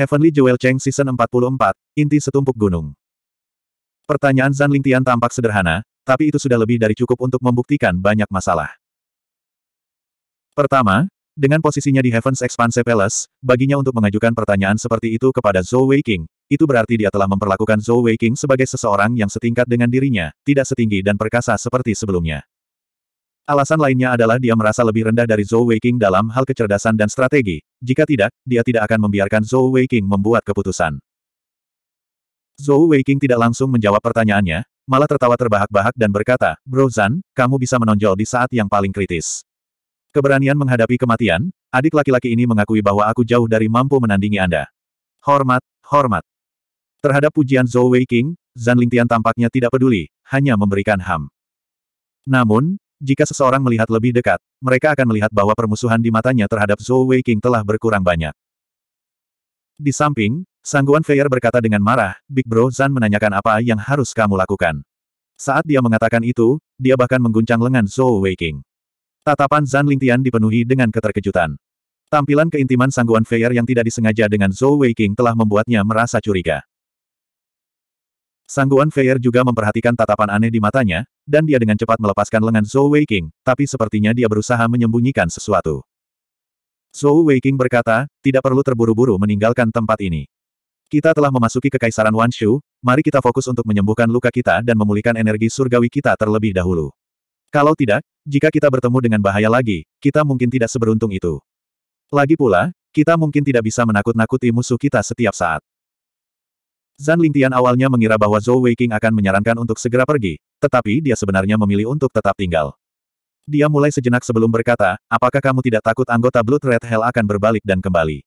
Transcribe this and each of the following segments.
Heavenly Jewel Cheng Season 44, Inti Setumpuk Gunung. Pertanyaan Zan Lingtian tampak sederhana, tapi itu sudah lebih dari cukup untuk membuktikan banyak masalah. Pertama, dengan posisinya di Heaven's Expanse Palace, baginya untuk mengajukan pertanyaan seperti itu kepada Zhou King, itu berarti dia telah memperlakukan Zhou King sebagai seseorang yang setingkat dengan dirinya, tidak setinggi dan perkasa seperti sebelumnya. Alasan lainnya adalah dia merasa lebih rendah dari Zhou Weiqing dalam hal kecerdasan dan strategi. Jika tidak, dia tidak akan membiarkan Zhou Weiqing membuat keputusan. Zhou Weiqing tidak langsung menjawab pertanyaannya, malah tertawa terbahak-bahak dan berkata, Bro Zan, kamu bisa menonjol di saat yang paling kritis. Keberanian menghadapi kematian, adik laki-laki ini mengakui bahwa aku jauh dari mampu menandingi Anda. Hormat, hormat. Terhadap pujian Zhou Weiqing, Zan Lingtian tampaknya tidak peduli, hanya memberikan ham. Namun, jika seseorang melihat lebih dekat, mereka akan melihat bahwa permusuhan di matanya terhadap Zhou Wei King telah berkurang banyak. Di samping, Sangguan Feier berkata dengan marah, Big Bro Zan menanyakan apa yang harus kamu lakukan. Saat dia mengatakan itu, dia bahkan mengguncang lengan Zhou Wei King. Tatapan Zan Lingtian dipenuhi dengan keterkejutan. Tampilan keintiman Sangguan Feier yang tidak disengaja dengan Zhou Wei King telah membuatnya merasa curiga. Sangguan Feier juga memperhatikan tatapan aneh di matanya, dan dia dengan cepat melepaskan lengan Zhou Weiqing, tapi sepertinya dia berusaha menyembunyikan sesuatu. Zhou Weiqing berkata, tidak perlu terburu-buru meninggalkan tempat ini. Kita telah memasuki kekaisaran Wanshu, mari kita fokus untuk menyembuhkan luka kita dan memulihkan energi surgawi kita terlebih dahulu. Kalau tidak, jika kita bertemu dengan bahaya lagi, kita mungkin tidak seberuntung itu. Lagi pula, kita mungkin tidak bisa menakut-nakuti musuh kita setiap saat. Zan Lingtian awalnya mengira bahwa Zhou Weiqing akan menyarankan untuk segera pergi, tetapi dia sebenarnya memilih untuk tetap tinggal. Dia mulai sejenak sebelum berkata, apakah kamu tidak takut anggota Blood Red Hell akan berbalik dan kembali?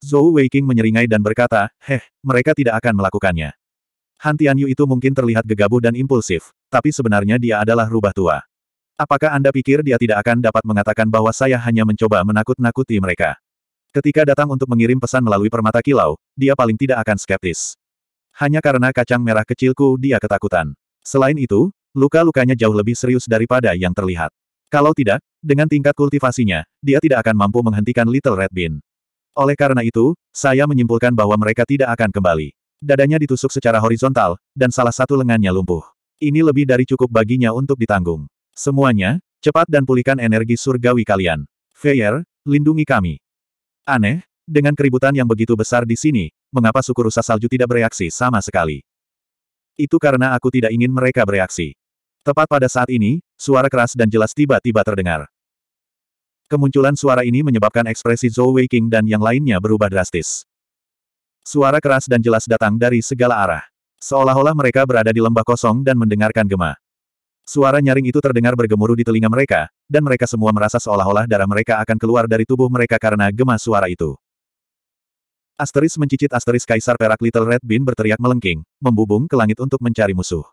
Zhou Weiqing menyeringai dan berkata, heh, mereka tidak akan melakukannya. Han Tianyu itu mungkin terlihat gegabah dan impulsif, tapi sebenarnya dia adalah rubah tua. Apakah Anda pikir dia tidak akan dapat mengatakan bahwa saya hanya mencoba menakut-nakuti mereka? Ketika datang untuk mengirim pesan melalui permata kilau, dia paling tidak akan skeptis. Hanya karena kacang merah kecilku dia ketakutan. Selain itu, luka-lukanya jauh lebih serius daripada yang terlihat. Kalau tidak, dengan tingkat kultivasinya, dia tidak akan mampu menghentikan Little Red Bean. Oleh karena itu, saya menyimpulkan bahwa mereka tidak akan kembali. Dadanya ditusuk secara horizontal, dan salah satu lengannya lumpuh. Ini lebih dari cukup baginya untuk ditanggung. Semuanya, cepat dan pulihkan energi surgawi kalian. Feyer, lindungi kami. Aneh, dengan keributan yang begitu besar di sini, mengapa suku rusa salju tidak bereaksi sama sekali? Itu karena aku tidak ingin mereka bereaksi. Tepat pada saat ini, suara keras dan jelas tiba-tiba terdengar. Kemunculan suara ini menyebabkan ekspresi Zhou Weiqing dan yang lainnya berubah drastis. Suara keras dan jelas datang dari segala arah. Seolah-olah mereka berada di lembah kosong dan mendengarkan gema. Suara nyaring itu terdengar bergemuruh di telinga mereka, dan mereka semua merasa seolah-olah darah mereka akan keluar dari tubuh mereka karena gema suara itu. Asteris mencicit asteris Kaisar Perak Little Red Bean berteriak melengking, membubung ke langit untuk mencari musuh.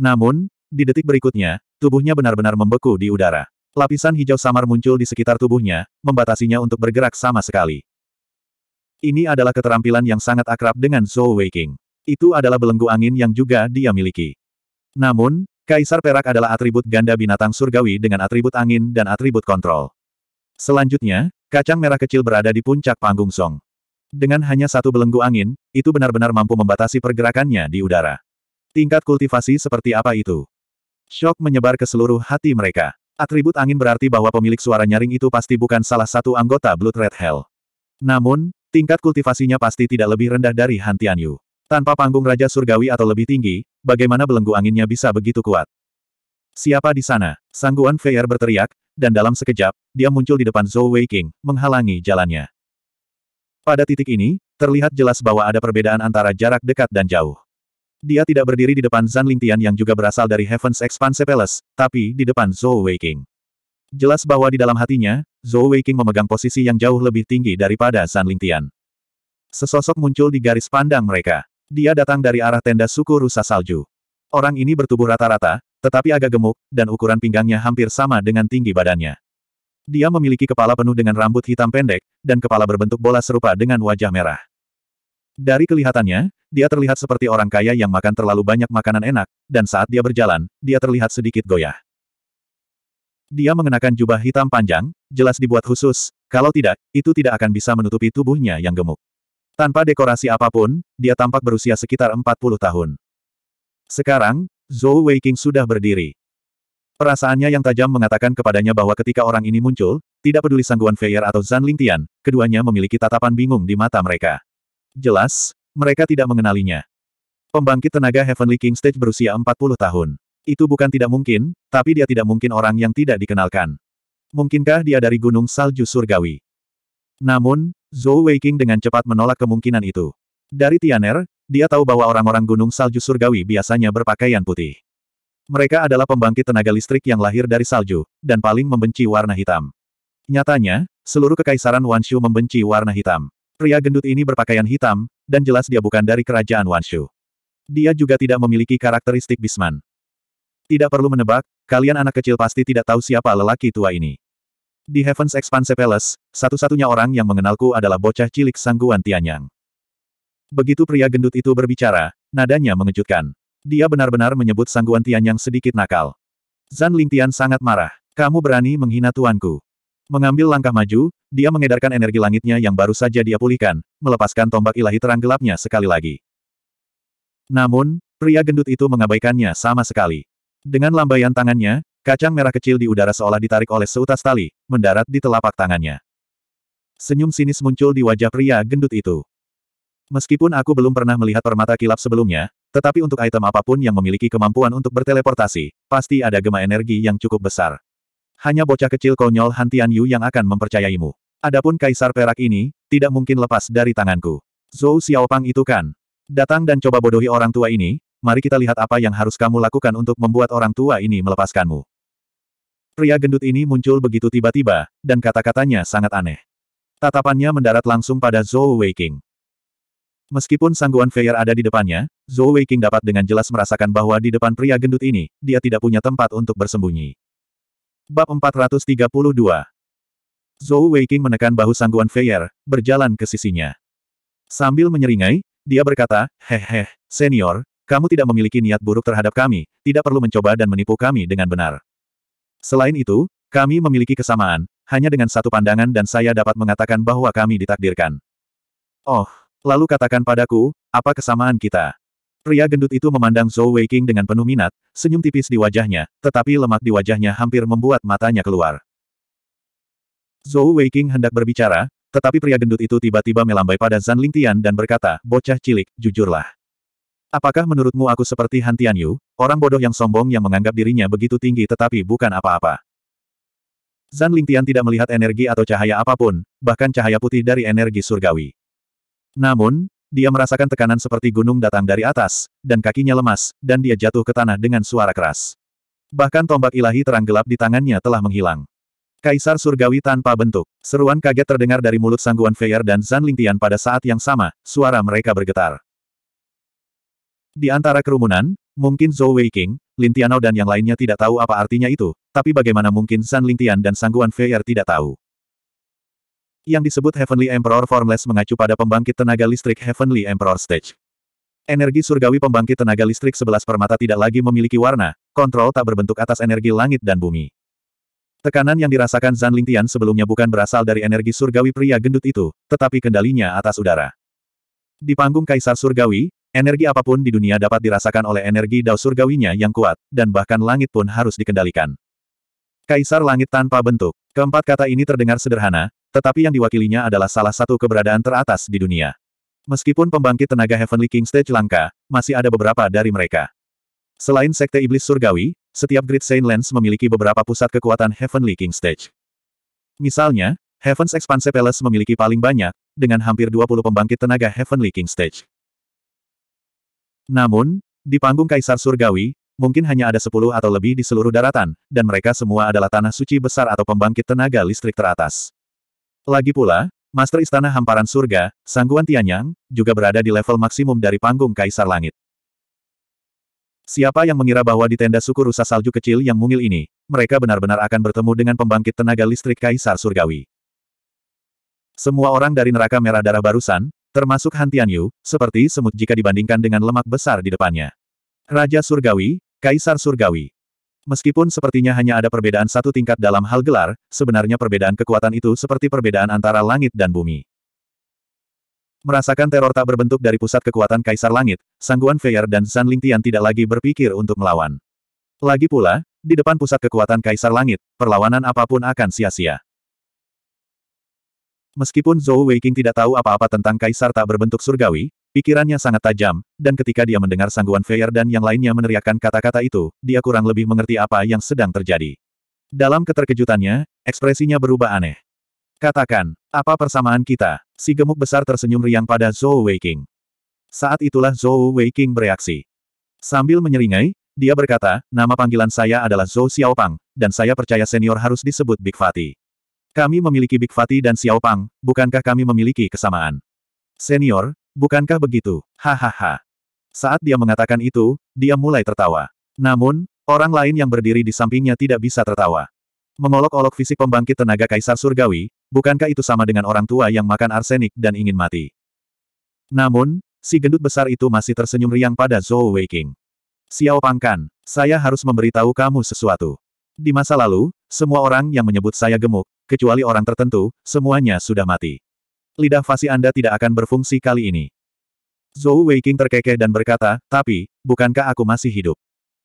Namun, di detik berikutnya, tubuhnya benar-benar membeku di udara. Lapisan hijau samar muncul di sekitar tubuhnya, membatasinya untuk bergerak sama sekali. Ini adalah keterampilan yang sangat akrab dengan Zhou Weiqing. Itu adalah belenggu angin yang juga dia miliki. Namun, Kaisar Perak adalah atribut ganda binatang surgawi dengan atribut angin dan atribut kontrol. Selanjutnya, kacang merah kecil berada di puncak panggung Song. Dengan hanya satu belenggu angin, itu benar-benar mampu membatasi pergerakannya di udara. Tingkat kultivasi seperti apa itu? Shock menyebar ke seluruh hati mereka. Atribut angin berarti bahwa pemilik suara nyaring itu pasti bukan salah satu anggota Blood Red Hell. Namun, tingkat kultivasinya pasti tidak lebih rendah dari Han Tianyu. Tanpa panggung Raja Surgawi atau lebih tinggi, bagaimana belenggu anginnya bisa begitu kuat? Siapa di sana? Sangguan Feier berteriak, dan dalam sekejap, dia muncul di depan Zhou Weiqing, menghalangi jalannya. Pada titik ini, terlihat jelas bahwa ada perbedaan antara jarak dekat dan jauh. Dia tidak berdiri di depan Zan Lingtian yang juga berasal dari Heaven's Expanse Palace, tapi di depan Zhou Weiqing. Jelas bahwa di dalam hatinya, Zhou Weiqing memegang posisi yang jauh lebih tinggi daripada Zan Lingtian. Sesosok muncul di garis pandang mereka. Dia datang dari arah tenda suku rusa salju. Orang ini bertubuh rata-rata, tetapi agak gemuk, dan ukuran pinggangnya hampir sama dengan tinggi badannya. Dia memiliki kepala penuh dengan rambut hitam pendek, dan kepala berbentuk bola serupa dengan wajah merah. Dari kelihatannya, dia terlihat seperti orang kaya yang makan terlalu banyak makanan enak, dan saat dia berjalan, dia terlihat sedikit goyah. Dia mengenakan jubah hitam panjang, jelas dibuat khusus, kalau tidak, itu tidak akan bisa menutupi tubuhnya yang gemuk. Tanpa dekorasi apapun, dia tampak berusia sekitar 40 tahun. Sekarang, Zhou Weiqing sudah berdiri. Perasaannya yang tajam mengatakan kepadanya bahwa ketika orang ini muncul, tidak peduli Sangguan Feier atau Zan Lingtian, keduanya memiliki tatapan bingung di mata mereka. Jelas, mereka tidak mengenalinya. Pembangkit tenaga Heavenly King Stage berusia 40 tahun. Itu bukan tidak mungkin, tapi dia tidak mungkin orang yang tidak dikenalkan. Mungkinkah dia dari Gunung Salju Surgawi? Namun, Zhou Weiqing dengan cepat menolak kemungkinan itu. Dari Tianer, dia tahu bahwa orang-orang Gunung Salju Surgawi biasanya berpakaian putih. Mereka adalah pembangkit tenaga listrik yang lahir dari salju, dan paling membenci warna hitam. Nyatanya, seluruh kekaisaran Wanshu membenci warna hitam. Pria gendut ini berpakaian hitam, dan jelas dia bukan dari kerajaan Wanshu. Dia juga tidak memiliki karakteristik Bisman. Tidak perlu menebak, kalian anak kecil pasti tidak tahu siapa lelaki tua ini. Di Heaven's Expanse Palace, satu-satunya orang yang mengenalku adalah bocah cilik sangguan Tianyang. Begitu pria gendut itu berbicara, nadanya mengejutkan. Dia benar-benar menyebut sangguan Tian yang sedikit nakal. Zan Lingtian sangat marah. Kamu berani menghina tuanku. Mengambil langkah maju, dia mengedarkan energi langitnya yang baru saja dia pulihkan, melepaskan tombak ilahi terang gelapnya sekali lagi. Namun, pria gendut itu mengabaikannya sama sekali. Dengan lambaian tangannya, kacang merah kecil di udara seolah ditarik oleh seutas tali, mendarat di telapak tangannya. Senyum sinis muncul di wajah pria gendut itu. Meskipun aku belum pernah melihat permata kilap sebelumnya, tetapi untuk item apapun yang memiliki kemampuan untuk berteleportasi, pasti ada gema energi yang cukup besar. Hanya bocah kecil konyol Han yang akan mempercayaimu. Adapun kaisar perak ini, tidak mungkin lepas dari tanganku. Zhou Xiaopang itu kan. Datang dan coba bodohi orang tua ini, mari kita lihat apa yang harus kamu lakukan untuk membuat orang tua ini melepaskanmu. Pria gendut ini muncul begitu tiba-tiba, dan kata-katanya sangat aneh. Tatapannya mendarat langsung pada Zhou Weiqing. Meskipun sangguan Feier ada di depannya, Zhou Weiqing dapat dengan jelas merasakan bahwa di depan pria gendut ini, dia tidak punya tempat untuk bersembunyi. Bab 432 Zhou Weiqing menekan bahu sangguan Feier, berjalan ke sisinya. Sambil menyeringai, dia berkata, hehe, senior, kamu tidak memiliki niat buruk terhadap kami, tidak perlu mencoba dan menipu kami dengan benar. Selain itu, kami memiliki kesamaan, hanya dengan satu pandangan dan saya dapat mengatakan bahwa kami ditakdirkan. Oh, Lalu katakan padaku, apa kesamaan kita? Pria gendut itu memandang Zhou Weiqing dengan penuh minat, senyum tipis di wajahnya, tetapi lemak di wajahnya hampir membuat matanya keluar. Zhou Weiqing hendak berbicara, tetapi pria gendut itu tiba-tiba melambai pada Zan Lingtian dan berkata, bocah cilik, jujurlah. Apakah menurutmu aku seperti Han Tianyu, orang bodoh yang sombong yang menganggap dirinya begitu tinggi tetapi bukan apa-apa? Zan Lingtian tidak melihat energi atau cahaya apapun, bahkan cahaya putih dari energi surgawi. Namun, dia merasakan tekanan seperti gunung datang dari atas, dan kakinya lemas, dan dia jatuh ke tanah dengan suara keras. Bahkan tombak ilahi terang gelap di tangannya telah menghilang. Kaisar surgawi tanpa bentuk, seruan kaget terdengar dari mulut Sangguan Feyer dan Zan Lingtian pada saat yang sama, suara mereka bergetar. Di antara kerumunan, mungkin Zhou Weiking, Lintianao dan yang lainnya tidak tahu apa artinya itu, tapi bagaimana mungkin Zan Lingtian dan Sangguan Feyer tidak tahu yang disebut Heavenly Emperor Formless mengacu pada pembangkit tenaga listrik Heavenly Emperor Stage. Energi surgawi pembangkit tenaga listrik sebelas permata tidak lagi memiliki warna, kontrol tak berbentuk atas energi langit dan bumi. Tekanan yang dirasakan Zan Lingtian sebelumnya bukan berasal dari energi surgawi pria gendut itu, tetapi kendalinya atas udara. Di panggung Kaisar Surgawi, energi apapun di dunia dapat dirasakan oleh energi dao surgawinya yang kuat, dan bahkan langit pun harus dikendalikan. Kaisar Langit Tanpa Bentuk. Keempat kata ini terdengar sederhana, tetapi yang diwakilinya adalah salah satu keberadaan teratas di dunia. Meskipun pembangkit tenaga Heavenly King Stage langka, masih ada beberapa dari mereka. Selain Sekte Iblis Surgawi, setiap Great Saint Lens memiliki beberapa pusat kekuatan Heavenly King Stage. Misalnya, Heaven's Expanse Palace memiliki paling banyak, dengan hampir 20 pembangkit tenaga Heavenly King Stage. Namun, di panggung Kaisar Surgawi, mungkin hanya ada 10 atau lebih di seluruh daratan, dan mereka semua adalah tanah suci besar atau pembangkit tenaga listrik teratas. Lagi pula, Master Istana Hamparan Surga, Sangguan Tianyang, juga berada di level maksimum dari panggung Kaisar Langit. Siapa yang mengira bahwa di tenda suku rusa salju kecil yang mungil ini, mereka benar-benar akan bertemu dengan pembangkit tenaga listrik Kaisar Surgawi. Semua orang dari neraka merah darah barusan, termasuk Han Tianyu, seperti semut jika dibandingkan dengan lemak besar di depannya. Raja Surgawi, Kaisar Surgawi. Meskipun sepertinya hanya ada perbedaan satu tingkat dalam hal gelar, sebenarnya perbedaan kekuatan itu seperti perbedaan antara langit dan bumi. Merasakan teror tak berbentuk dari pusat kekuatan Kaisar Langit, Sangguan Feier dan San Lingtian tidak lagi berpikir untuk melawan. Lagi pula, di depan pusat kekuatan Kaisar Langit, perlawanan apapun akan sia-sia. Meskipun Zhou Weiqing tidak tahu apa-apa tentang Kaisar tak berbentuk surgawi, Pikirannya sangat tajam, dan ketika dia mendengar sangguan Feyer dan yang lainnya meneriakkan kata-kata itu, dia kurang lebih mengerti apa yang sedang terjadi. Dalam keterkejutannya, ekspresinya berubah aneh. Katakan, apa persamaan kita? Si gemuk besar tersenyum riang pada Zhou Weiqing. Saat itulah Zhou Weiqing bereaksi. Sambil menyeringai, dia berkata, nama panggilan saya adalah Zhou Xiaopang, dan saya percaya senior harus disebut Big Fati. Kami memiliki Big Fati dan Xiaopang, bukankah kami memiliki kesamaan? Senior, Bukankah begitu? Hahaha. Saat dia mengatakan itu, dia mulai tertawa. Namun, orang lain yang berdiri di sampingnya tidak bisa tertawa. Mengolok-olok fisik pembangkit tenaga kaisar surgawi, bukankah itu sama dengan orang tua yang makan arsenik dan ingin mati? Namun, si gendut besar itu masih tersenyum riang pada Zhou Weiqing. Xiao Pangkan, saya harus memberitahu kamu sesuatu. Di masa lalu, semua orang yang menyebut saya gemuk, kecuali orang tertentu, semuanya sudah mati. Lidah fasi Anda tidak akan berfungsi kali ini. Zhou Weiqing terkekeh dan berkata, tapi, bukankah aku masih hidup?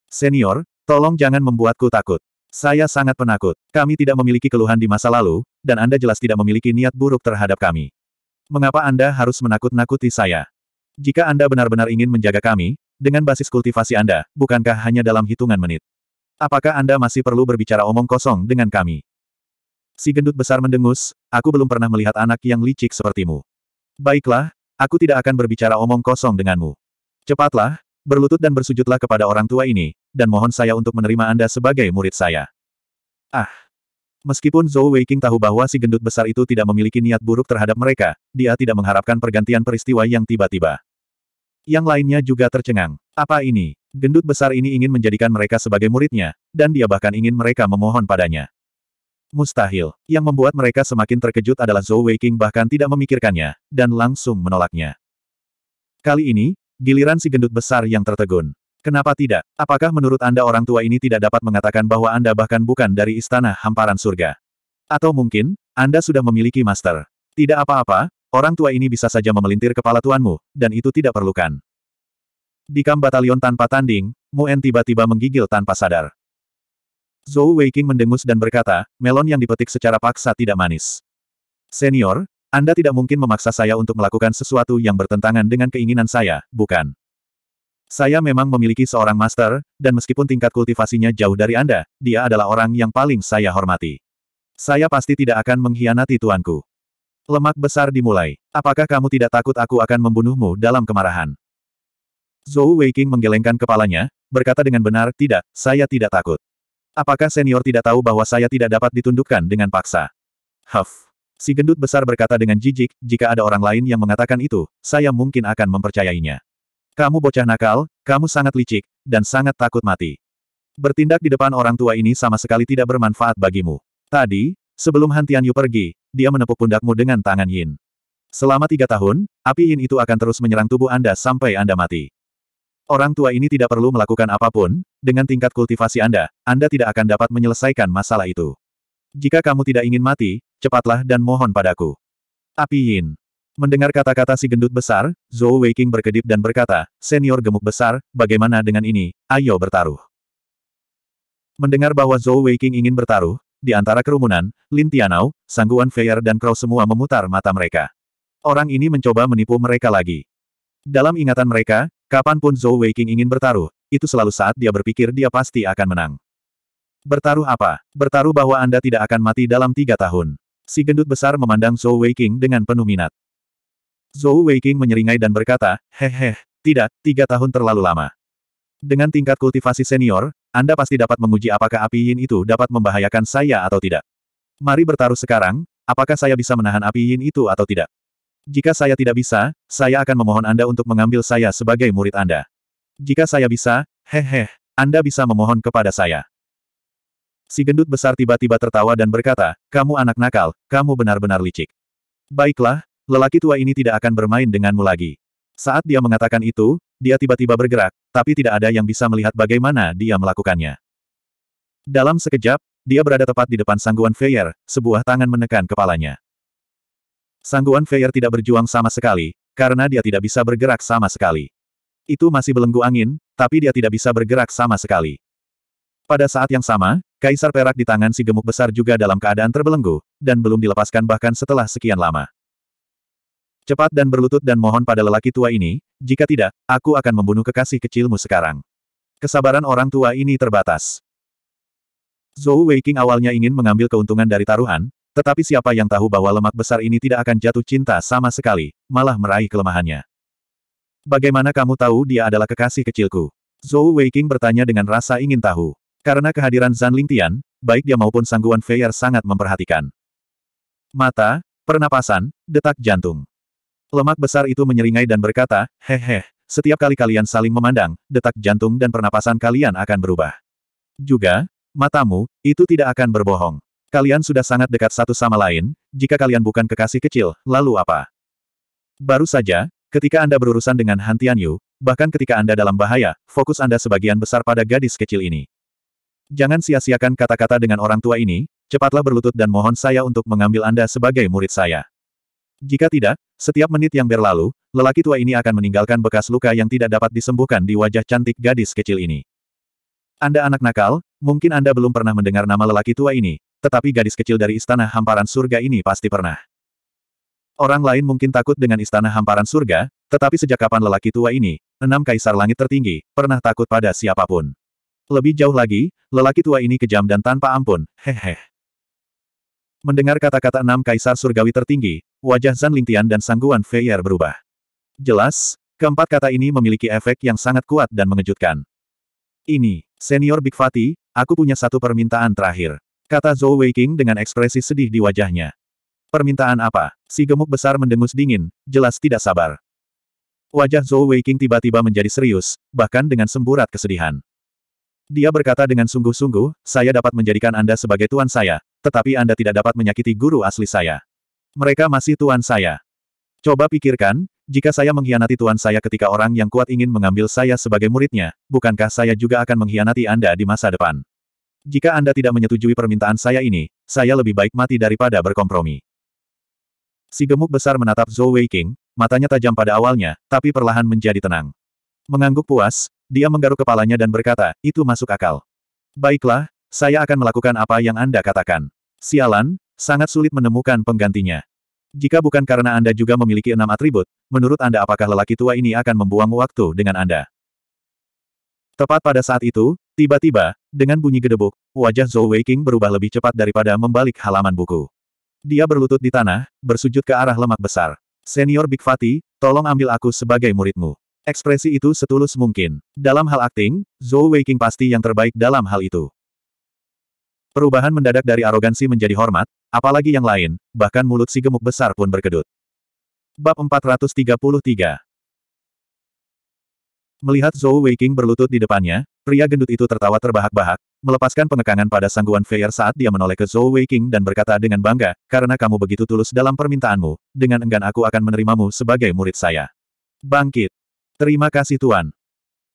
Senior, tolong jangan membuatku takut. Saya sangat penakut. Kami tidak memiliki keluhan di masa lalu, dan Anda jelas tidak memiliki niat buruk terhadap kami. Mengapa Anda harus menakut-nakuti saya? Jika Anda benar-benar ingin menjaga kami, dengan basis kultivasi Anda, bukankah hanya dalam hitungan menit? Apakah Anda masih perlu berbicara omong kosong dengan kami? Si gendut besar mendengus, aku belum pernah melihat anak yang licik sepertimu. Baiklah, aku tidak akan berbicara omong kosong denganmu. Cepatlah, berlutut dan bersujudlah kepada orang tua ini, dan mohon saya untuk menerima Anda sebagai murid saya. Ah! Meskipun Zhou Weiqing tahu bahwa si gendut besar itu tidak memiliki niat buruk terhadap mereka, dia tidak mengharapkan pergantian peristiwa yang tiba-tiba. Yang lainnya juga tercengang. Apa ini? Gendut besar ini ingin menjadikan mereka sebagai muridnya, dan dia bahkan ingin mereka memohon padanya. Mustahil. Yang membuat mereka semakin terkejut adalah Zhou Weiqing bahkan tidak memikirkannya, dan langsung menolaknya. Kali ini, giliran si gendut besar yang tertegun. Kenapa tidak? Apakah menurut Anda orang tua ini tidak dapat mengatakan bahwa Anda bahkan bukan dari istana hamparan surga? Atau mungkin, Anda sudah memiliki master. Tidak apa-apa, orang tua ini bisa saja memelintir kepala tuanmu, dan itu tidak perlukan. Di kam batalion tanpa tanding, Muen tiba-tiba menggigil tanpa sadar. Zhou Weiqing mendengus dan berkata, melon yang dipetik secara paksa tidak manis. Senior, Anda tidak mungkin memaksa saya untuk melakukan sesuatu yang bertentangan dengan keinginan saya, bukan? Saya memang memiliki seorang master, dan meskipun tingkat kultivasinya jauh dari Anda, dia adalah orang yang paling saya hormati. Saya pasti tidak akan mengkhianati tuanku. Lemak besar dimulai. Apakah kamu tidak takut aku akan membunuhmu dalam kemarahan? Zhou Weiqing menggelengkan kepalanya, berkata dengan benar, tidak, saya tidak takut. Apakah senior tidak tahu bahwa saya tidak dapat ditundukkan dengan paksa? Huff. Si gendut besar berkata dengan jijik, jika ada orang lain yang mengatakan itu, saya mungkin akan mempercayainya. Kamu bocah nakal, kamu sangat licik, dan sangat takut mati. Bertindak di depan orang tua ini sama sekali tidak bermanfaat bagimu. Tadi, sebelum Hantian Yu pergi, dia menepuk pundakmu dengan tangan Yin. Selama tiga tahun, api Yin itu akan terus menyerang tubuh Anda sampai Anda mati. Orang tua ini tidak perlu melakukan apapun, dengan tingkat kultivasi Anda, Anda tidak akan dapat menyelesaikan masalah itu. Jika kamu tidak ingin mati, cepatlah dan mohon padaku. Api Yin. Mendengar kata-kata si gendut besar, Zhou Weiking berkedip dan berkata, senior gemuk besar, bagaimana dengan ini, ayo bertaruh. Mendengar bahwa Zhou Weiking ingin bertaruh, di antara kerumunan, Lin Tianao, Sangguan Feier dan Crow semua memutar mata mereka. Orang ini mencoba menipu mereka lagi. Dalam ingatan mereka, Kapanpun Zhou Weiqing ingin bertaruh, itu selalu saat dia berpikir dia pasti akan menang. Bertaruh apa? Bertaruh bahwa Anda tidak akan mati dalam tiga tahun. Si gendut besar memandang Zhou Weiqing dengan penuh minat. Zhou Weiqing menyeringai dan berkata, hehe, tidak, tiga tahun terlalu lama. Dengan tingkat kultivasi senior, Anda pasti dapat menguji apakah api yin itu dapat membahayakan saya atau tidak. Mari bertaruh sekarang, apakah saya bisa menahan api yin itu atau tidak. Jika saya tidak bisa, saya akan memohon Anda untuk mengambil saya sebagai murid Anda. Jika saya bisa, hehe, Anda bisa memohon kepada saya. Si gendut besar tiba-tiba tertawa dan berkata, kamu anak nakal, kamu benar-benar licik. Baiklah, lelaki tua ini tidak akan bermain denganmu lagi. Saat dia mengatakan itu, dia tiba-tiba bergerak, tapi tidak ada yang bisa melihat bagaimana dia melakukannya. Dalam sekejap, dia berada tepat di depan sangguan Feyer, sebuah tangan menekan kepalanya. Sangguan Feier tidak berjuang sama sekali, karena dia tidak bisa bergerak sama sekali. Itu masih belenggu angin, tapi dia tidak bisa bergerak sama sekali. Pada saat yang sama, kaisar perak di tangan si gemuk besar juga dalam keadaan terbelenggu, dan belum dilepaskan bahkan setelah sekian lama. Cepat dan berlutut dan mohon pada lelaki tua ini, jika tidak, aku akan membunuh kekasih kecilmu sekarang. Kesabaran orang tua ini terbatas. Zhou Weiking awalnya ingin mengambil keuntungan dari taruhan, tetapi siapa yang tahu bahwa lemak besar ini tidak akan jatuh cinta sama sekali, malah meraih kelemahannya. Bagaimana kamu tahu dia adalah kekasih kecilku? Zhou Weiqing bertanya dengan rasa ingin tahu. Karena kehadiran Zan Lingtian, baik dia maupun Sangguan Feier sangat memperhatikan. Mata, pernapasan, detak jantung. Lemak besar itu menyeringai dan berkata, hehe, setiap kali kalian saling memandang, detak jantung dan pernapasan kalian akan berubah. Juga, matamu, itu tidak akan berbohong. Kalian sudah sangat dekat satu sama lain, jika kalian bukan kekasih kecil, lalu apa? Baru saja, ketika Anda berurusan dengan Han Tianyu, bahkan ketika Anda dalam bahaya, fokus Anda sebagian besar pada gadis kecil ini. Jangan sia-siakan kata-kata dengan orang tua ini, cepatlah berlutut dan mohon saya untuk mengambil Anda sebagai murid saya. Jika tidak, setiap menit yang berlalu, lelaki tua ini akan meninggalkan bekas luka yang tidak dapat disembuhkan di wajah cantik gadis kecil ini. Anda anak nakal, mungkin Anda belum pernah mendengar nama lelaki tua ini, tetapi gadis kecil dari istana hamparan surga ini pasti pernah. Orang lain mungkin takut dengan istana hamparan surga, tetapi sejak kapan lelaki tua ini, enam kaisar langit tertinggi, pernah takut pada siapapun. Lebih jauh lagi, lelaki tua ini kejam dan tanpa ampun, hehe. Mendengar kata-kata enam kaisar surgawi tertinggi, wajah Zan Lingtian dan sangguan Feier berubah. Jelas, keempat kata ini memiliki efek yang sangat kuat dan mengejutkan. Ini, Senior Big Fati, aku punya satu permintaan terakhir. Kata Zhou Weiqing dengan ekspresi sedih di wajahnya. Permintaan apa? Si gemuk besar mendengus dingin, jelas tidak sabar. Wajah Zhou Weiqing tiba-tiba menjadi serius, bahkan dengan semburat kesedihan. Dia berkata dengan sungguh-sungguh, saya dapat menjadikan Anda sebagai tuan saya, tetapi Anda tidak dapat menyakiti guru asli saya. Mereka masih tuan saya. Coba pikirkan, jika saya mengkhianati tuan saya ketika orang yang kuat ingin mengambil saya sebagai muridnya, bukankah saya juga akan mengkhianati Anda di masa depan? Jika Anda tidak menyetujui permintaan saya ini, saya lebih baik mati daripada berkompromi. Si gemuk besar menatap Zhou Weiqing, matanya tajam pada awalnya, tapi perlahan menjadi tenang. Mengangguk puas, dia menggaruk kepalanya dan berkata, itu masuk akal. Baiklah, saya akan melakukan apa yang Anda katakan. Sialan, sangat sulit menemukan penggantinya. Jika bukan karena Anda juga memiliki enam atribut, menurut Anda apakah lelaki tua ini akan membuang waktu dengan Anda? Tepat pada saat itu, Tiba-tiba, dengan bunyi gedebuk, wajah Zhou Weiqing berubah lebih cepat daripada membalik halaman buku. Dia berlutut di tanah, bersujud ke arah lemak besar. Senior Big Fatih, tolong ambil aku sebagai muridmu. Ekspresi itu setulus mungkin. Dalam hal akting, Zhou Weiqing pasti yang terbaik dalam hal itu. Perubahan mendadak dari arogansi menjadi hormat, apalagi yang lain, bahkan mulut si gemuk besar pun berkedut. Bab 433 Melihat Zhou Weiqing berlutut di depannya, Pria gendut itu tertawa terbahak-bahak, melepaskan pengekangan pada sangguan Feier saat dia menoleh ke Zhou Weiqing dan berkata dengan bangga, karena kamu begitu tulus dalam permintaanmu, dengan enggan aku akan menerimamu sebagai murid saya. Bangkit! Terima kasih Tuan.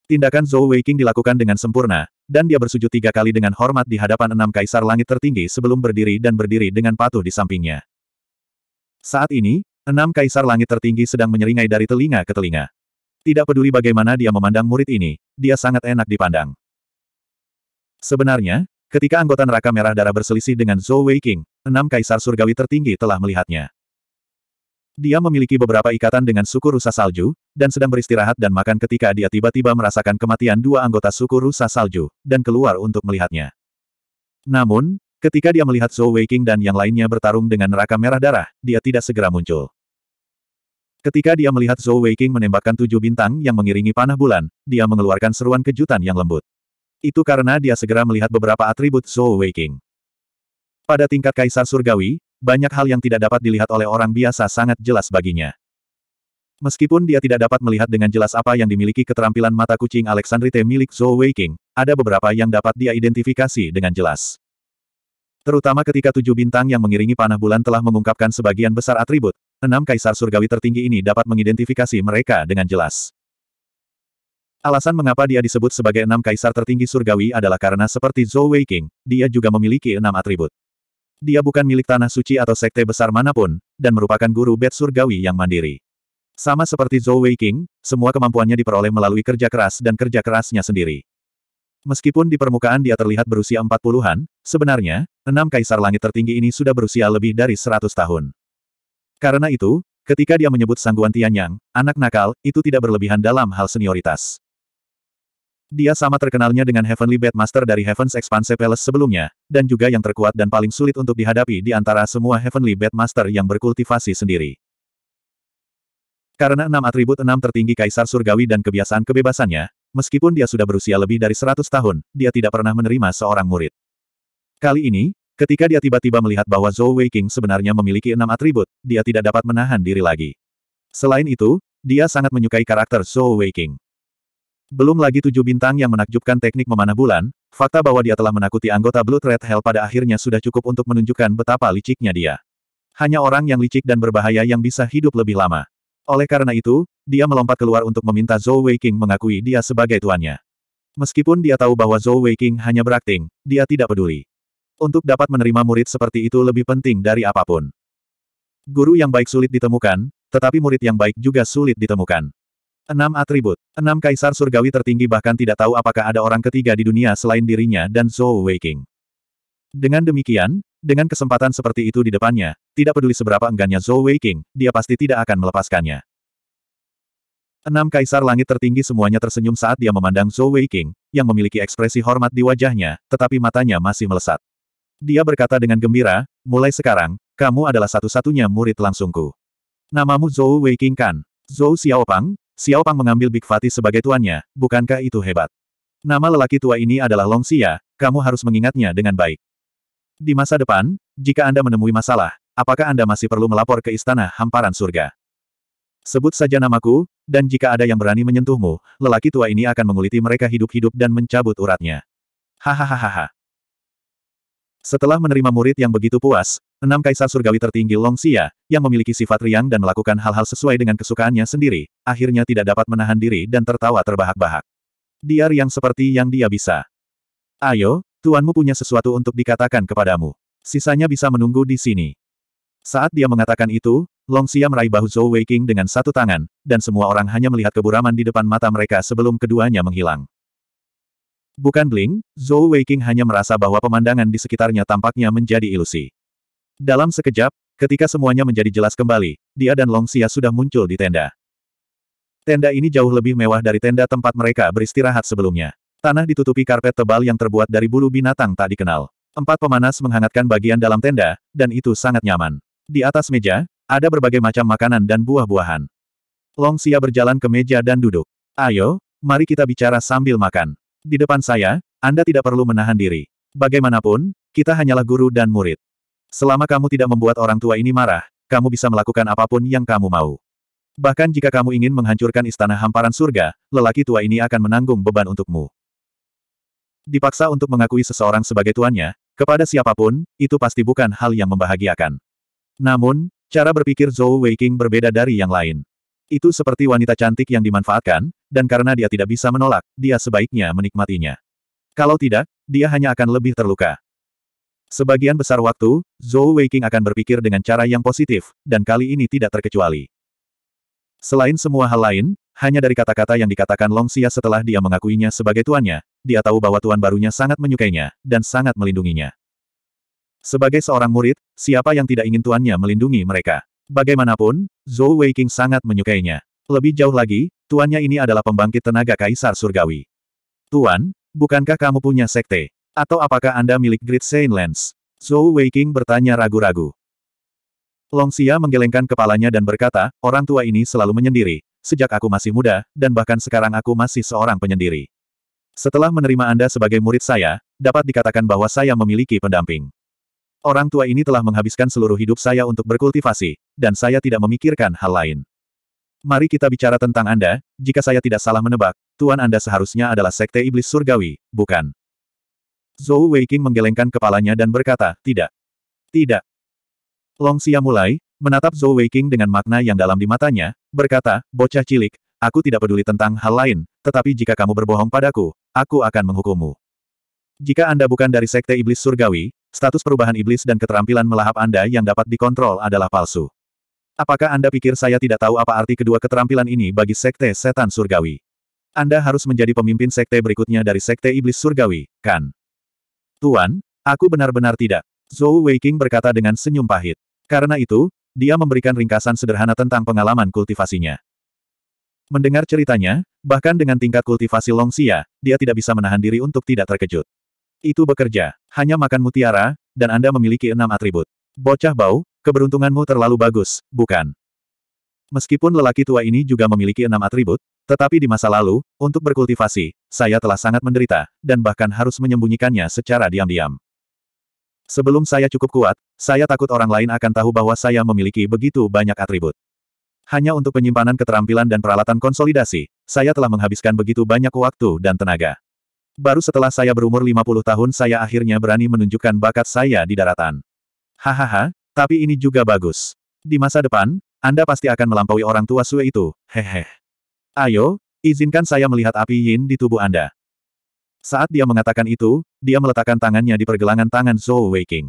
Tindakan Zhou Weiqing dilakukan dengan sempurna, dan dia bersujud tiga kali dengan hormat di hadapan enam kaisar langit tertinggi sebelum berdiri dan berdiri dengan patuh di sampingnya. Saat ini, enam kaisar langit tertinggi sedang menyeringai dari telinga ke telinga. Tidak peduli bagaimana dia memandang murid ini, dia sangat enak dipandang. Sebenarnya, ketika anggota neraka merah darah berselisih dengan Zhou Weiqing, enam kaisar surgawi tertinggi telah melihatnya. Dia memiliki beberapa ikatan dengan suku rusa salju, dan sedang beristirahat dan makan ketika dia tiba-tiba merasakan kematian dua anggota suku rusa salju, dan keluar untuk melihatnya. Namun, ketika dia melihat Zhou Weiqing dan yang lainnya bertarung dengan neraka merah darah, dia tidak segera muncul. Ketika dia melihat Zhou Weiqing menembakkan tujuh bintang yang mengiringi panah bulan, dia mengeluarkan seruan kejutan yang lembut. Itu karena dia segera melihat beberapa atribut Zhou Weiqing. Pada tingkat kaisar surgawi, banyak hal yang tidak dapat dilihat oleh orang biasa sangat jelas baginya. Meskipun dia tidak dapat melihat dengan jelas apa yang dimiliki keterampilan mata kucing Alexandrite milik Zhou Weiqing, ada beberapa yang dapat dia identifikasi dengan jelas. Terutama ketika tujuh bintang yang mengiringi panah bulan telah mengungkapkan sebagian besar atribut, enam kaisar surgawi tertinggi ini dapat mengidentifikasi mereka dengan jelas. Alasan mengapa dia disebut sebagai enam kaisar tertinggi surgawi adalah karena seperti Zhou Weiqing, dia juga memiliki enam atribut. Dia bukan milik tanah suci atau sekte besar manapun, dan merupakan guru bed surgawi yang mandiri. Sama seperti Zhou Weiqing, semua kemampuannya diperoleh melalui kerja keras dan kerja kerasnya sendiri. Meskipun di permukaan dia terlihat berusia empat puluhan, sebenarnya, enam kaisar langit tertinggi ini sudah berusia lebih dari seratus tahun. Karena itu, ketika dia menyebut Sangguan Tianyang, anak nakal, itu tidak berlebihan dalam hal senioritas. Dia sama terkenalnya dengan Heavenly Master dari Heaven's Expanse Palace sebelumnya, dan juga yang terkuat dan paling sulit untuk dihadapi di antara semua Heavenly Master yang berkultivasi sendiri. Karena enam atribut enam tertinggi Kaisar Surgawi dan kebiasaan kebebasannya, meskipun dia sudah berusia lebih dari 100 tahun, dia tidak pernah menerima seorang murid. Kali ini, Ketika dia tiba-tiba melihat bahwa Zhou King sebenarnya memiliki enam atribut, dia tidak dapat menahan diri lagi. Selain itu, dia sangat menyukai karakter Zhou King. Belum lagi tujuh bintang yang menakjubkan teknik memanah bulan, fakta bahwa dia telah menakuti anggota Blood Red Hell pada akhirnya sudah cukup untuk menunjukkan betapa liciknya dia. Hanya orang yang licik dan berbahaya yang bisa hidup lebih lama. Oleh karena itu, dia melompat keluar untuk meminta Zhou King mengakui dia sebagai tuannya. Meskipun dia tahu bahwa Zhou King hanya berakting, dia tidak peduli. Untuk dapat menerima murid seperti itu lebih penting dari apapun. Guru yang baik sulit ditemukan, tetapi murid yang baik juga sulit ditemukan. Enam atribut. Enam kaisar surgawi tertinggi bahkan tidak tahu apakah ada orang ketiga di dunia selain dirinya dan Zhou Weiqing. Dengan demikian, dengan kesempatan seperti itu di depannya, tidak peduli seberapa enggannya Zhou Weiqing, dia pasti tidak akan melepaskannya. Enam kaisar langit tertinggi semuanya tersenyum saat dia memandang Zhou Weiqing, yang memiliki ekspresi hormat di wajahnya, tetapi matanya masih melesat. Dia berkata dengan gembira, mulai sekarang, kamu adalah satu-satunya murid langsungku. Namamu Zhou Wei King Kan. Zhou Xiaopang? Xiaopang mengambil Big Fatih sebagai tuannya, bukankah itu hebat? Nama lelaki tua ini adalah Long Xia, kamu harus mengingatnya dengan baik. Di masa depan, jika Anda menemui masalah, apakah Anda masih perlu melapor ke istana hamparan surga? Sebut saja namaku, dan jika ada yang berani menyentuhmu, lelaki tua ini akan menguliti mereka hidup-hidup dan mencabut uratnya. Hahaha. Setelah menerima murid yang begitu puas, enam kaisar surgawi tertinggi Long Xia, yang memiliki sifat riang dan melakukan hal-hal sesuai dengan kesukaannya sendiri, akhirnya tidak dapat menahan diri dan tertawa terbahak-bahak. Dia riang seperti yang dia bisa. Ayo, tuanmu punya sesuatu untuk dikatakan kepadamu. Sisanya bisa menunggu di sini. Saat dia mengatakan itu, Long Xia meraih bahu Zhou Weiking dengan satu tangan, dan semua orang hanya melihat keburaman di depan mata mereka sebelum keduanya menghilang. Bukan Bling, Zhou Weiqing hanya merasa bahwa pemandangan di sekitarnya tampaknya menjadi ilusi. Dalam sekejap, ketika semuanya menjadi jelas kembali, dia dan Long Xia sudah muncul di tenda. Tenda ini jauh lebih mewah dari tenda tempat mereka beristirahat sebelumnya. Tanah ditutupi karpet tebal yang terbuat dari bulu binatang tak dikenal. Empat pemanas menghangatkan bagian dalam tenda, dan itu sangat nyaman. Di atas meja, ada berbagai macam makanan dan buah-buahan. Long Xia berjalan ke meja dan duduk. Ayo, mari kita bicara sambil makan. Di depan saya, Anda tidak perlu menahan diri. Bagaimanapun, kita hanyalah guru dan murid. Selama kamu tidak membuat orang tua ini marah, kamu bisa melakukan apapun yang kamu mau. Bahkan jika kamu ingin menghancurkan istana hamparan surga, lelaki tua ini akan menanggung beban untukmu. Dipaksa untuk mengakui seseorang sebagai tuannya, kepada siapapun, itu pasti bukan hal yang membahagiakan. Namun, cara berpikir Zhou Weiqing berbeda dari yang lain. Itu seperti wanita cantik yang dimanfaatkan, dan karena dia tidak bisa menolak, dia sebaiknya menikmatinya. Kalau tidak, dia hanya akan lebih terluka. Sebagian besar waktu, Zhou Weiqing akan berpikir dengan cara yang positif, dan kali ini tidak terkecuali. Selain semua hal lain, hanya dari kata-kata yang dikatakan Long Xia setelah dia mengakuinya sebagai tuannya, dia tahu bahwa tuan barunya sangat menyukainya, dan sangat melindunginya. Sebagai seorang murid, siapa yang tidak ingin tuannya melindungi mereka? Bagaimanapun, Zhou Weiqing sangat menyukainya. Lebih jauh lagi, Tuannya ini adalah pembangkit tenaga Kaisar Surgawi. Tuan, bukankah kamu punya sekte? Atau apakah Anda milik Great Saint Lens? Zhou Weiqing bertanya ragu-ragu. Longxia menggelengkan kepalanya dan berkata, orang tua ini selalu menyendiri, sejak aku masih muda, dan bahkan sekarang aku masih seorang penyendiri. Setelah menerima Anda sebagai murid saya, dapat dikatakan bahwa saya memiliki pendamping. Orang tua ini telah menghabiskan seluruh hidup saya untuk berkultivasi, dan saya tidak memikirkan hal lain. Mari kita bicara tentang Anda, jika saya tidak salah menebak, Tuan Anda seharusnya adalah Sekte Iblis Surgawi, bukan? Zhou Weiqing menggelengkan kepalanya dan berkata, tidak. Tidak. Long Xia mulai, menatap Zhou Weiqing dengan makna yang dalam di matanya, berkata, bocah cilik, aku tidak peduli tentang hal lain, tetapi jika kamu berbohong padaku, aku akan menghukummu. Jika Anda bukan dari Sekte Iblis Surgawi, status perubahan iblis dan keterampilan melahap Anda yang dapat dikontrol adalah palsu. Apakah Anda pikir saya tidak tahu apa arti kedua keterampilan ini bagi Sekte Setan Surgawi? Anda harus menjadi pemimpin sekte berikutnya dari Sekte Iblis Surgawi, kan? Tuan, aku benar-benar tidak. Zhou Weiking berkata dengan senyum pahit. Karena itu, dia memberikan ringkasan sederhana tentang pengalaman kultivasinya. Mendengar ceritanya, bahkan dengan tingkat kultivasi Longxia, dia tidak bisa menahan diri untuk tidak terkejut. Itu bekerja, hanya makan mutiara, dan Anda memiliki enam atribut. Bocah bau, Keberuntunganmu terlalu bagus, bukan? Meskipun lelaki tua ini juga memiliki enam atribut, tetapi di masa lalu, untuk berkultivasi, saya telah sangat menderita, dan bahkan harus menyembunyikannya secara diam-diam. Sebelum saya cukup kuat, saya takut orang lain akan tahu bahwa saya memiliki begitu banyak atribut. Hanya untuk penyimpanan keterampilan dan peralatan konsolidasi, saya telah menghabiskan begitu banyak waktu dan tenaga. Baru setelah saya berumur 50 tahun saya akhirnya berani menunjukkan bakat saya di daratan. Hahaha, tapi ini juga bagus. Di masa depan, Anda pasti akan melampaui orang tua Sue itu, hehe. Ayo, izinkan saya melihat api yin di tubuh Anda. Saat dia mengatakan itu, dia meletakkan tangannya di pergelangan tangan Zhou Weiking.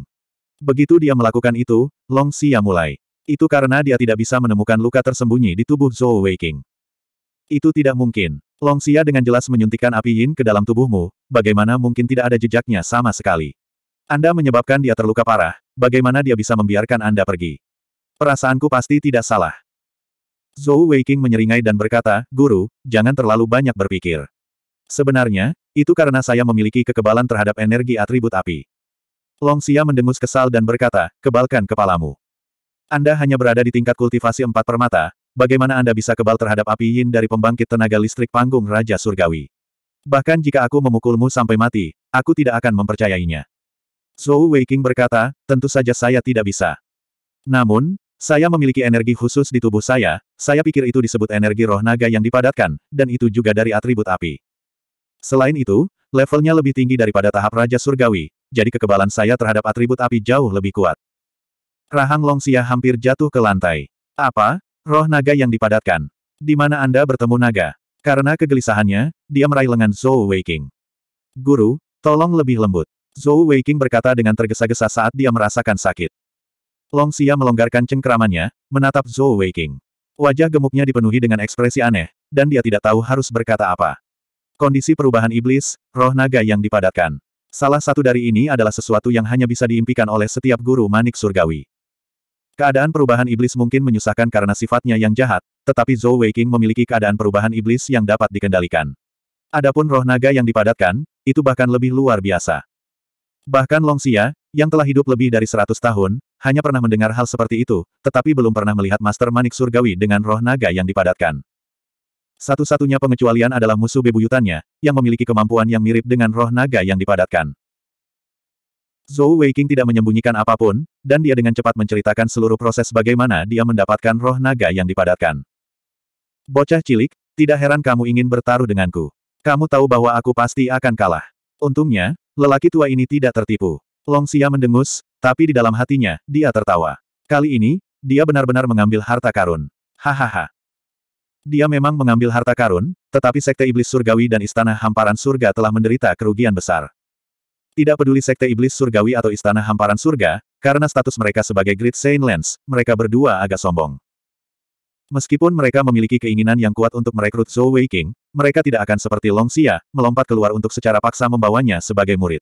Begitu dia melakukan itu, Long Xia mulai. Itu karena dia tidak bisa menemukan luka tersembunyi di tubuh Zhou Weiking. Itu tidak mungkin. Long Xia dengan jelas menyuntikkan api yin ke dalam tubuhmu, bagaimana mungkin tidak ada jejaknya sama sekali. Anda menyebabkan dia terluka parah, bagaimana dia bisa membiarkan Anda pergi? Perasaanku pasti tidak salah. Zhou Weiqing menyeringai dan berkata, Guru, jangan terlalu banyak berpikir. Sebenarnya, itu karena saya memiliki kekebalan terhadap energi atribut api. Long Xia mendengus kesal dan berkata, kebalkan kepalamu. Anda hanya berada di tingkat kultivasi empat permata, bagaimana Anda bisa kebal terhadap api yin dari pembangkit tenaga listrik panggung Raja Surgawi? Bahkan jika aku memukulmu sampai mati, aku tidak akan mempercayainya. Zhou Weiqing berkata, tentu saja saya tidak bisa. Namun, saya memiliki energi khusus di tubuh saya, saya pikir itu disebut energi roh naga yang dipadatkan, dan itu juga dari atribut api. Selain itu, levelnya lebih tinggi daripada tahap Raja Surgawi, jadi kekebalan saya terhadap atribut api jauh lebih kuat. Rahang Longsia hampir jatuh ke lantai. Apa? Roh naga yang dipadatkan. Di mana Anda bertemu naga? Karena kegelisahannya, dia meraih lengan Zhou Weiqing. Guru, tolong lebih lembut. Zhou Weiqing berkata dengan tergesa-gesa saat dia merasakan sakit. Long Xia melonggarkan cengkeramannya, menatap Zhou Weiqing. Wajah gemuknya dipenuhi dengan ekspresi aneh, dan dia tidak tahu harus berkata apa. Kondisi perubahan iblis, roh naga yang dipadatkan. Salah satu dari ini adalah sesuatu yang hanya bisa diimpikan oleh setiap guru manik surgawi. Keadaan perubahan iblis mungkin menyusahkan karena sifatnya yang jahat, tetapi Zhou Weiqing memiliki keadaan perubahan iblis yang dapat dikendalikan. Adapun roh naga yang dipadatkan, itu bahkan lebih luar biasa. Bahkan Long Xia, yang telah hidup lebih dari seratus tahun, hanya pernah mendengar hal seperti itu, tetapi belum pernah melihat Master Manik Surgawi dengan roh naga yang dipadatkan. Satu-satunya pengecualian adalah musuh bebuyutannya, yang memiliki kemampuan yang mirip dengan roh naga yang dipadatkan. Zhou Weiking tidak menyembunyikan apapun, dan dia dengan cepat menceritakan seluruh proses bagaimana dia mendapatkan roh naga yang dipadatkan. Bocah cilik, tidak heran kamu ingin bertaruh denganku. Kamu tahu bahwa aku pasti akan kalah. Untungnya, Lelaki tua ini tidak tertipu. Long Xia mendengus, tapi di dalam hatinya, dia tertawa. Kali ini, dia benar-benar mengambil harta karun. Hahaha. Dia memang mengambil harta karun, tetapi Sekte Iblis Surgawi dan Istana Hamparan Surga telah menderita kerugian besar. Tidak peduli Sekte Iblis Surgawi atau Istana Hamparan Surga, karena status mereka sebagai Great Saint Lens, mereka berdua agak sombong. Meskipun mereka memiliki keinginan yang kuat untuk merekrut Zhou Weiqing, mereka tidak akan seperti Long Xia, melompat keluar untuk secara paksa membawanya sebagai murid.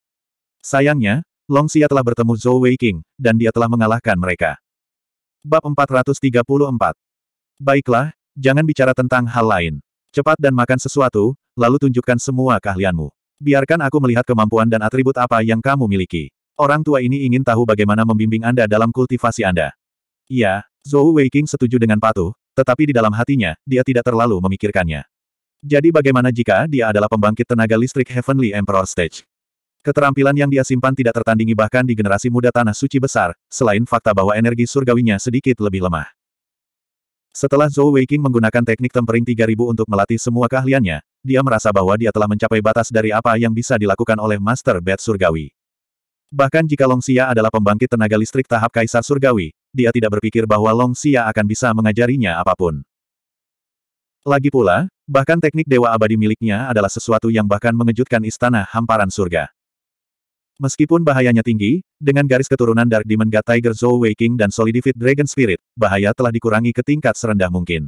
Sayangnya, Long Xia telah bertemu Zhou Weiqing, dan dia telah mengalahkan mereka. Bab 434 Baiklah, jangan bicara tentang hal lain. Cepat dan makan sesuatu, lalu tunjukkan semua keahlianmu. Biarkan aku melihat kemampuan dan atribut apa yang kamu miliki. Orang tua ini ingin tahu bagaimana membimbing Anda dalam kultivasi Anda. Iya, Zhou Weiqing setuju dengan patuh, tetapi di dalam hatinya, dia tidak terlalu memikirkannya. Jadi bagaimana jika dia adalah pembangkit tenaga listrik Heavenly Emperor Stage? Keterampilan yang dia simpan tidak tertandingi bahkan di generasi muda Tanah Suci Besar, selain fakta bahwa energi surgawinya sedikit lebih lemah. Setelah Zhou Weiqing menggunakan teknik tempering 3000 untuk melatih semua keahliannya, dia merasa bahwa dia telah mencapai batas dari apa yang bisa dilakukan oleh Master Bat Surgawi. Bahkan jika Long Xia adalah pembangkit tenaga listrik tahap Kaisar Surgawi, dia tidak berpikir bahwa Long Xia akan bisa mengajarinya apapun. Lagi pula, Bahkan teknik dewa abadi miliknya adalah sesuatu yang bahkan mengejutkan istana hamparan surga. Meskipun bahayanya tinggi, dengan garis keturunan Dark Demon God Tiger Zhou Waking dan Solidified Dragon Spirit, bahaya telah dikurangi ke tingkat serendah mungkin.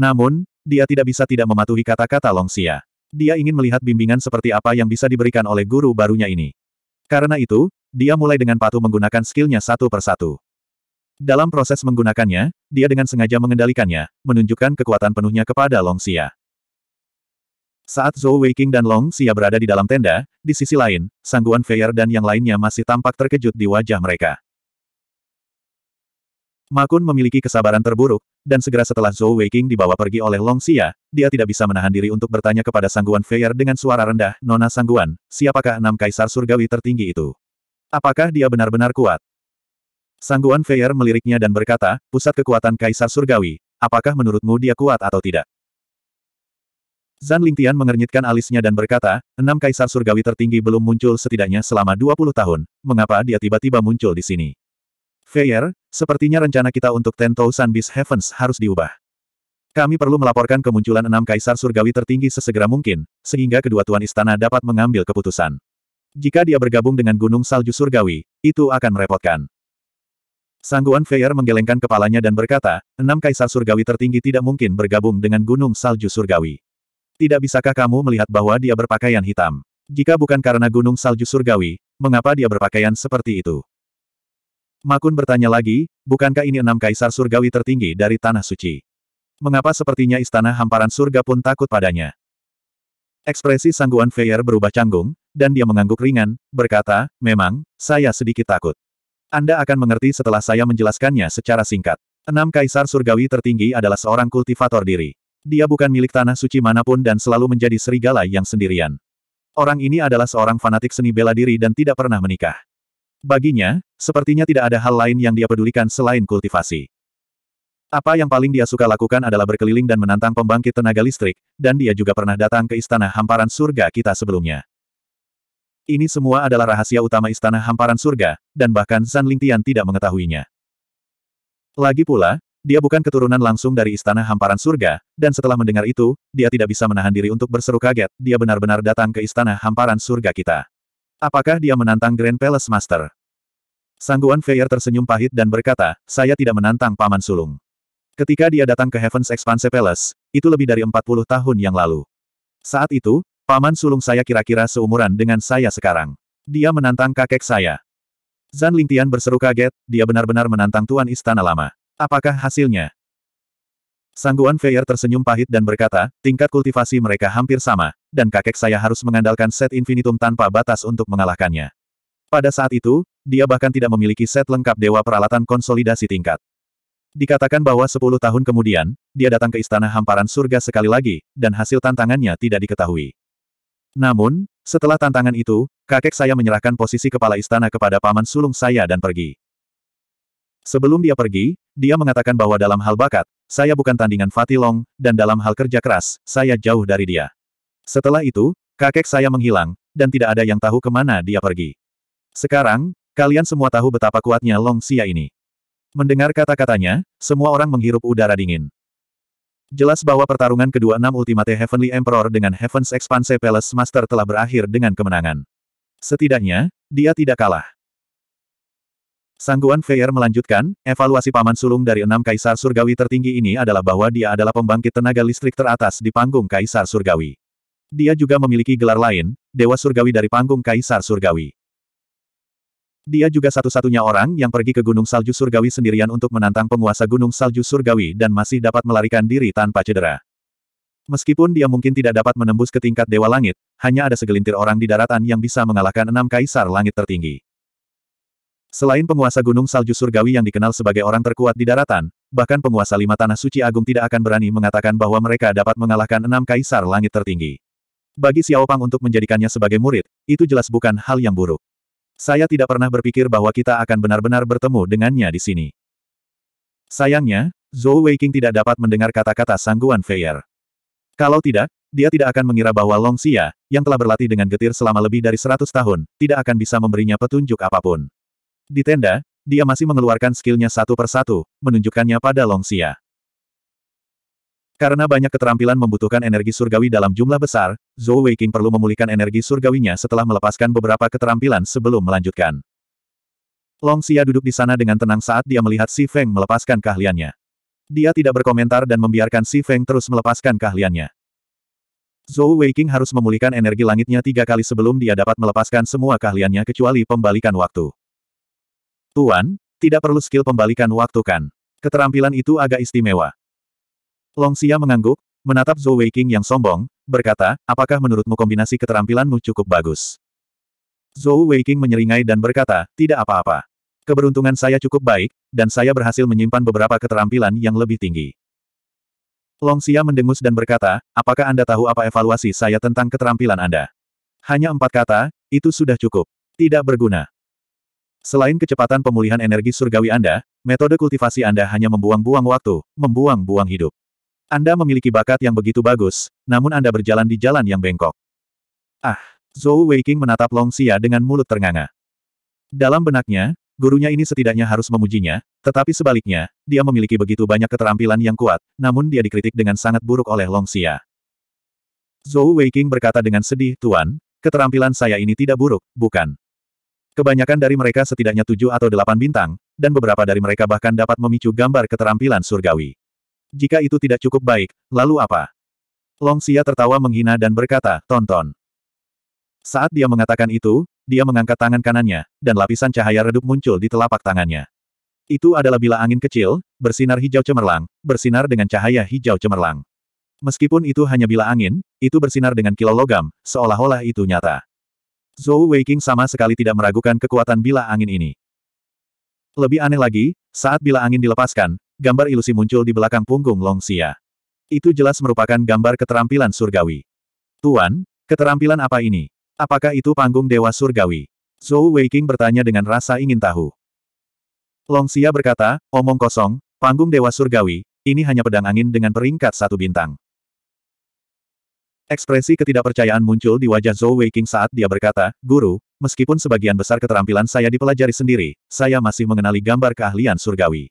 Namun, dia tidak bisa tidak mematuhi kata-kata Long Xia. Dia ingin melihat bimbingan seperti apa yang bisa diberikan oleh guru barunya ini. Karena itu, dia mulai dengan patuh menggunakan skillnya satu persatu. Dalam proses menggunakannya, dia dengan sengaja mengendalikannya, menunjukkan kekuatan penuhnya kepada Long Xia. Saat Zhou Weiqing dan Long Xia berada di dalam tenda, di sisi lain, Sangguan Feier dan yang lainnya masih tampak terkejut di wajah mereka. Makun memiliki kesabaran terburuk, dan segera setelah Zhou Weiqing dibawa pergi oleh Long Xia, dia tidak bisa menahan diri untuk bertanya kepada Sangguan Feier dengan suara rendah, Nona Sangguan, siapakah enam kaisar surgawi tertinggi itu? Apakah dia benar-benar kuat? Sangguan Feyer meliriknya dan berkata, pusat kekuatan Kaisar Surgawi, apakah menurutmu dia kuat atau tidak? Zan Lingtian mengernyitkan alisnya dan berkata, enam kaisar surgawi tertinggi belum muncul setidaknya selama 20 tahun, mengapa dia tiba-tiba muncul di sini? Feyer, sepertinya rencana kita untuk Ten Thousand Beast Heavens harus diubah. Kami perlu melaporkan kemunculan enam kaisar surgawi tertinggi sesegera mungkin, sehingga kedua tuan istana dapat mengambil keputusan. Jika dia bergabung dengan Gunung Salju Surgawi, itu akan merepotkan. Sangguan Feyer menggelengkan kepalanya dan berkata, enam kaisar surgawi tertinggi tidak mungkin bergabung dengan gunung salju surgawi. Tidak bisakah kamu melihat bahwa dia berpakaian hitam? Jika bukan karena gunung salju surgawi, mengapa dia berpakaian seperti itu? Makun bertanya lagi, bukankah ini enam kaisar surgawi tertinggi dari Tanah Suci? Mengapa sepertinya istana hamparan surga pun takut padanya? Ekspresi sangguan Feyer berubah canggung, dan dia mengangguk ringan, berkata, memang, saya sedikit takut. Anda akan mengerti setelah saya menjelaskannya secara singkat. Enam kaisar surgawi tertinggi adalah seorang kultivator diri. Dia bukan milik tanah suci manapun dan selalu menjadi serigala yang sendirian. Orang ini adalah seorang fanatik seni bela diri dan tidak pernah menikah. Baginya, sepertinya tidak ada hal lain yang dia pedulikan selain kultivasi. Apa yang paling dia suka lakukan adalah berkeliling dan menantang pembangkit tenaga listrik, dan dia juga pernah datang ke istana hamparan surga kita sebelumnya. Ini semua adalah rahasia utama istana hamparan surga, dan bahkan San Lingtian tidak mengetahuinya. Lagi pula, dia bukan keturunan langsung dari istana hamparan surga, dan setelah mendengar itu, dia tidak bisa menahan diri untuk berseru kaget, dia benar-benar datang ke istana hamparan surga kita. Apakah dia menantang Grand Palace Master? Sangguan Feyer tersenyum pahit dan berkata, saya tidak menantang Paman Sulung. Ketika dia datang ke Heaven's Expanse Palace, itu lebih dari 40 tahun yang lalu. Saat itu, Paman sulung saya kira-kira seumuran dengan saya sekarang. Dia menantang kakek saya. Zan Lingtian berseru kaget, dia benar-benar menantang Tuan Istana Lama. Apakah hasilnya? Sangguan Feier tersenyum pahit dan berkata, tingkat kultivasi mereka hampir sama, dan kakek saya harus mengandalkan set infinitum tanpa batas untuk mengalahkannya. Pada saat itu, dia bahkan tidak memiliki set lengkap dewa peralatan konsolidasi tingkat. Dikatakan bahwa 10 tahun kemudian, dia datang ke istana hamparan surga sekali lagi, dan hasil tantangannya tidak diketahui. Namun, setelah tantangan itu, kakek saya menyerahkan posisi kepala istana kepada paman sulung saya dan pergi. Sebelum dia pergi, dia mengatakan bahwa dalam hal bakat, saya bukan tandingan Fatilong, dan dalam hal kerja keras, saya jauh dari dia. Setelah itu, kakek saya menghilang, dan tidak ada yang tahu kemana dia pergi. Sekarang, kalian semua tahu betapa kuatnya Long Xia ini. Mendengar kata-katanya, semua orang menghirup udara dingin. Jelas bahwa pertarungan kedua enam Ultimate Heavenly Emperor dengan Heaven's Expanse Palace Master telah berakhir dengan kemenangan. Setidaknya, dia tidak kalah. Sangguan Feyer melanjutkan, evaluasi paman sulung dari enam kaisar surgawi tertinggi ini adalah bahwa dia adalah pembangkit tenaga listrik teratas di panggung kaisar surgawi. Dia juga memiliki gelar lain, Dewa Surgawi dari panggung kaisar surgawi. Dia juga satu-satunya orang yang pergi ke Gunung Salju Surgawi sendirian untuk menantang penguasa Gunung Salju Surgawi dan masih dapat melarikan diri tanpa cedera. Meskipun dia mungkin tidak dapat menembus ke tingkat Dewa Langit, hanya ada segelintir orang di daratan yang bisa mengalahkan enam kaisar langit tertinggi. Selain penguasa Gunung Salju Surgawi yang dikenal sebagai orang terkuat di daratan, bahkan penguasa lima tanah suci agung tidak akan berani mengatakan bahwa mereka dapat mengalahkan enam kaisar langit tertinggi. Bagi Xiaopang untuk menjadikannya sebagai murid, itu jelas bukan hal yang buruk. Saya tidak pernah berpikir bahwa kita akan benar-benar bertemu dengannya di sini. Sayangnya, Zhou Weiqing tidak dapat mendengar kata-kata sangguan Feier. Kalau tidak, dia tidak akan mengira bahwa Long Xia, yang telah berlatih dengan getir selama lebih dari 100 tahun, tidak akan bisa memberinya petunjuk apapun. Di tenda, dia masih mengeluarkan skillnya satu persatu, menunjukkannya pada Long Xia. Karena banyak keterampilan membutuhkan energi surgawi dalam jumlah besar, Zhou Weiqing perlu memulihkan energi surgawinya setelah melepaskan beberapa keterampilan sebelum melanjutkan. Long Xia duduk di sana dengan tenang saat dia melihat Si Feng melepaskan keahliannya. Dia tidak berkomentar dan membiarkan Si Feng terus melepaskan keahliannya. Zhou Weiqing harus memulihkan energi langitnya tiga kali sebelum dia dapat melepaskan semua keahliannya kecuali pembalikan waktu. Tuan, tidak perlu skill pembalikan waktu kan? Keterampilan itu agak istimewa. Long Xia mengangguk, menatap Zhou Weiqing yang sombong, berkata, apakah menurutmu kombinasi keterampilanmu cukup bagus? Zhou Weiqing menyeringai dan berkata, tidak apa-apa. Keberuntungan saya cukup baik, dan saya berhasil menyimpan beberapa keterampilan yang lebih tinggi. Long Xia mendengus dan berkata, apakah Anda tahu apa evaluasi saya tentang keterampilan Anda? Hanya empat kata, itu sudah cukup. Tidak berguna. Selain kecepatan pemulihan energi surgawi Anda, metode kultivasi Anda hanya membuang-buang waktu, membuang-buang hidup. Anda memiliki bakat yang begitu bagus, namun Anda berjalan di jalan yang bengkok. Ah, Zhou Weiqing menatap Long Xia dengan mulut ternganga. Dalam benaknya, gurunya ini setidaknya harus memujinya, tetapi sebaliknya, dia memiliki begitu banyak keterampilan yang kuat, namun dia dikritik dengan sangat buruk oleh Long Xia. Zhou Weiqing berkata dengan sedih, Tuan, keterampilan saya ini tidak buruk, bukan? Kebanyakan dari mereka setidaknya tujuh atau delapan bintang, dan beberapa dari mereka bahkan dapat memicu gambar keterampilan surgawi. Jika itu tidak cukup baik, lalu apa? Long Xia tertawa menghina dan berkata, tonton. Saat dia mengatakan itu, dia mengangkat tangan kanannya, dan lapisan cahaya redup muncul di telapak tangannya. Itu adalah bila angin kecil, bersinar hijau cemerlang, bersinar dengan cahaya hijau cemerlang. Meskipun itu hanya bila angin, itu bersinar dengan kilau logam, seolah-olah itu nyata. Zhou Weiking sama sekali tidak meragukan kekuatan bila angin ini. Lebih aneh lagi, saat bila angin dilepaskan, gambar ilusi muncul di belakang punggung Long Xia. Itu jelas merupakan gambar keterampilan surgawi. Tuan, keterampilan apa ini? Apakah itu panggung dewa surgawi? Zhou Weiking bertanya dengan rasa ingin tahu. Long Xia berkata, omong kosong, panggung dewa surgawi, ini hanya pedang angin dengan peringkat satu bintang. Ekspresi ketidakpercayaan muncul di wajah Zhou Weiking saat dia berkata, Guru, meskipun sebagian besar keterampilan saya dipelajari sendiri, saya masih mengenali gambar keahlian surgawi.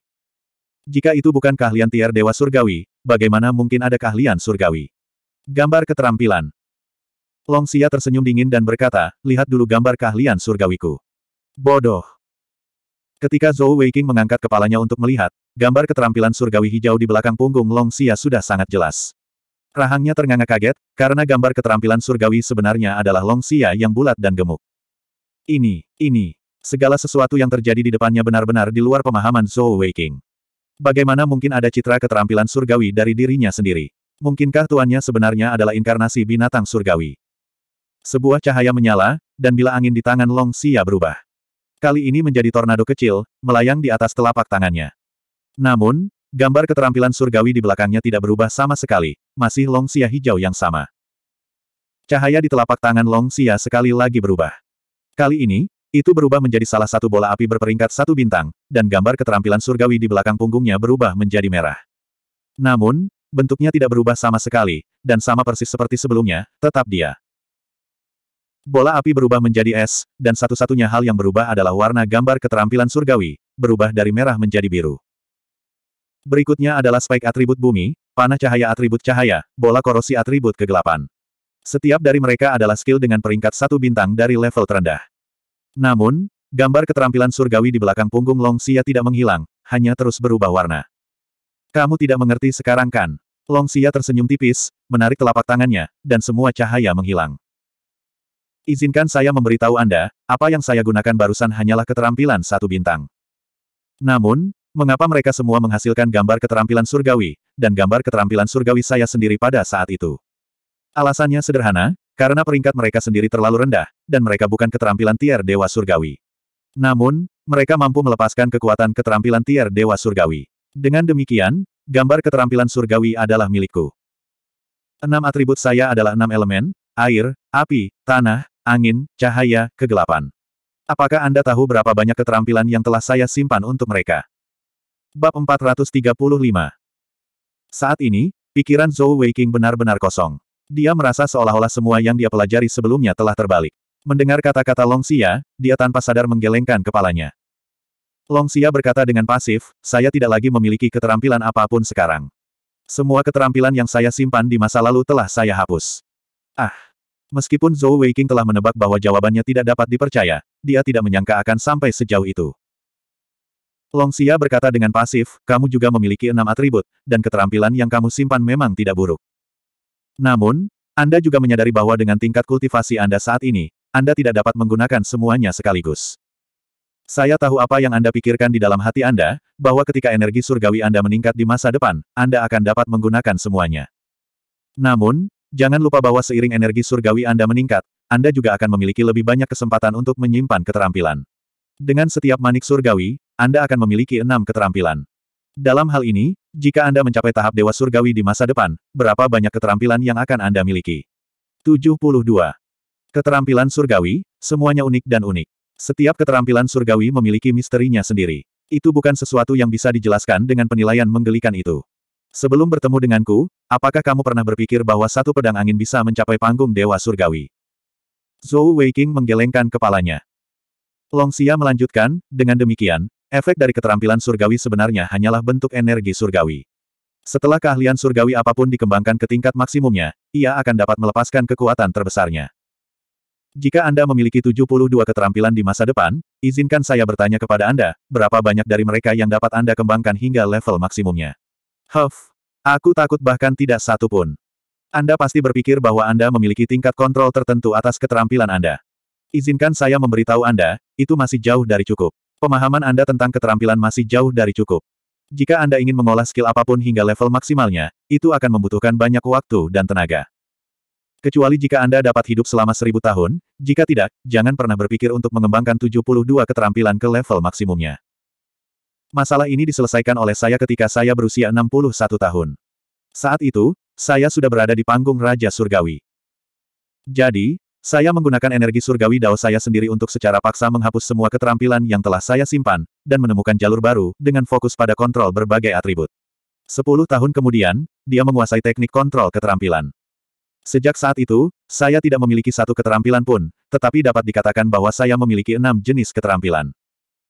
Jika itu bukan keahlian tiar dewa surgawi, bagaimana mungkin ada keahlian surgawi? Gambar keterampilan. Long Xia tersenyum dingin dan berkata, lihat dulu gambar keahlian surgawiku. Bodoh. Ketika Zhou Weiqing mengangkat kepalanya untuk melihat, gambar keterampilan surgawi hijau di belakang punggung Long Xia sudah sangat jelas. Rahangnya ternganga kaget, karena gambar keterampilan surgawi sebenarnya adalah Long Xia yang bulat dan gemuk. Ini, ini, segala sesuatu yang terjadi di depannya benar-benar di luar pemahaman Zhou Weiqing. Bagaimana mungkin ada citra keterampilan surgawi dari dirinya sendiri? Mungkinkah tuannya sebenarnya adalah inkarnasi binatang surgawi? Sebuah cahaya menyala, dan bila angin di tangan Long Xia berubah. Kali ini menjadi tornado kecil, melayang di atas telapak tangannya. Namun, gambar keterampilan surgawi di belakangnya tidak berubah sama sekali, masih Long Xia hijau yang sama. Cahaya di telapak tangan Long Xia sekali lagi berubah. Kali ini, itu berubah menjadi salah satu bola api berperingkat satu bintang, dan gambar keterampilan surgawi di belakang punggungnya berubah menjadi merah. Namun, bentuknya tidak berubah sama sekali, dan sama persis seperti sebelumnya, tetap dia. Bola api berubah menjadi es, dan satu-satunya hal yang berubah adalah warna gambar keterampilan surgawi, berubah dari merah menjadi biru. Berikutnya adalah spike atribut bumi, panah cahaya atribut cahaya, bola korosi atribut kegelapan. Setiap dari mereka adalah skill dengan peringkat satu bintang dari level terendah. Namun, gambar keterampilan surgawi di belakang punggung Long Xia tidak menghilang, hanya terus berubah warna. Kamu tidak mengerti sekarang kan? Long Xia tersenyum tipis, menarik telapak tangannya, dan semua cahaya menghilang. Izinkan saya memberitahu Anda, apa yang saya gunakan barusan hanyalah keterampilan satu bintang. Namun, mengapa mereka semua menghasilkan gambar keterampilan surgawi, dan gambar keterampilan surgawi saya sendiri pada saat itu? Alasannya sederhana, karena peringkat mereka sendiri terlalu rendah, dan mereka bukan keterampilan tier Dewa Surgawi. Namun, mereka mampu melepaskan kekuatan keterampilan tier Dewa Surgawi. Dengan demikian, gambar keterampilan surgawi adalah milikku. Enam atribut saya adalah enam elemen, air, api, tanah, angin, cahaya, kegelapan. Apakah Anda tahu berapa banyak keterampilan yang telah saya simpan untuk mereka? Bab 435 Saat ini, pikiran Zhou Weiqing benar-benar kosong. Dia merasa seolah-olah semua yang dia pelajari sebelumnya telah terbalik. Mendengar kata-kata Long Xia, dia tanpa sadar menggelengkan kepalanya. Long Xia berkata dengan pasif, saya tidak lagi memiliki keterampilan apapun sekarang. Semua keterampilan yang saya simpan di masa lalu telah saya hapus. Ah! Meskipun Zhou Weiqing telah menebak bahwa jawabannya tidak dapat dipercaya, dia tidak menyangka akan sampai sejauh itu. Long Xia berkata dengan pasif, kamu juga memiliki enam atribut, dan keterampilan yang kamu simpan memang tidak buruk. Namun, Anda juga menyadari bahwa dengan tingkat kultivasi Anda saat ini, Anda tidak dapat menggunakan semuanya sekaligus. Saya tahu apa yang Anda pikirkan di dalam hati Anda, bahwa ketika energi surgawi Anda meningkat di masa depan, Anda akan dapat menggunakan semuanya. Namun, jangan lupa bahwa seiring energi surgawi Anda meningkat, Anda juga akan memiliki lebih banyak kesempatan untuk menyimpan keterampilan. Dengan setiap manik surgawi, Anda akan memiliki enam keterampilan. Dalam hal ini, jika Anda mencapai tahap Dewa Surgawi di masa depan, berapa banyak keterampilan yang akan Anda miliki? 72. Keterampilan surgawi, semuanya unik dan unik. Setiap keterampilan surgawi memiliki misterinya sendiri. Itu bukan sesuatu yang bisa dijelaskan dengan penilaian menggelikan itu. Sebelum bertemu denganku, apakah kamu pernah berpikir bahwa satu pedang angin bisa mencapai panggung Dewa Surgawi? Zhou Weiqing menggelengkan kepalanya. Longxia melanjutkan, dengan demikian, Efek dari keterampilan surgawi sebenarnya hanyalah bentuk energi surgawi. Setelah keahlian surgawi apapun dikembangkan ke tingkat maksimumnya, ia akan dapat melepaskan kekuatan terbesarnya. Jika Anda memiliki 72 keterampilan di masa depan, izinkan saya bertanya kepada Anda, berapa banyak dari mereka yang dapat Anda kembangkan hingga level maksimumnya? Huff, aku takut bahkan tidak satu pun. Anda pasti berpikir bahwa Anda memiliki tingkat kontrol tertentu atas keterampilan Anda. Izinkan saya memberitahu Anda, itu masih jauh dari cukup. Pemahaman Anda tentang keterampilan masih jauh dari cukup. Jika Anda ingin mengolah skill apapun hingga level maksimalnya, itu akan membutuhkan banyak waktu dan tenaga. Kecuali jika Anda dapat hidup selama seribu tahun, jika tidak, jangan pernah berpikir untuk mengembangkan 72 keterampilan ke level maksimumnya. Masalah ini diselesaikan oleh saya ketika saya berusia 61 tahun. Saat itu, saya sudah berada di panggung Raja Surgawi. Jadi, saya menggunakan energi surgawi dao saya sendiri untuk secara paksa menghapus semua keterampilan yang telah saya simpan, dan menemukan jalur baru, dengan fokus pada kontrol berbagai atribut. Sepuluh tahun kemudian, dia menguasai teknik kontrol keterampilan. Sejak saat itu, saya tidak memiliki satu keterampilan pun, tetapi dapat dikatakan bahwa saya memiliki enam jenis keterampilan.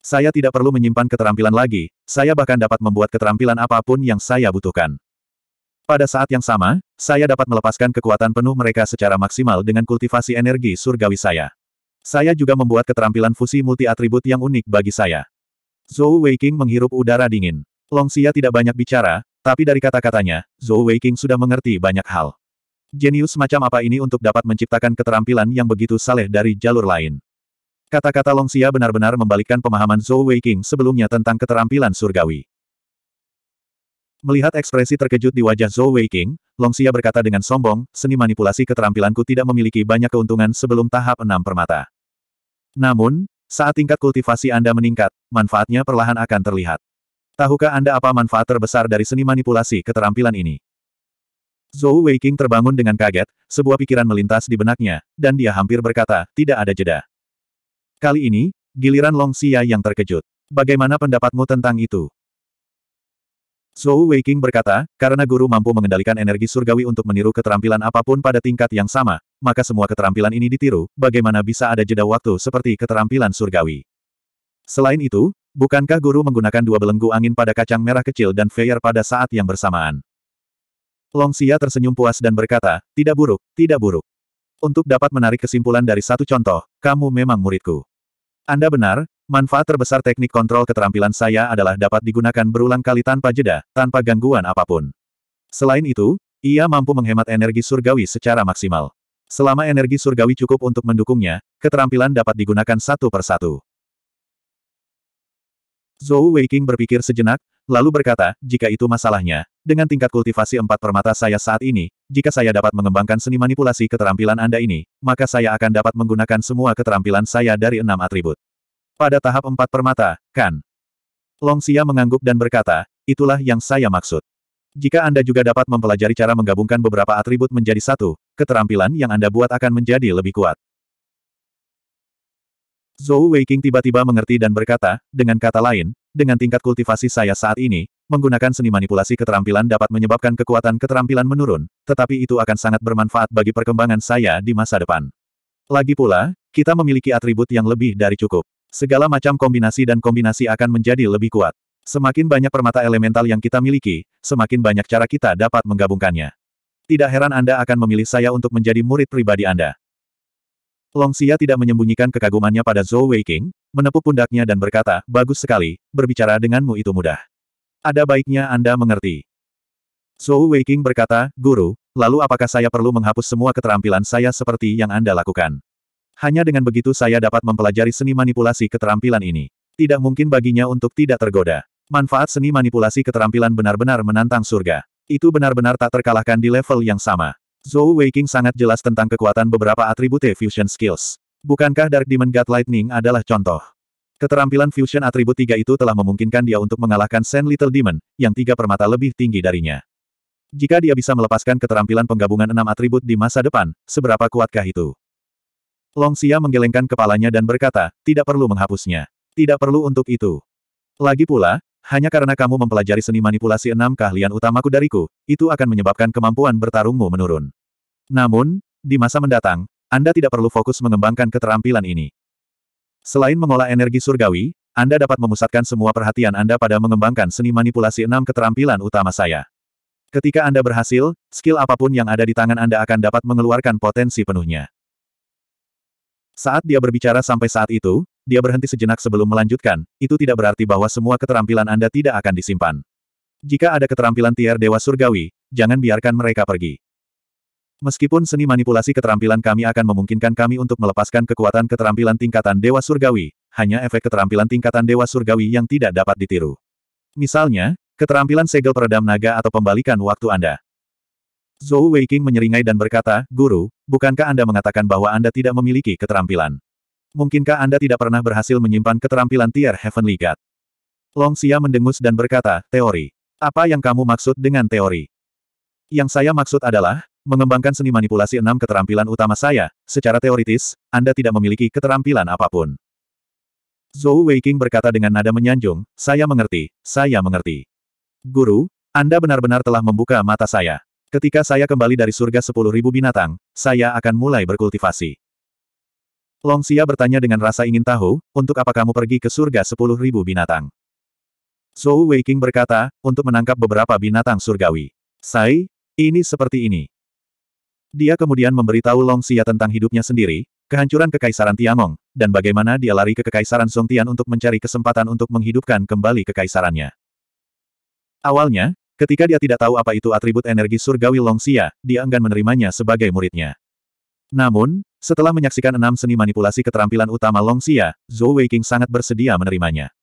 Saya tidak perlu menyimpan keterampilan lagi, saya bahkan dapat membuat keterampilan apapun yang saya butuhkan. Pada saat yang sama, saya dapat melepaskan kekuatan penuh mereka secara maksimal dengan kultivasi energi surgawi saya. Saya juga membuat keterampilan fusi multi-atribut yang unik bagi saya. Zhou Weiqing menghirup udara dingin. Long Xia tidak banyak bicara, tapi dari kata-katanya, Zhou Weiqing sudah mengerti banyak hal. Jenius macam apa ini untuk dapat menciptakan keterampilan yang begitu saleh dari jalur lain. Kata-kata Long Xia benar-benar membalikkan pemahaman Zhou Weiqing sebelumnya tentang keterampilan surgawi. Melihat ekspresi terkejut di wajah Zhou Weiqing, Xia berkata dengan sombong, seni manipulasi keterampilanku tidak memiliki banyak keuntungan sebelum tahap enam permata. Namun, saat tingkat kultivasi Anda meningkat, manfaatnya perlahan akan terlihat. Tahukah Anda apa manfaat terbesar dari seni manipulasi keterampilan ini? Zhou Weiqing terbangun dengan kaget, sebuah pikiran melintas di benaknya, dan dia hampir berkata, tidak ada jeda. Kali ini, giliran Long Xia yang terkejut. Bagaimana pendapatmu tentang itu? Zhou Weiqing berkata, karena guru mampu mengendalikan energi surgawi untuk meniru keterampilan apapun pada tingkat yang sama, maka semua keterampilan ini ditiru, bagaimana bisa ada jeda waktu seperti keterampilan surgawi. Selain itu, bukankah guru menggunakan dua belenggu angin pada kacang merah kecil dan fire pada saat yang bersamaan? Long Xia tersenyum puas dan berkata, tidak buruk, tidak buruk. Untuk dapat menarik kesimpulan dari satu contoh, kamu memang muridku. Anda benar, Manfaat terbesar teknik kontrol keterampilan saya adalah dapat digunakan berulang kali tanpa jeda, tanpa gangguan apapun. Selain itu, ia mampu menghemat energi surgawi secara maksimal. Selama energi surgawi cukup untuk mendukungnya, keterampilan dapat digunakan satu per satu. Zhou Weiqing berpikir sejenak, lalu berkata, jika itu masalahnya, dengan tingkat kultivasi empat permata saya saat ini, jika saya dapat mengembangkan seni manipulasi keterampilan Anda ini, maka saya akan dapat menggunakan semua keterampilan saya dari enam atribut pada tahap empat permata, kan? Long Xia mengangguk dan berkata, itulah yang saya maksud. Jika Anda juga dapat mempelajari cara menggabungkan beberapa atribut menjadi satu, keterampilan yang Anda buat akan menjadi lebih kuat. Zhou Weiqing tiba-tiba mengerti dan berkata, dengan kata lain, dengan tingkat kultivasi saya saat ini, menggunakan seni manipulasi keterampilan dapat menyebabkan kekuatan keterampilan menurun, tetapi itu akan sangat bermanfaat bagi perkembangan saya di masa depan. Lagi pula, kita memiliki atribut yang lebih dari cukup. Segala macam kombinasi dan kombinasi akan menjadi lebih kuat. Semakin banyak permata elemental yang kita miliki, semakin banyak cara kita dapat menggabungkannya. Tidak heran Anda akan memilih saya untuk menjadi murid pribadi Anda. Long Xia tidak menyembunyikan kekagumannya pada Zhou Weiqing, menepuk pundaknya dan berkata, bagus sekali, berbicara denganmu itu mudah. Ada baiknya Anda mengerti. Zhou Weiqing berkata, Guru, lalu apakah saya perlu menghapus semua keterampilan saya seperti yang Anda lakukan? Hanya dengan begitu saya dapat mempelajari seni manipulasi keterampilan ini. Tidak mungkin baginya untuk tidak tergoda. Manfaat seni manipulasi keterampilan benar-benar menantang surga. Itu benar-benar tak terkalahkan di level yang sama. Zhou Weiqing sangat jelas tentang kekuatan beberapa atribut fusion skills. Bukankah Dark Demon God Lightning adalah contoh? Keterampilan fusion atribut tiga itu telah memungkinkan dia untuk mengalahkan Sen Little Demon, yang tiga permata lebih tinggi darinya. Jika dia bisa melepaskan keterampilan penggabungan enam atribut di masa depan, seberapa kuatkah itu? Long Xia menggelengkan kepalanya dan berkata, tidak perlu menghapusnya. Tidak perlu untuk itu. Lagi pula, hanya karena kamu mempelajari seni manipulasi enam keahlian utamaku dariku, itu akan menyebabkan kemampuan bertarungmu menurun. Namun, di masa mendatang, Anda tidak perlu fokus mengembangkan keterampilan ini. Selain mengolah energi surgawi, Anda dapat memusatkan semua perhatian Anda pada mengembangkan seni manipulasi enam keterampilan utama saya. Ketika Anda berhasil, skill apapun yang ada di tangan Anda akan dapat mengeluarkan potensi penuhnya. Saat dia berbicara sampai saat itu, dia berhenti sejenak sebelum melanjutkan, itu tidak berarti bahwa semua keterampilan Anda tidak akan disimpan. Jika ada keterampilan tier Dewa Surgawi, jangan biarkan mereka pergi. Meskipun seni manipulasi keterampilan kami akan memungkinkan kami untuk melepaskan kekuatan keterampilan tingkatan Dewa Surgawi, hanya efek keterampilan tingkatan Dewa Surgawi yang tidak dapat ditiru. Misalnya, keterampilan segel peredam naga atau pembalikan waktu Anda. Zhou Weiqing menyeringai dan berkata, Guru, bukankah Anda mengatakan bahwa Anda tidak memiliki keterampilan? Mungkinkah Anda tidak pernah berhasil menyimpan keterampilan tier Heavenly God? Long Xia mendengus dan berkata, teori. Apa yang kamu maksud dengan teori? Yang saya maksud adalah, mengembangkan seni manipulasi enam keterampilan utama saya, secara teoritis, Anda tidak memiliki keterampilan apapun. Zhou Weiqing berkata dengan nada menyanjung, saya mengerti, saya mengerti. Guru, Anda benar-benar telah membuka mata saya. Ketika saya kembali dari surga sepuluh ribu binatang, saya akan mulai berkultivasi. Long Xia bertanya dengan rasa ingin tahu, untuk apa kamu pergi ke surga sepuluh ribu binatang? Zhou Waking berkata, untuk menangkap beberapa binatang surgawi. Sai, ini seperti ini. Dia kemudian memberitahu Long Xia tentang hidupnya sendiri, kehancuran Kekaisaran Tiangong, dan bagaimana dia lari ke Kekaisaran Song Tian untuk mencari kesempatan untuk menghidupkan kembali kekaisarannya. Awalnya, Ketika dia tidak tahu apa itu atribut energi surgawi Longxia, dia enggan menerimanya sebagai muridnya. Namun, setelah menyaksikan enam seni manipulasi keterampilan utama Longxia, Zhou Weiqing sangat bersedia menerimanya.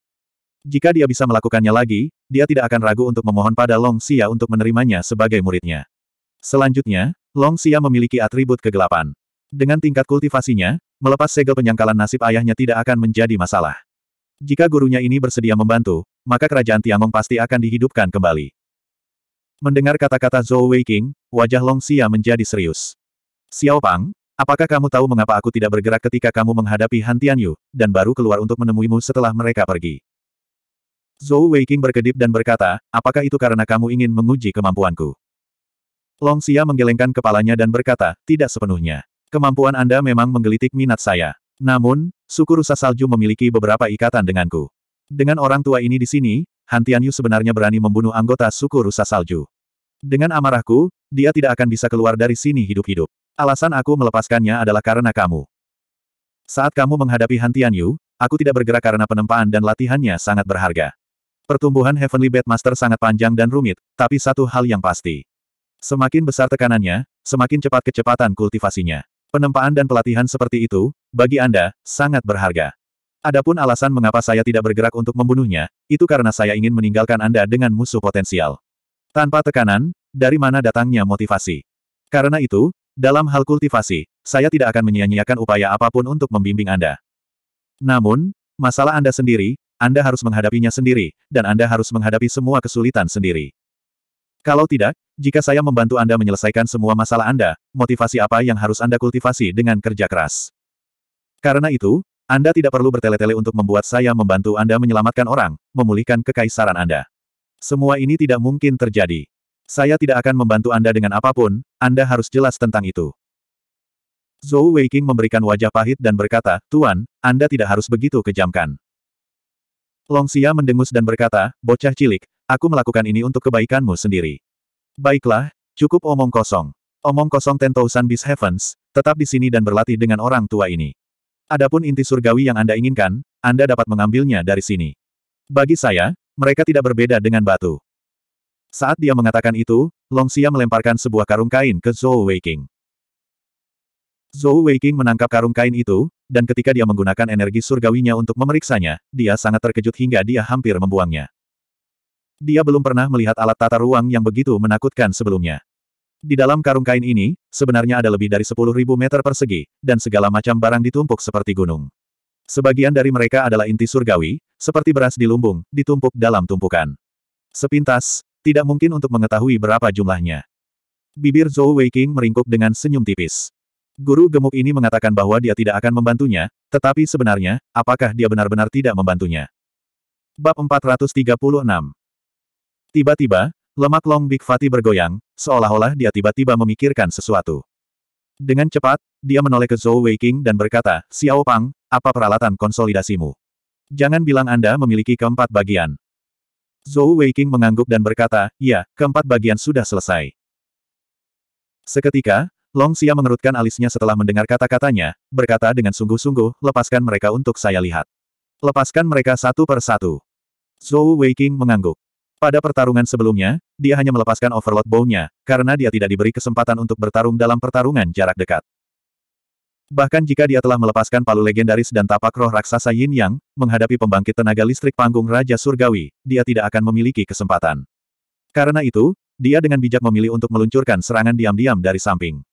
Jika dia bisa melakukannya lagi, dia tidak akan ragu untuk memohon pada Longxia untuk menerimanya sebagai muridnya. Selanjutnya, Longxia memiliki atribut kegelapan. Dengan tingkat kultivasinya, melepas segel penyangkalan nasib ayahnya tidak akan menjadi masalah. Jika gurunya ini bersedia membantu, maka kerajaan Tiangong pasti akan dihidupkan kembali. Mendengar kata-kata Zhou Weiqing, wajah Long Xia menjadi serius. Xiao Pang, apakah kamu tahu mengapa aku tidak bergerak ketika kamu menghadapi Han Tianyu, dan baru keluar untuk menemuimu setelah mereka pergi? Zhou Weiqing berkedip dan berkata, apakah itu karena kamu ingin menguji kemampuanku? Long Xia menggelengkan kepalanya dan berkata, tidak sepenuhnya. Kemampuan Anda memang menggelitik minat saya. Namun, suku rusa salju memiliki beberapa ikatan denganku. Dengan orang tua ini di sini, Han Tianyu sebenarnya berani membunuh anggota suku rusa salju. Dengan amarahku, dia tidak akan bisa keluar dari sini hidup-hidup. Alasan aku melepaskannya adalah karena kamu. Saat kamu menghadapi Han Tianyu, aku tidak bergerak karena penempaan dan latihannya sangat berharga. Pertumbuhan Heavenly Master sangat panjang dan rumit, tapi satu hal yang pasti. Semakin besar tekanannya, semakin cepat kecepatan kultivasinya. Penempaan dan pelatihan seperti itu, bagi Anda, sangat berharga. Adapun alasan mengapa saya tidak bergerak untuk membunuhnya, itu karena saya ingin meninggalkan Anda dengan musuh potensial. Tanpa tekanan, dari mana datangnya motivasi? Karena itu, dalam hal kultivasi, saya tidak akan menyia-nyiakan upaya apapun untuk membimbing Anda. Namun, masalah Anda sendiri, Anda harus menghadapinya sendiri, dan Anda harus menghadapi semua kesulitan sendiri. Kalau tidak, jika saya membantu Anda menyelesaikan semua masalah Anda, motivasi apa yang harus Anda kultivasi dengan kerja keras? Karena itu, anda tidak perlu bertele-tele untuk membuat saya membantu Anda menyelamatkan orang, memulihkan kekaisaran Anda. Semua ini tidak mungkin terjadi. Saya tidak akan membantu Anda dengan apapun, Anda harus jelas tentang itu. Zhou Weiqing memberikan wajah pahit dan berkata, Tuan, Anda tidak harus begitu kejamkan. Long Xia mendengus dan berkata, Bocah cilik, aku melakukan ini untuk kebaikanmu sendiri. Baiklah, cukup omong kosong. Omong kosong Ten Thousand Beast Heavens, tetap di sini dan berlatih dengan orang tua ini. Adapun inti surgawi yang Anda inginkan, Anda dapat mengambilnya dari sini. Bagi saya, mereka tidak berbeda dengan batu. Saat dia mengatakan itu, Long Xia melemparkan sebuah karung kain ke Zhou Weiqing. Zhou Weiqing menangkap karung kain itu, dan ketika dia menggunakan energi surgawinya untuk memeriksanya, dia sangat terkejut hingga dia hampir membuangnya. Dia belum pernah melihat alat tata ruang yang begitu menakutkan sebelumnya. Di dalam karung kain ini, sebenarnya ada lebih dari 10.000 meter persegi, dan segala macam barang ditumpuk seperti gunung. Sebagian dari mereka adalah inti surgawi, seperti beras di lumbung, ditumpuk dalam tumpukan. Sepintas, tidak mungkin untuk mengetahui berapa jumlahnya. Bibir Zhou Weiqing meringkuk dengan senyum tipis. Guru gemuk ini mengatakan bahwa dia tidak akan membantunya, tetapi sebenarnya, apakah dia benar-benar tidak membantunya? Bab 436 Tiba-tiba, Lemak Long Big Fati bergoyang, seolah-olah dia tiba-tiba memikirkan sesuatu. Dengan cepat, dia menoleh ke Zhou Weiqing dan berkata, Xiao Pang, apa peralatan konsolidasimu? Jangan bilang Anda memiliki keempat bagian. Zhou Weiqing mengangguk dan berkata, ya, keempat bagian sudah selesai. Seketika, Long Xia mengerutkan alisnya setelah mendengar kata-katanya, berkata dengan sungguh-sungguh, lepaskan mereka untuk saya lihat. Lepaskan mereka satu per satu. Zhou Weiqing mengangguk. Pada pertarungan sebelumnya, dia hanya melepaskan overload bow-nya, karena dia tidak diberi kesempatan untuk bertarung dalam pertarungan jarak dekat. Bahkan jika dia telah melepaskan palu legendaris dan tapak roh raksasa Yin Yang, menghadapi pembangkit tenaga listrik panggung Raja Surgawi, dia tidak akan memiliki kesempatan. Karena itu, dia dengan bijak memilih untuk meluncurkan serangan diam-diam dari samping.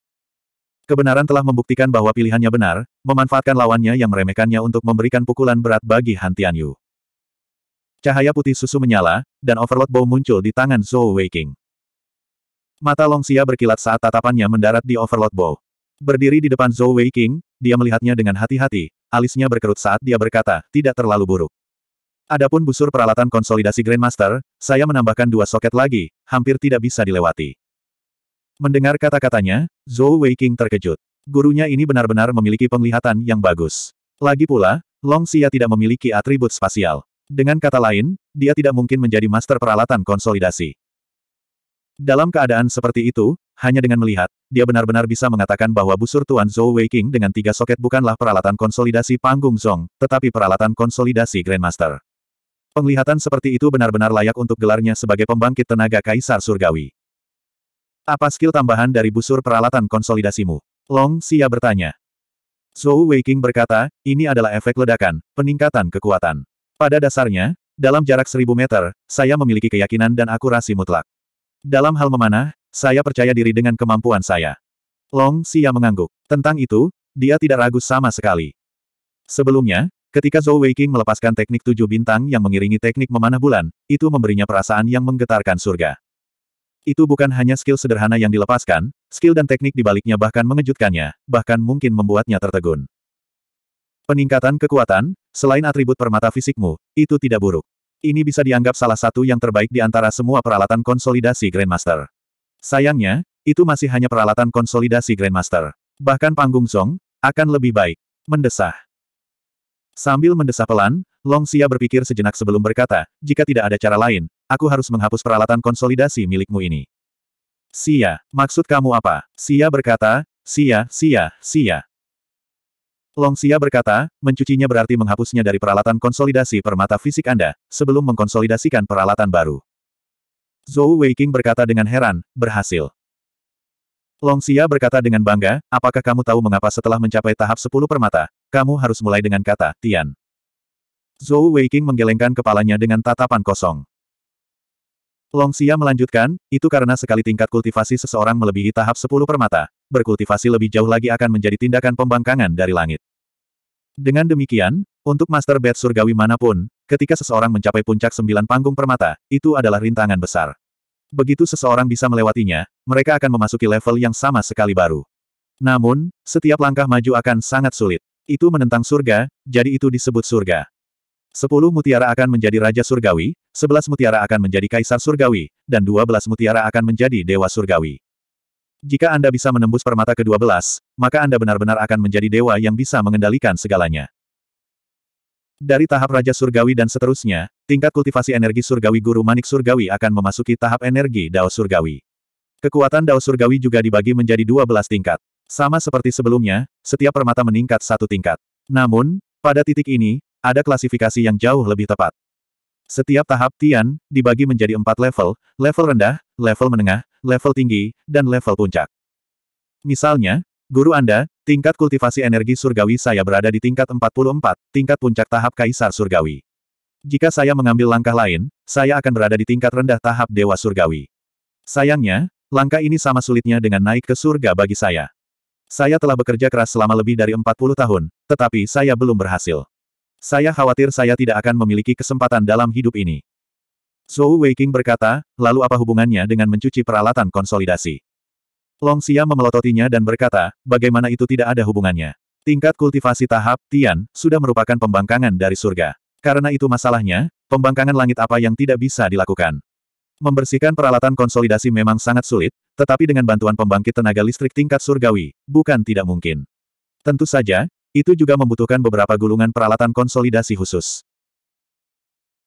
Kebenaran telah membuktikan bahwa pilihannya benar, memanfaatkan lawannya yang meremehkannya untuk memberikan pukulan berat bagi Han Tianyu. Cahaya putih susu menyala, dan Overload Bow muncul di tangan Zhou Weiqing. Mata Long Xia berkilat saat tatapannya mendarat di Overload Bow. Berdiri di depan Zhou Weiqing, dia melihatnya dengan hati-hati, alisnya berkerut saat dia berkata, tidak terlalu buruk. Adapun busur peralatan konsolidasi Grandmaster, saya menambahkan dua soket lagi, hampir tidak bisa dilewati. Mendengar kata-katanya, Zhou Weiqing terkejut. Gurunya ini benar-benar memiliki penglihatan yang bagus. Lagi pula, Long Xia tidak memiliki atribut spasial. Dengan kata lain, dia tidak mungkin menjadi master peralatan konsolidasi. Dalam keadaan seperti itu, hanya dengan melihat, dia benar-benar bisa mengatakan bahwa busur Tuan Zhou Weiqing dengan tiga soket bukanlah peralatan konsolidasi panggung Zong, tetapi peralatan konsolidasi Grandmaster. Penglihatan seperti itu benar-benar layak untuk gelarnya sebagai pembangkit tenaga Kaisar Surgawi. Apa skill tambahan dari busur peralatan konsolidasimu? Long Xia bertanya. Zhou Weiqing berkata, ini adalah efek ledakan, peningkatan kekuatan. Pada dasarnya, dalam jarak seribu meter, saya memiliki keyakinan dan akurasi mutlak. Dalam hal memanah, saya percaya diri dengan kemampuan saya. Long Xia mengangguk. Tentang itu, dia tidak ragu sama sekali. Sebelumnya, ketika Zhou Weiqing melepaskan teknik tujuh bintang yang mengiringi teknik memanah bulan, itu memberinya perasaan yang menggetarkan surga. Itu bukan hanya skill sederhana yang dilepaskan, skill dan teknik dibaliknya bahkan mengejutkannya, bahkan mungkin membuatnya tertegun. Peningkatan kekuatan, Selain atribut permata fisikmu, itu tidak buruk. Ini bisa dianggap salah satu yang terbaik di antara semua peralatan konsolidasi Grandmaster. Sayangnya, itu masih hanya peralatan konsolidasi Grandmaster. Bahkan panggung Song akan lebih baik. Mendesah. Sambil mendesah pelan, Long Xia berpikir sejenak sebelum berkata, jika tidak ada cara lain, aku harus menghapus peralatan konsolidasi milikmu ini. Sia, maksud kamu apa? Sia berkata, Sia, Sia, Sia. Long Xia berkata, mencucinya berarti menghapusnya dari peralatan konsolidasi permata fisik Anda, sebelum mengkonsolidasikan peralatan baru. Zhou Weiking berkata dengan heran, berhasil. Long Xia berkata dengan bangga, apakah kamu tahu mengapa setelah mencapai tahap 10 permata, kamu harus mulai dengan kata, Tian. Zhou Weiking menggelengkan kepalanya dengan tatapan kosong. Long Xia melanjutkan, itu karena sekali tingkat kultivasi seseorang melebihi tahap 10 permata, berkultivasi lebih jauh lagi akan menjadi tindakan pembangkangan dari langit. Dengan demikian, untuk master bed surgawi manapun, ketika seseorang mencapai puncak sembilan panggung permata, itu adalah rintangan besar. Begitu seseorang bisa melewatinya, mereka akan memasuki level yang sama sekali baru. Namun, setiap langkah maju akan sangat sulit. Itu menentang surga, jadi itu disebut surga. Sepuluh mutiara akan menjadi Raja Surgawi, sebelas mutiara akan menjadi Kaisar Surgawi, dan dua belas mutiara akan menjadi Dewa Surgawi. Jika Anda bisa menembus permata ke-12, maka Anda benar-benar akan menjadi dewa yang bisa mengendalikan segalanya. Dari tahap Raja Surgawi dan seterusnya, tingkat kultivasi energi Surgawi Guru Manik Surgawi akan memasuki tahap energi Dao Surgawi. Kekuatan Dao Surgawi juga dibagi menjadi 12 tingkat. Sama seperti sebelumnya, setiap permata meningkat satu tingkat. Namun, pada titik ini, ada klasifikasi yang jauh lebih tepat. Setiap tahap Tian dibagi menjadi empat level, level rendah, level menengah, level tinggi, dan level puncak. Misalnya, guru Anda, tingkat kultivasi energi surgawi saya berada di tingkat 44, tingkat puncak tahap kaisar surgawi. Jika saya mengambil langkah lain, saya akan berada di tingkat rendah tahap dewa surgawi. Sayangnya, langkah ini sama sulitnya dengan naik ke surga bagi saya. Saya telah bekerja keras selama lebih dari 40 tahun, tetapi saya belum berhasil. Saya khawatir saya tidak akan memiliki kesempatan dalam hidup ini. Zhou Weiqing berkata, lalu apa hubungannya dengan mencuci peralatan konsolidasi? Long Xia memelototinya dan berkata, bagaimana itu tidak ada hubungannya. Tingkat kultivasi tahap, Tian, sudah merupakan pembangkangan dari surga. Karena itu masalahnya, pembangkangan langit apa yang tidak bisa dilakukan. Membersihkan peralatan konsolidasi memang sangat sulit, tetapi dengan bantuan pembangkit tenaga listrik tingkat surgawi, bukan tidak mungkin. Tentu saja, itu juga membutuhkan beberapa gulungan peralatan konsolidasi khusus.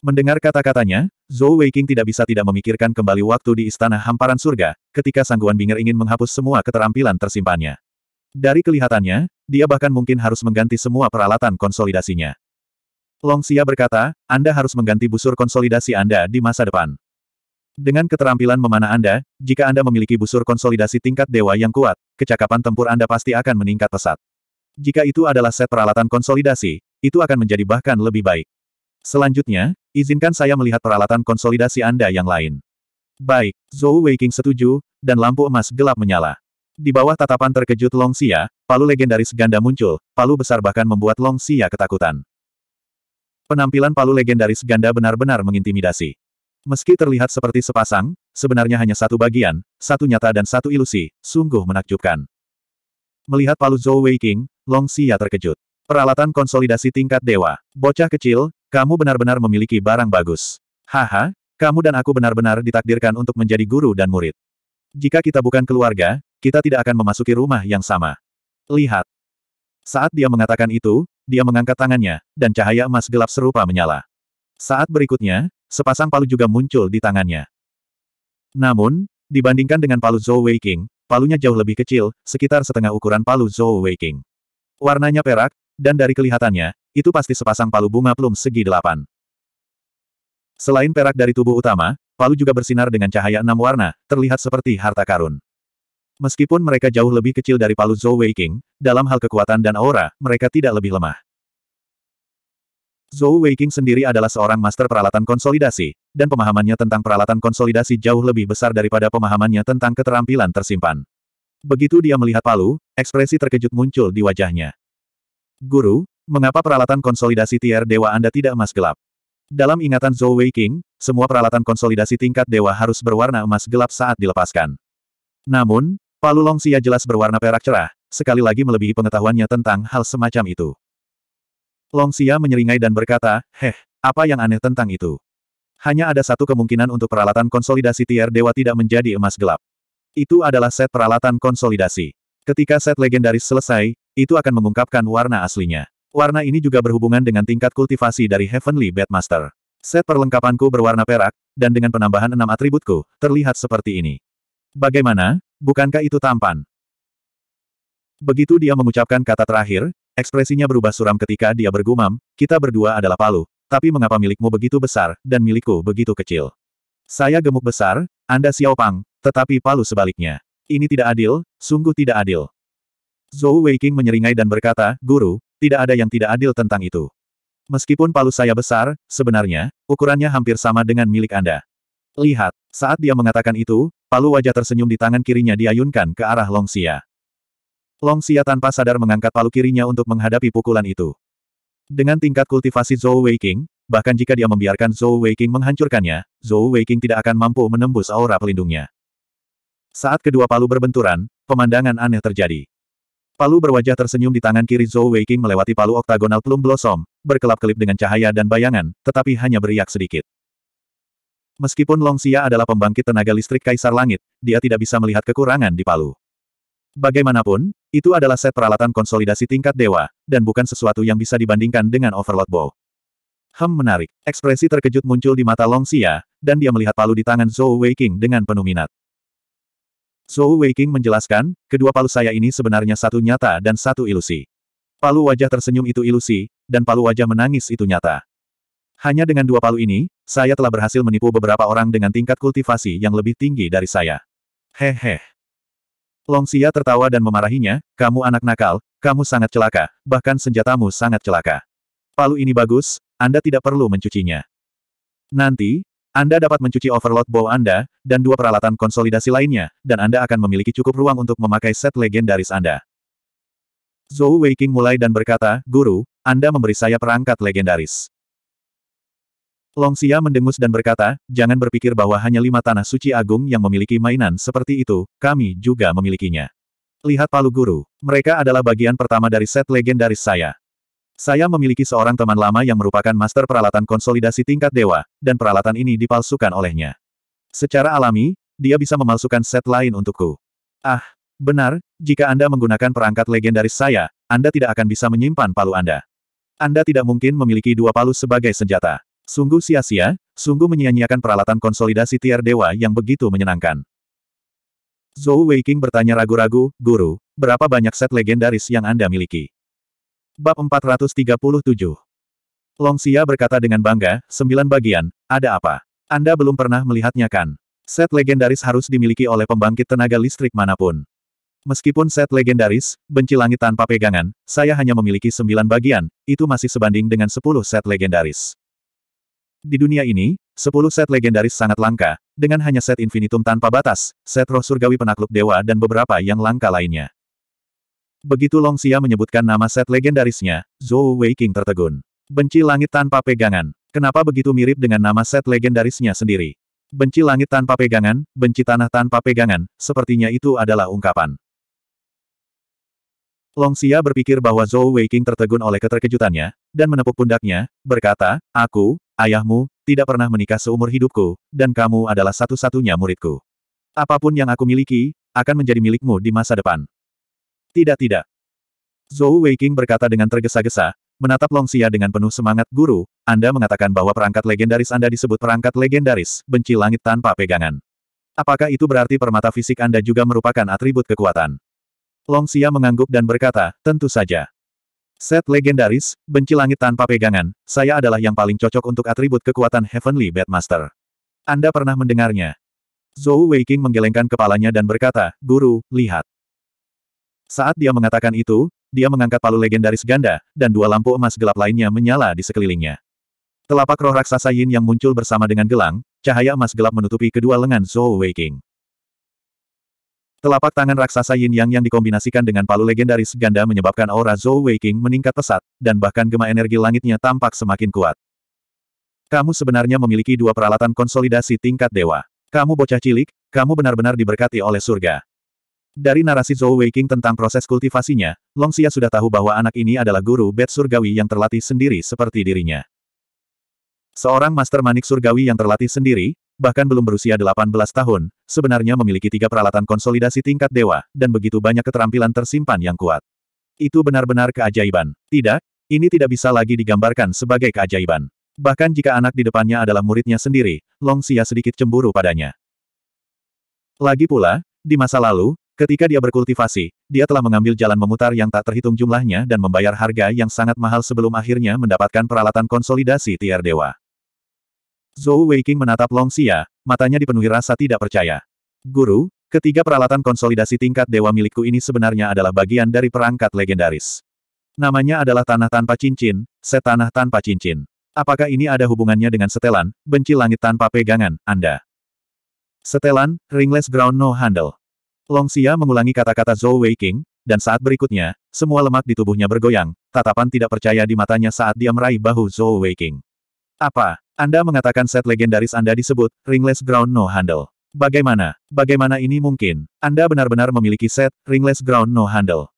Mendengar kata-katanya, Zhou Weiqing tidak bisa tidak memikirkan kembali waktu di Istana Hamparan Surga, ketika Sangguan Binger ingin menghapus semua keterampilan tersimpannya. Dari kelihatannya, dia bahkan mungkin harus mengganti semua peralatan konsolidasinya. Long Xia berkata, Anda harus mengganti busur konsolidasi Anda di masa depan. Dengan keterampilan memanah Anda, jika Anda memiliki busur konsolidasi tingkat dewa yang kuat, kecakapan tempur Anda pasti akan meningkat pesat. Jika itu adalah set peralatan konsolidasi, itu akan menjadi bahkan lebih baik. Selanjutnya, izinkan saya melihat peralatan konsolidasi Anda yang lain. Baik, Zhou Weiking setuju, dan lampu emas gelap menyala. Di bawah tatapan terkejut Long Xia, palu legendaris ganda muncul, palu besar bahkan membuat Long Xia ketakutan. Penampilan palu legendaris ganda benar-benar mengintimidasi. Meski terlihat seperti sepasang, sebenarnya hanya satu bagian, satu nyata dan satu ilusi, sungguh menakjubkan. Melihat palu Zhou Weiking. Long Xia terkejut. Peralatan konsolidasi tingkat dewa. Bocah kecil, kamu benar-benar memiliki barang bagus. Haha, kamu dan aku benar-benar ditakdirkan untuk menjadi guru dan murid. Jika kita bukan keluarga, kita tidak akan memasuki rumah yang sama. Lihat. Saat dia mengatakan itu, dia mengangkat tangannya, dan cahaya emas gelap serupa menyala. Saat berikutnya, sepasang palu juga muncul di tangannya. Namun, dibandingkan dengan palu Zhou Weiking, palunya jauh lebih kecil, sekitar setengah ukuran palu Zhou Weiking. Warnanya perak, dan dari kelihatannya, itu pasti sepasang palu bunga plum segi delapan. Selain perak dari tubuh utama, palu juga bersinar dengan cahaya enam warna, terlihat seperti harta karun. Meskipun mereka jauh lebih kecil dari palu Zhou Weiqing, dalam hal kekuatan dan aura, mereka tidak lebih lemah. Zhou Weiqing sendiri adalah seorang master peralatan konsolidasi, dan pemahamannya tentang peralatan konsolidasi jauh lebih besar daripada pemahamannya tentang keterampilan tersimpan. Begitu dia melihat Palu, ekspresi terkejut muncul di wajahnya. Guru, mengapa peralatan konsolidasi tier dewa Anda tidak emas gelap? Dalam ingatan Zhou Wei King, semua peralatan konsolidasi tingkat dewa harus berwarna emas gelap saat dilepaskan. Namun, Palu Longxia jelas berwarna perak cerah, sekali lagi melebihi pengetahuannya tentang hal semacam itu. Longxia menyeringai dan berkata, Heh, apa yang aneh tentang itu? Hanya ada satu kemungkinan untuk peralatan konsolidasi tier dewa tidak menjadi emas gelap. Itu adalah set peralatan konsolidasi. Ketika set legendaris selesai, itu akan mengungkapkan warna aslinya. Warna ini juga berhubungan dengan tingkat kultivasi dari Heavenly Bedmaster. Set perlengkapanku berwarna perak, dan dengan penambahan enam atributku, terlihat seperti ini. Bagaimana, bukankah itu tampan? Begitu dia mengucapkan kata terakhir, ekspresinya berubah suram ketika dia bergumam, kita berdua adalah palu, tapi mengapa milikmu begitu besar, dan milikku begitu kecil? Saya gemuk besar, Anda Pang." Tetapi Palu sebaliknya. Ini tidak adil, sungguh tidak adil. Zhou Weiqing menyeringai dan berkata, Guru, tidak ada yang tidak adil tentang itu. Meskipun palu saya besar, sebenarnya, ukurannya hampir sama dengan milik Anda. Lihat, saat dia mengatakan itu, palu wajah tersenyum di tangan kirinya diayunkan ke arah long Xia. long Xia tanpa sadar mengangkat palu kirinya untuk menghadapi pukulan itu. Dengan tingkat kultivasi Zhou Weiqing, bahkan jika dia membiarkan Zhou Weiqing menghancurkannya, Zhou Weiqing tidak akan mampu menembus aura pelindungnya. Saat kedua palu berbenturan, pemandangan aneh terjadi. Palu berwajah tersenyum di tangan kiri Zhou Weiqing melewati palu oktagonal Plum Blossom, berkelap-kelip dengan cahaya dan bayangan, tetapi hanya beriak sedikit. Meskipun Long Xia adalah pembangkit tenaga listrik Kaisar Langit, dia tidak bisa melihat kekurangan di palu. Bagaimanapun, itu adalah set peralatan konsolidasi tingkat dewa, dan bukan sesuatu yang bisa dibandingkan dengan Overlord Bow. Hem menarik, ekspresi terkejut muncul di mata Long Xia, dan dia melihat palu di tangan Zhou Weiqing dengan penuh minat. Zhou Weiqing menjelaskan, kedua palu saya ini sebenarnya satu nyata dan satu ilusi. Palu wajah tersenyum itu ilusi, dan palu wajah menangis itu nyata. Hanya dengan dua palu ini, saya telah berhasil menipu beberapa orang dengan tingkat kultivasi yang lebih tinggi dari saya. Hehe. Xia tertawa dan memarahinya, kamu anak nakal, kamu sangat celaka, bahkan senjatamu sangat celaka. Palu ini bagus, Anda tidak perlu mencucinya. Nanti, anda dapat mencuci overload bow Anda, dan dua peralatan konsolidasi lainnya, dan Anda akan memiliki cukup ruang untuk memakai set legendaris Anda. Zhou Weiqing mulai dan berkata, Guru, Anda memberi saya perangkat legendaris. Long Xia mendengus dan berkata, jangan berpikir bahwa hanya lima tanah suci agung yang memiliki mainan seperti itu, kami juga memilikinya. Lihat palu guru, mereka adalah bagian pertama dari set legendaris saya. Saya memiliki seorang teman lama yang merupakan master peralatan konsolidasi tingkat dewa, dan peralatan ini dipalsukan olehnya. Secara alami, dia bisa memalsukan set lain untukku. Ah, benar, jika Anda menggunakan perangkat legendaris saya, Anda tidak akan bisa menyimpan palu Anda. Anda tidak mungkin memiliki dua palu sebagai senjata. Sungguh sia-sia, sungguh menyia-nyiakan peralatan konsolidasi tiar dewa yang begitu menyenangkan. Zhou Weiking bertanya ragu-ragu, Guru, berapa banyak set legendaris yang Anda miliki? Bab 437 Long Xia berkata dengan bangga, sembilan bagian, ada apa? Anda belum pernah melihatnya kan? Set legendaris harus dimiliki oleh pembangkit tenaga listrik manapun. Meskipun set legendaris, benci langit tanpa pegangan, saya hanya memiliki sembilan bagian, itu masih sebanding dengan sepuluh set legendaris. Di dunia ini, sepuluh set legendaris sangat langka, dengan hanya set infinitum tanpa batas, set roh surgawi penakluk dewa dan beberapa yang langka lainnya. Begitu Long Xia menyebutkan nama set legendarisnya, Zhou Weiqing tertegun. Benci langit tanpa pegangan. Kenapa begitu mirip dengan nama set legendarisnya sendiri? Benci langit tanpa pegangan, benci tanah tanpa pegangan, sepertinya itu adalah ungkapan. Long Xia berpikir bahwa Zhou Weiqing tertegun oleh keterkejutannya, dan menepuk pundaknya, berkata, Aku, ayahmu, tidak pernah menikah seumur hidupku, dan kamu adalah satu-satunya muridku. Apapun yang aku miliki, akan menjadi milikmu di masa depan. Tidak tidak. Zhou Weiking berkata dengan tergesa-gesa, menatap Long Xia dengan penuh semangat, Guru, Anda mengatakan bahwa perangkat legendaris Anda disebut perangkat legendaris, benci langit tanpa pegangan. Apakah itu berarti permata fisik Anda juga merupakan atribut kekuatan? Long Xia mengangguk dan berkata, tentu saja. Set legendaris, benci langit tanpa pegangan, saya adalah yang paling cocok untuk atribut kekuatan Heavenly Master. Anda pernah mendengarnya. Zhou Weiking menggelengkan kepalanya dan berkata, Guru, lihat. Saat dia mengatakan itu, dia mengangkat palu legendaris ganda, dan dua lampu emas gelap lainnya menyala di sekelilingnya. Telapak roh raksasa Yin yang muncul bersama dengan gelang, cahaya emas gelap menutupi kedua lengan Zhou Weiqing. Telapak tangan raksasa Yin Yang yang dikombinasikan dengan palu legendaris ganda menyebabkan aura Zhou Weiqing meningkat pesat, dan bahkan gema energi langitnya tampak semakin kuat. Kamu sebenarnya memiliki dua peralatan konsolidasi tingkat dewa. Kamu bocah cilik, kamu benar-benar diberkati oleh surga. Dari narasi Zhou Weiqing tentang proses kultivasinya, Long Xia sudah tahu bahwa anak ini adalah guru bed surgawi yang terlatih sendiri seperti dirinya. Seorang master manik surgawi yang terlatih sendiri, bahkan belum berusia 18 tahun, sebenarnya memiliki tiga peralatan konsolidasi tingkat dewa, dan begitu banyak keterampilan tersimpan yang kuat. Itu benar-benar keajaiban. Tidak, ini tidak bisa lagi digambarkan sebagai keajaiban. Bahkan jika anak di depannya adalah muridnya sendiri, Long Xia sedikit cemburu padanya. Lagi pula, di masa lalu, Ketika dia berkultivasi, dia telah mengambil jalan memutar yang tak terhitung jumlahnya dan membayar harga yang sangat mahal sebelum akhirnya mendapatkan peralatan konsolidasi tier dewa. Zhou Weiqing menatap Long Xia, matanya dipenuhi rasa tidak percaya. Guru, ketiga peralatan konsolidasi tingkat dewa milikku ini sebenarnya adalah bagian dari perangkat legendaris. Namanya adalah Tanah Tanpa Cincin, setanah Tanpa Cincin. Apakah ini ada hubungannya dengan setelan, benci langit tanpa pegangan, Anda? Setelan, ringless ground no handle. Long Xia mengulangi kata-kata Zhou Weiqing, dan saat berikutnya, semua lemak di tubuhnya bergoyang, tatapan tidak percaya di matanya saat dia meraih bahu Zhou Weiqing. Apa? Anda mengatakan set legendaris Anda disebut, Ringless Ground No Handle. Bagaimana? Bagaimana ini mungkin? Anda benar-benar memiliki set, Ringless Ground No Handle.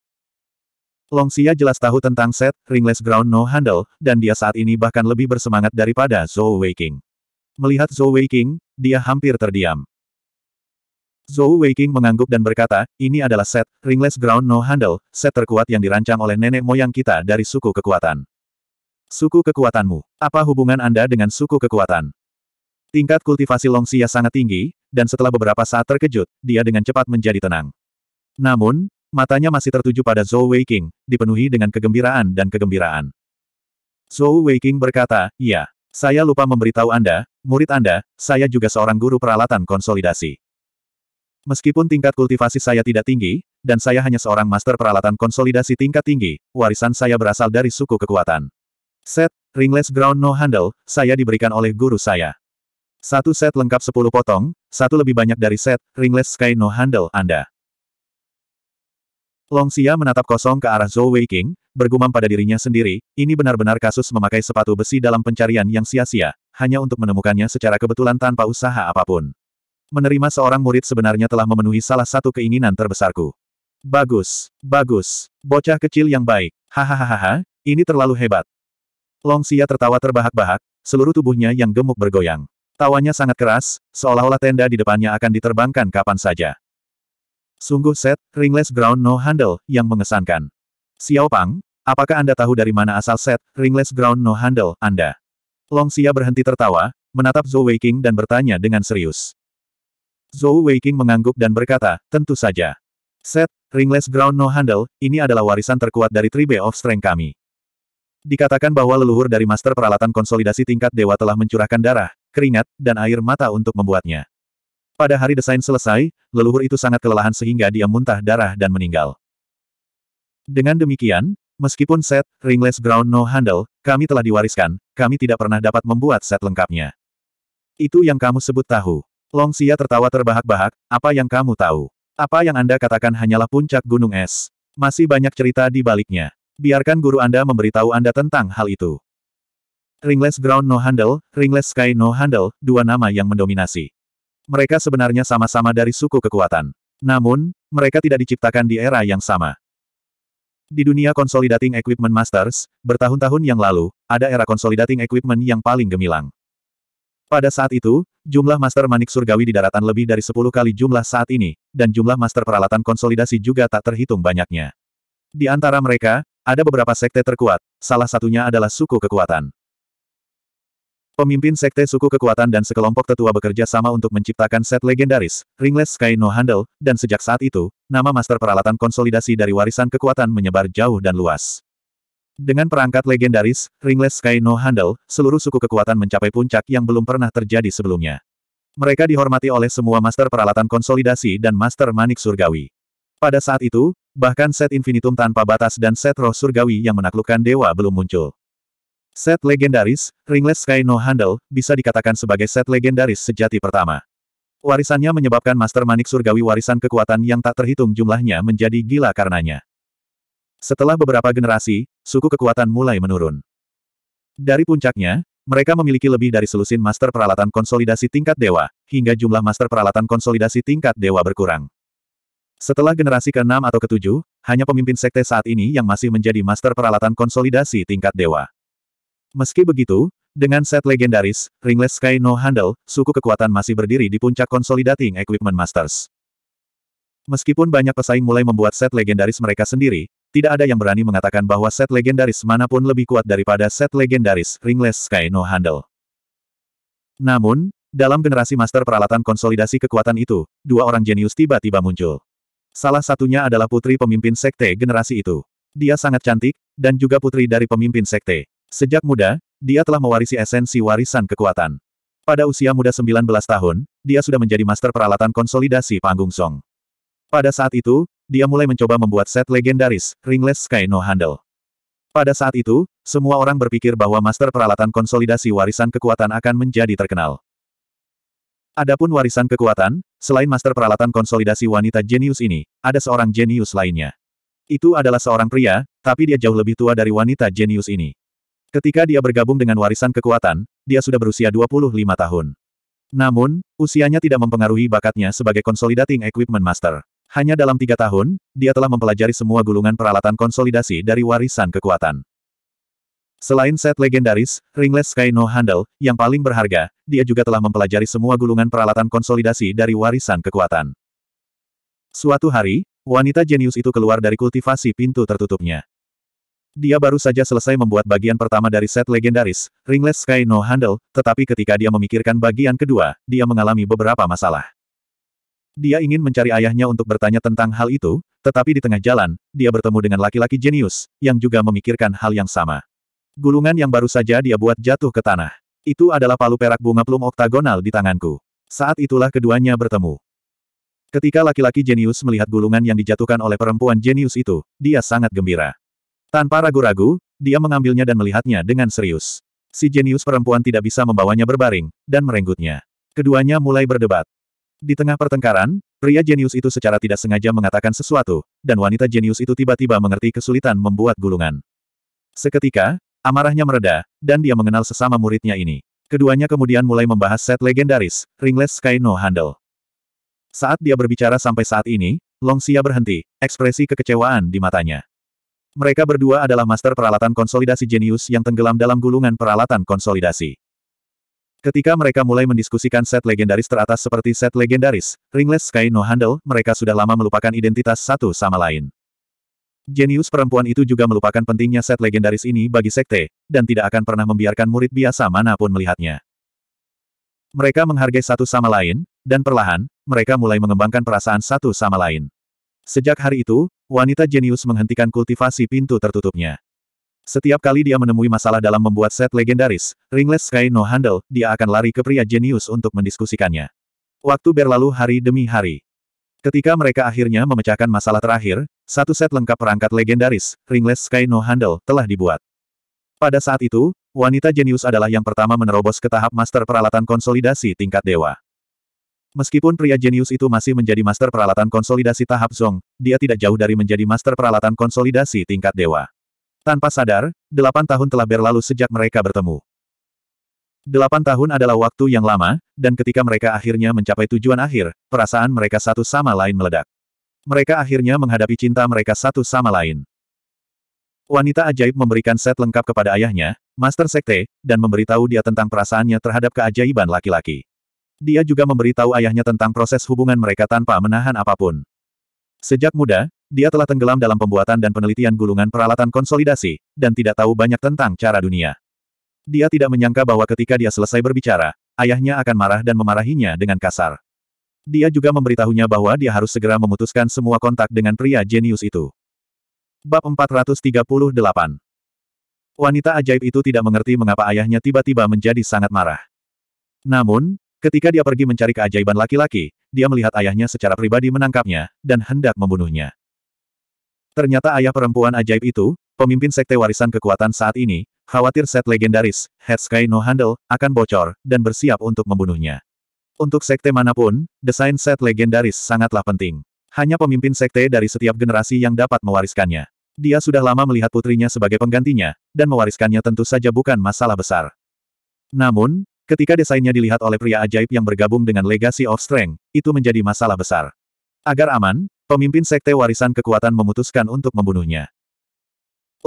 Long Xia jelas tahu tentang set Ringless Ground No Handle, dan dia saat ini bahkan lebih bersemangat daripada Zhou Weiqing. Melihat Zhou Weiqing, dia hampir terdiam. Zhou Weiqing mengangguk dan berkata, ini adalah set, Ringless Ground No Handle, set terkuat yang dirancang oleh nenek moyang kita dari suku kekuatan. Suku kekuatanmu. Apa hubungan Anda dengan suku kekuatan? Tingkat kultivasi Longxia sangat tinggi, dan setelah beberapa saat terkejut, dia dengan cepat menjadi tenang. Namun, matanya masih tertuju pada Zhou Weiqing, dipenuhi dengan kegembiraan dan kegembiraan. Zhou Weiqing berkata, ya, saya lupa memberitahu Anda, murid Anda, saya juga seorang guru peralatan konsolidasi. Meskipun tingkat kultivasi saya tidak tinggi, dan saya hanya seorang master peralatan konsolidasi tingkat tinggi, warisan saya berasal dari suku kekuatan. Set, ringless ground no handle, saya diberikan oleh guru saya. Satu set lengkap sepuluh potong, satu lebih banyak dari set, ringless sky no handle Anda. Long Xia menatap kosong ke arah Zhou Weiqing, bergumam pada dirinya sendiri, ini benar-benar kasus memakai sepatu besi dalam pencarian yang sia-sia, hanya untuk menemukannya secara kebetulan tanpa usaha apapun. Menerima seorang murid sebenarnya telah memenuhi salah satu keinginan terbesarku. Bagus, bagus, bocah kecil yang baik. Hahaha, ini terlalu hebat. Long Xia tertawa terbahak-bahak, seluruh tubuhnya yang gemuk bergoyang. Tawanya sangat keras, seolah-olah tenda di depannya akan diterbangkan kapan saja. Sungguh set, ringless ground no handle, yang mengesankan. Xiao Pang, apakah Anda tahu dari mana asal set, ringless ground no handle, Anda? Long Xia berhenti tertawa, menatap Zhou Weiqing dan bertanya dengan serius. Zhou Weiqing mengangguk dan berkata, tentu saja. Set, ringless ground no handle, ini adalah warisan terkuat dari Tribe of Strength kami. Dikatakan bahwa leluhur dari master peralatan konsolidasi tingkat dewa telah mencurahkan darah, keringat, dan air mata untuk membuatnya. Pada hari desain selesai, leluhur itu sangat kelelahan sehingga dia muntah darah dan meninggal. Dengan demikian, meskipun set, ringless ground no handle, kami telah diwariskan, kami tidak pernah dapat membuat set lengkapnya. Itu yang kamu sebut tahu. Long Xia tertawa terbahak-bahak, apa yang kamu tahu? Apa yang Anda katakan hanyalah puncak gunung es. Masih banyak cerita di baliknya. Biarkan guru Anda memberitahu Anda tentang hal itu. Ringless Ground No Handle, Ringless Sky No Handle, dua nama yang mendominasi. Mereka sebenarnya sama-sama dari suku kekuatan. Namun, mereka tidak diciptakan di era yang sama. Di dunia Consolidating Equipment Masters, bertahun-tahun yang lalu, ada era Consolidating Equipment yang paling gemilang. Pada saat itu, jumlah master manik surgawi di daratan lebih dari 10 kali jumlah saat ini, dan jumlah master peralatan konsolidasi juga tak terhitung banyaknya. Di antara mereka, ada beberapa sekte terkuat, salah satunya adalah suku kekuatan. Pemimpin sekte suku kekuatan dan sekelompok tetua bekerja sama untuk menciptakan set legendaris, Ringless Sky No Handle, dan sejak saat itu, nama master peralatan konsolidasi dari warisan kekuatan menyebar jauh dan luas. Dengan perangkat legendaris, Ringless Sky No Handle, seluruh suku kekuatan mencapai puncak yang belum pernah terjadi sebelumnya. Mereka dihormati oleh semua master peralatan konsolidasi dan master manik surgawi. Pada saat itu, bahkan set infinitum tanpa batas dan set roh surgawi yang menaklukkan dewa belum muncul. Set legendaris, Ringless Sky No Handle, bisa dikatakan sebagai set legendaris sejati pertama. Warisannya menyebabkan master manik surgawi warisan kekuatan yang tak terhitung jumlahnya menjadi gila karenanya. Setelah beberapa generasi, suku kekuatan mulai menurun. Dari puncaknya, mereka memiliki lebih dari selusin master peralatan konsolidasi tingkat dewa, hingga jumlah master peralatan konsolidasi tingkat dewa berkurang. Setelah generasi ke-6 atau ke-7, hanya pemimpin sekte saat ini yang masih menjadi master peralatan konsolidasi tingkat dewa. Meski begitu, dengan set legendaris, Ringless Sky No Handle, suku kekuatan masih berdiri di puncak Consolidating Equipment Masters. Meskipun banyak pesaing mulai membuat set legendaris mereka sendiri, tidak ada yang berani mengatakan bahwa set legendaris manapun lebih kuat daripada set legendaris Ringless Sky No Handle. Namun, dalam generasi master peralatan konsolidasi kekuatan itu, dua orang jenius tiba-tiba muncul. Salah satunya adalah putri pemimpin sekte generasi itu. Dia sangat cantik, dan juga putri dari pemimpin sekte. Sejak muda, dia telah mewarisi esensi warisan kekuatan. Pada usia muda 19 tahun, dia sudah menjadi master peralatan konsolidasi panggung Song. Pada saat itu, dia mulai mencoba membuat set legendaris, Ringless Sky No Handle. Pada saat itu, semua orang berpikir bahwa master peralatan konsolidasi warisan kekuatan akan menjadi terkenal. Adapun warisan kekuatan, selain master peralatan konsolidasi wanita jenius ini, ada seorang jenius lainnya. Itu adalah seorang pria, tapi dia jauh lebih tua dari wanita jenius ini. Ketika dia bergabung dengan warisan kekuatan, dia sudah berusia 25 tahun. Namun, usianya tidak mempengaruhi bakatnya sebagai Consolidating Equipment Master. Hanya dalam tiga tahun, dia telah mempelajari semua gulungan peralatan konsolidasi dari warisan kekuatan. Selain set legendaris, Ringless Sky No Handle, yang paling berharga, dia juga telah mempelajari semua gulungan peralatan konsolidasi dari warisan kekuatan. Suatu hari, wanita jenius itu keluar dari kultivasi pintu tertutupnya. Dia baru saja selesai membuat bagian pertama dari set legendaris, Ringless Sky No Handle, tetapi ketika dia memikirkan bagian kedua, dia mengalami beberapa masalah. Dia ingin mencari ayahnya untuk bertanya tentang hal itu, tetapi di tengah jalan, dia bertemu dengan laki-laki jenius, yang juga memikirkan hal yang sama. Gulungan yang baru saja dia buat jatuh ke tanah. Itu adalah palu perak bunga plum oktagonal di tanganku. Saat itulah keduanya bertemu. Ketika laki-laki jenius melihat gulungan yang dijatuhkan oleh perempuan jenius itu, dia sangat gembira. Tanpa ragu-ragu, dia mengambilnya dan melihatnya dengan serius. Si jenius perempuan tidak bisa membawanya berbaring, dan merenggutnya. Keduanya mulai berdebat. Di tengah pertengkaran, pria jenius itu secara tidak sengaja mengatakan sesuatu, dan wanita jenius itu tiba-tiba mengerti kesulitan membuat gulungan. Seketika, amarahnya mereda, dan dia mengenal sesama muridnya ini. Keduanya kemudian mulai membahas set legendaris, Ringless Sky No Handle. Saat dia berbicara sampai saat ini, Long Xia berhenti, ekspresi kekecewaan di matanya. Mereka berdua adalah master peralatan konsolidasi jenius yang tenggelam dalam gulungan peralatan konsolidasi. Ketika mereka mulai mendiskusikan set legendaris teratas seperti set legendaris, Ringless Sky No Handle, mereka sudah lama melupakan identitas satu sama lain. Jenius perempuan itu juga melupakan pentingnya set legendaris ini bagi sekte, dan tidak akan pernah membiarkan murid biasa manapun melihatnya. Mereka menghargai satu sama lain, dan perlahan, mereka mulai mengembangkan perasaan satu sama lain. Sejak hari itu, wanita jenius menghentikan kultivasi pintu tertutupnya. Setiap kali dia menemui masalah dalam membuat set legendaris, Ringless Sky No Handle, dia akan lari ke pria jenius untuk mendiskusikannya. Waktu berlalu hari demi hari. Ketika mereka akhirnya memecahkan masalah terakhir, satu set lengkap perangkat legendaris, Ringless Sky No Handle, telah dibuat. Pada saat itu, wanita jenius adalah yang pertama menerobos ke tahap master peralatan konsolidasi tingkat dewa. Meskipun pria jenius itu masih menjadi master peralatan konsolidasi tahap Zong, dia tidak jauh dari menjadi master peralatan konsolidasi tingkat dewa. Tanpa sadar, delapan tahun telah berlalu sejak mereka bertemu. Delapan tahun adalah waktu yang lama, dan ketika mereka akhirnya mencapai tujuan akhir, perasaan mereka satu sama lain meledak. Mereka akhirnya menghadapi cinta mereka satu sama lain. Wanita ajaib memberikan set lengkap kepada ayahnya, Master Sekte, dan memberitahu dia tentang perasaannya terhadap keajaiban laki-laki. Dia juga memberitahu ayahnya tentang proses hubungan mereka tanpa menahan apapun. Sejak muda, dia telah tenggelam dalam pembuatan dan penelitian gulungan peralatan konsolidasi, dan tidak tahu banyak tentang cara dunia. Dia tidak menyangka bahwa ketika dia selesai berbicara, ayahnya akan marah dan memarahinya dengan kasar. Dia juga memberitahunya bahwa dia harus segera memutuskan semua kontak dengan pria jenius itu. Bab 438 Wanita ajaib itu tidak mengerti mengapa ayahnya tiba-tiba menjadi sangat marah. Namun, ketika dia pergi mencari keajaiban laki-laki, dia melihat ayahnya secara pribadi menangkapnya, dan hendak membunuhnya. Ternyata ayah perempuan ajaib itu, pemimpin sekte warisan kekuatan saat ini, khawatir set legendaris, Head Sky No Handle, akan bocor, dan bersiap untuk membunuhnya. Untuk sekte manapun, desain set legendaris sangatlah penting. Hanya pemimpin sekte dari setiap generasi yang dapat mewariskannya. Dia sudah lama melihat putrinya sebagai penggantinya, dan mewariskannya tentu saja bukan masalah besar. Namun, ketika desainnya dilihat oleh pria ajaib yang bergabung dengan Legacy of Strength, itu menjadi masalah besar. Agar aman, Pemimpin Sekte Warisan Kekuatan memutuskan untuk membunuhnya.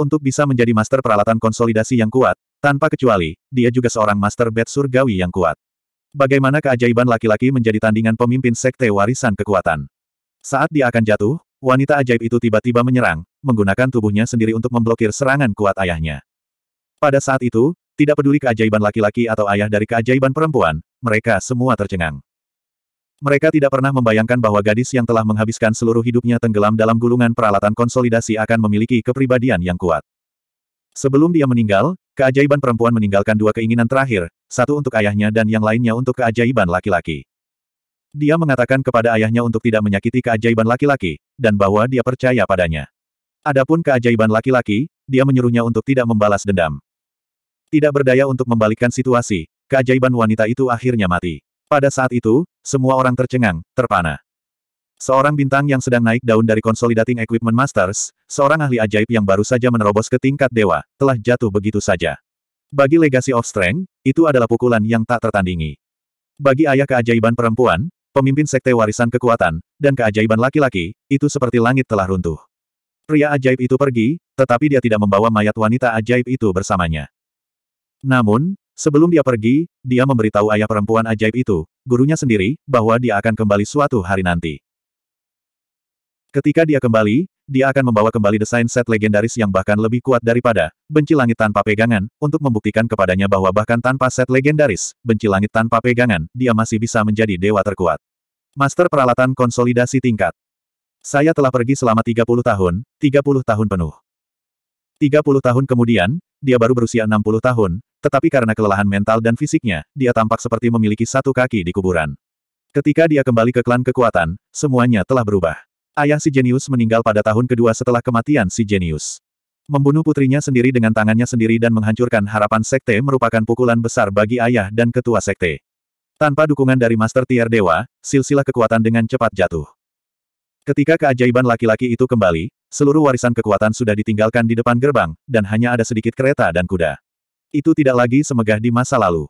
Untuk bisa menjadi master peralatan konsolidasi yang kuat, tanpa kecuali, dia juga seorang master bed surgawi yang kuat. Bagaimana keajaiban laki-laki menjadi tandingan pemimpin Sekte Warisan Kekuatan. Saat dia akan jatuh, wanita ajaib itu tiba-tiba menyerang, menggunakan tubuhnya sendiri untuk memblokir serangan kuat ayahnya. Pada saat itu, tidak peduli keajaiban laki-laki atau ayah dari keajaiban perempuan, mereka semua tercengang. Mereka tidak pernah membayangkan bahwa gadis yang telah menghabiskan seluruh hidupnya tenggelam dalam gulungan peralatan konsolidasi akan memiliki kepribadian yang kuat. Sebelum dia meninggal, keajaiban perempuan meninggalkan dua keinginan terakhir, satu untuk ayahnya dan yang lainnya untuk keajaiban laki-laki. Dia mengatakan kepada ayahnya untuk tidak menyakiti keajaiban laki-laki, dan bahwa dia percaya padanya. Adapun keajaiban laki-laki, dia menyuruhnya untuk tidak membalas dendam. Tidak berdaya untuk membalikkan situasi, keajaiban wanita itu akhirnya mati. Pada saat itu, semua orang tercengang, terpana. Seorang bintang yang sedang naik daun dari Consolidating Equipment Masters, seorang ahli ajaib yang baru saja menerobos ke tingkat dewa, telah jatuh begitu saja. Bagi Legacy of Strength, itu adalah pukulan yang tak tertandingi. Bagi ayah keajaiban perempuan, pemimpin sekte warisan kekuatan, dan keajaiban laki-laki, itu seperti langit telah runtuh. Pria ajaib itu pergi, tetapi dia tidak membawa mayat wanita ajaib itu bersamanya. Namun, Sebelum dia pergi, dia memberitahu ayah perempuan ajaib itu, gurunya sendiri, bahwa dia akan kembali suatu hari nanti. Ketika dia kembali, dia akan membawa kembali desain set legendaris yang bahkan lebih kuat daripada benci langit tanpa pegangan, untuk membuktikan kepadanya bahwa bahkan tanpa set legendaris, benci langit tanpa pegangan, dia masih bisa menjadi dewa terkuat. Master Peralatan Konsolidasi Tingkat Saya telah pergi selama 30 tahun, 30 tahun penuh. 30 tahun kemudian, dia baru berusia 60 tahun, tetapi karena kelelahan mental dan fisiknya, dia tampak seperti memiliki satu kaki di kuburan. Ketika dia kembali ke klan kekuatan, semuanya telah berubah. Ayah si jenius meninggal pada tahun kedua setelah kematian si jenius. Membunuh putrinya sendiri dengan tangannya sendiri dan menghancurkan harapan sekte merupakan pukulan besar bagi ayah dan ketua sekte. Tanpa dukungan dari Master Tier Dewa, silsilah kekuatan dengan cepat jatuh. Ketika keajaiban laki-laki itu kembali, seluruh warisan kekuatan sudah ditinggalkan di depan gerbang, dan hanya ada sedikit kereta dan kuda. Itu tidak lagi semegah di masa lalu.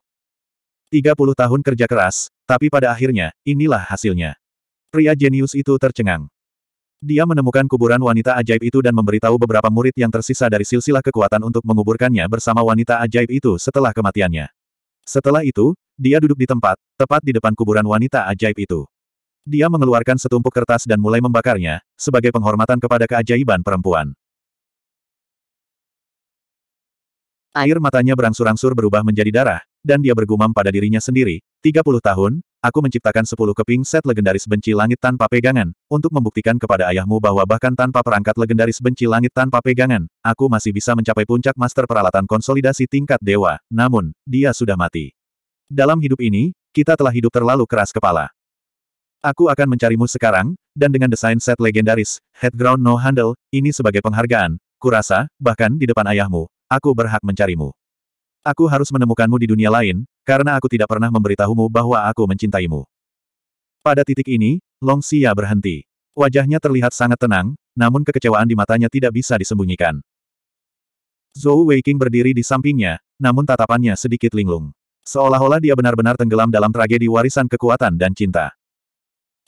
30 tahun kerja keras, tapi pada akhirnya, inilah hasilnya. Pria jenius itu tercengang. Dia menemukan kuburan wanita ajaib itu dan memberitahu beberapa murid yang tersisa dari silsilah kekuatan untuk menguburkannya bersama wanita ajaib itu setelah kematiannya. Setelah itu, dia duduk di tempat, tepat di depan kuburan wanita ajaib itu. Dia mengeluarkan setumpuk kertas dan mulai membakarnya, sebagai penghormatan kepada keajaiban perempuan. Air matanya berangsur-angsur berubah menjadi darah, dan dia bergumam pada dirinya sendiri, 30 tahun, aku menciptakan 10 keping set legendaris benci langit tanpa pegangan, untuk membuktikan kepada ayahmu bahwa bahkan tanpa perangkat legendaris benci langit tanpa pegangan, aku masih bisa mencapai puncak master peralatan konsolidasi tingkat dewa, namun, dia sudah mati. Dalam hidup ini, kita telah hidup terlalu keras kepala. Aku akan mencarimu sekarang, dan dengan desain set legendaris, Headground No Handle, ini sebagai penghargaan, kurasa, bahkan di depan ayahmu, aku berhak mencarimu. Aku harus menemukanmu di dunia lain, karena aku tidak pernah memberitahumu bahwa aku mencintaimu. Pada titik ini, Long Xia berhenti. Wajahnya terlihat sangat tenang, namun kekecewaan di matanya tidak bisa disembunyikan. Zhou Weiqing berdiri di sampingnya, namun tatapannya sedikit linglung. Seolah-olah dia benar-benar tenggelam dalam tragedi warisan kekuatan dan cinta.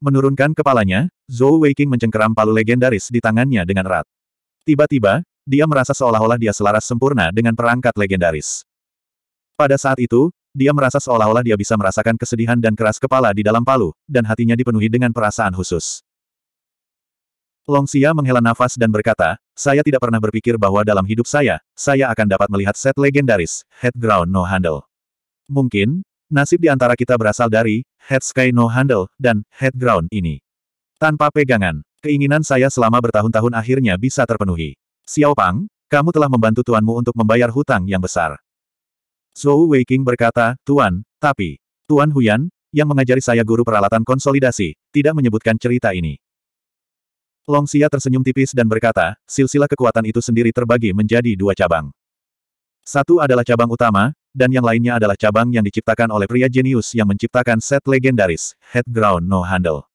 Menurunkan kepalanya, Zhou Weiqing mencengkeram palu legendaris di tangannya dengan erat. Tiba-tiba, dia merasa seolah-olah dia selaras sempurna dengan perangkat legendaris. Pada saat itu, dia merasa seolah-olah dia bisa merasakan kesedihan dan keras kepala di dalam palu, dan hatinya dipenuhi dengan perasaan khusus. Longxia menghela nafas dan berkata, saya tidak pernah berpikir bahwa dalam hidup saya, saya akan dapat melihat set legendaris, Headground No Handle. Mungkin, nasib di antara kita berasal dari Head Sky No Handle dan head ground ini. Tanpa pegangan, keinginan saya selama bertahun-tahun akhirnya bisa terpenuhi. Xiao Pang, kamu telah membantu tuanmu untuk membayar hutang yang besar. Zhou Weiqing berkata, Tuan, tapi, Tuan Huyan, yang mengajari saya guru peralatan konsolidasi, tidak menyebutkan cerita ini. Long Xia tersenyum tipis dan berkata, silsilah kekuatan itu sendiri terbagi menjadi dua cabang. Satu adalah cabang utama, dan yang lainnya adalah cabang yang diciptakan oleh pria jenius yang menciptakan set legendaris, Headground No Handle.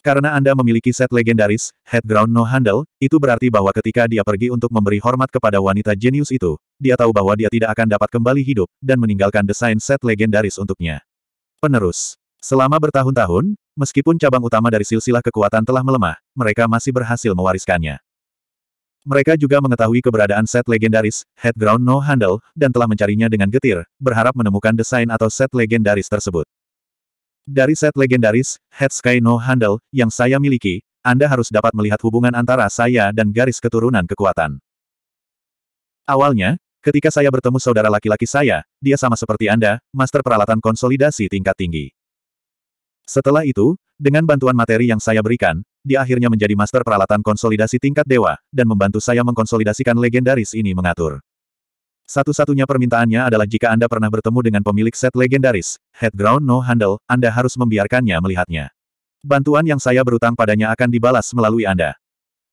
Karena Anda memiliki set legendaris, Headground No Handle, itu berarti bahwa ketika dia pergi untuk memberi hormat kepada wanita jenius itu, dia tahu bahwa dia tidak akan dapat kembali hidup, dan meninggalkan desain set legendaris untuknya. Penerus. Selama bertahun-tahun, meskipun cabang utama dari silsilah kekuatan telah melemah, mereka masih berhasil mewariskannya. Mereka juga mengetahui keberadaan set legendaris, Headground No Handle, dan telah mencarinya dengan getir, berharap menemukan desain atau set legendaris tersebut. Dari set legendaris, Head Sky No Handle, yang saya miliki, Anda harus dapat melihat hubungan antara saya dan garis keturunan kekuatan. Awalnya, ketika saya bertemu saudara laki-laki saya, dia sama seperti Anda, master peralatan konsolidasi tingkat tinggi. Setelah itu, dengan bantuan materi yang saya berikan, dia akhirnya menjadi master peralatan konsolidasi tingkat dewa, dan membantu saya mengkonsolidasikan legendaris ini mengatur. Satu-satunya permintaannya adalah jika Anda pernah bertemu dengan pemilik set legendaris, Headground No Handle, Anda harus membiarkannya melihatnya. Bantuan yang saya berutang padanya akan dibalas melalui Anda.